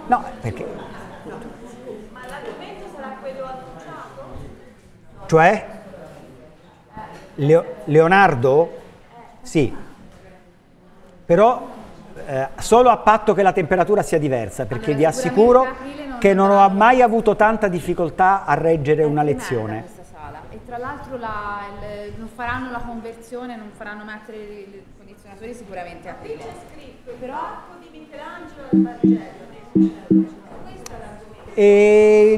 No, perché... Ma l'argomento sarà quello annunciato? Cioè? Leonardo? Sì. Però eh, solo a patto che la temperatura sia diversa, perché allora, vi assicuro che non ho mai avuto tanta difficoltà a reggere una lezione. E tra l'altro la, non faranno la conversione, non faranno mettere i condizionatori sicuramente a aprile. Però di Michelangelo e Bargello. E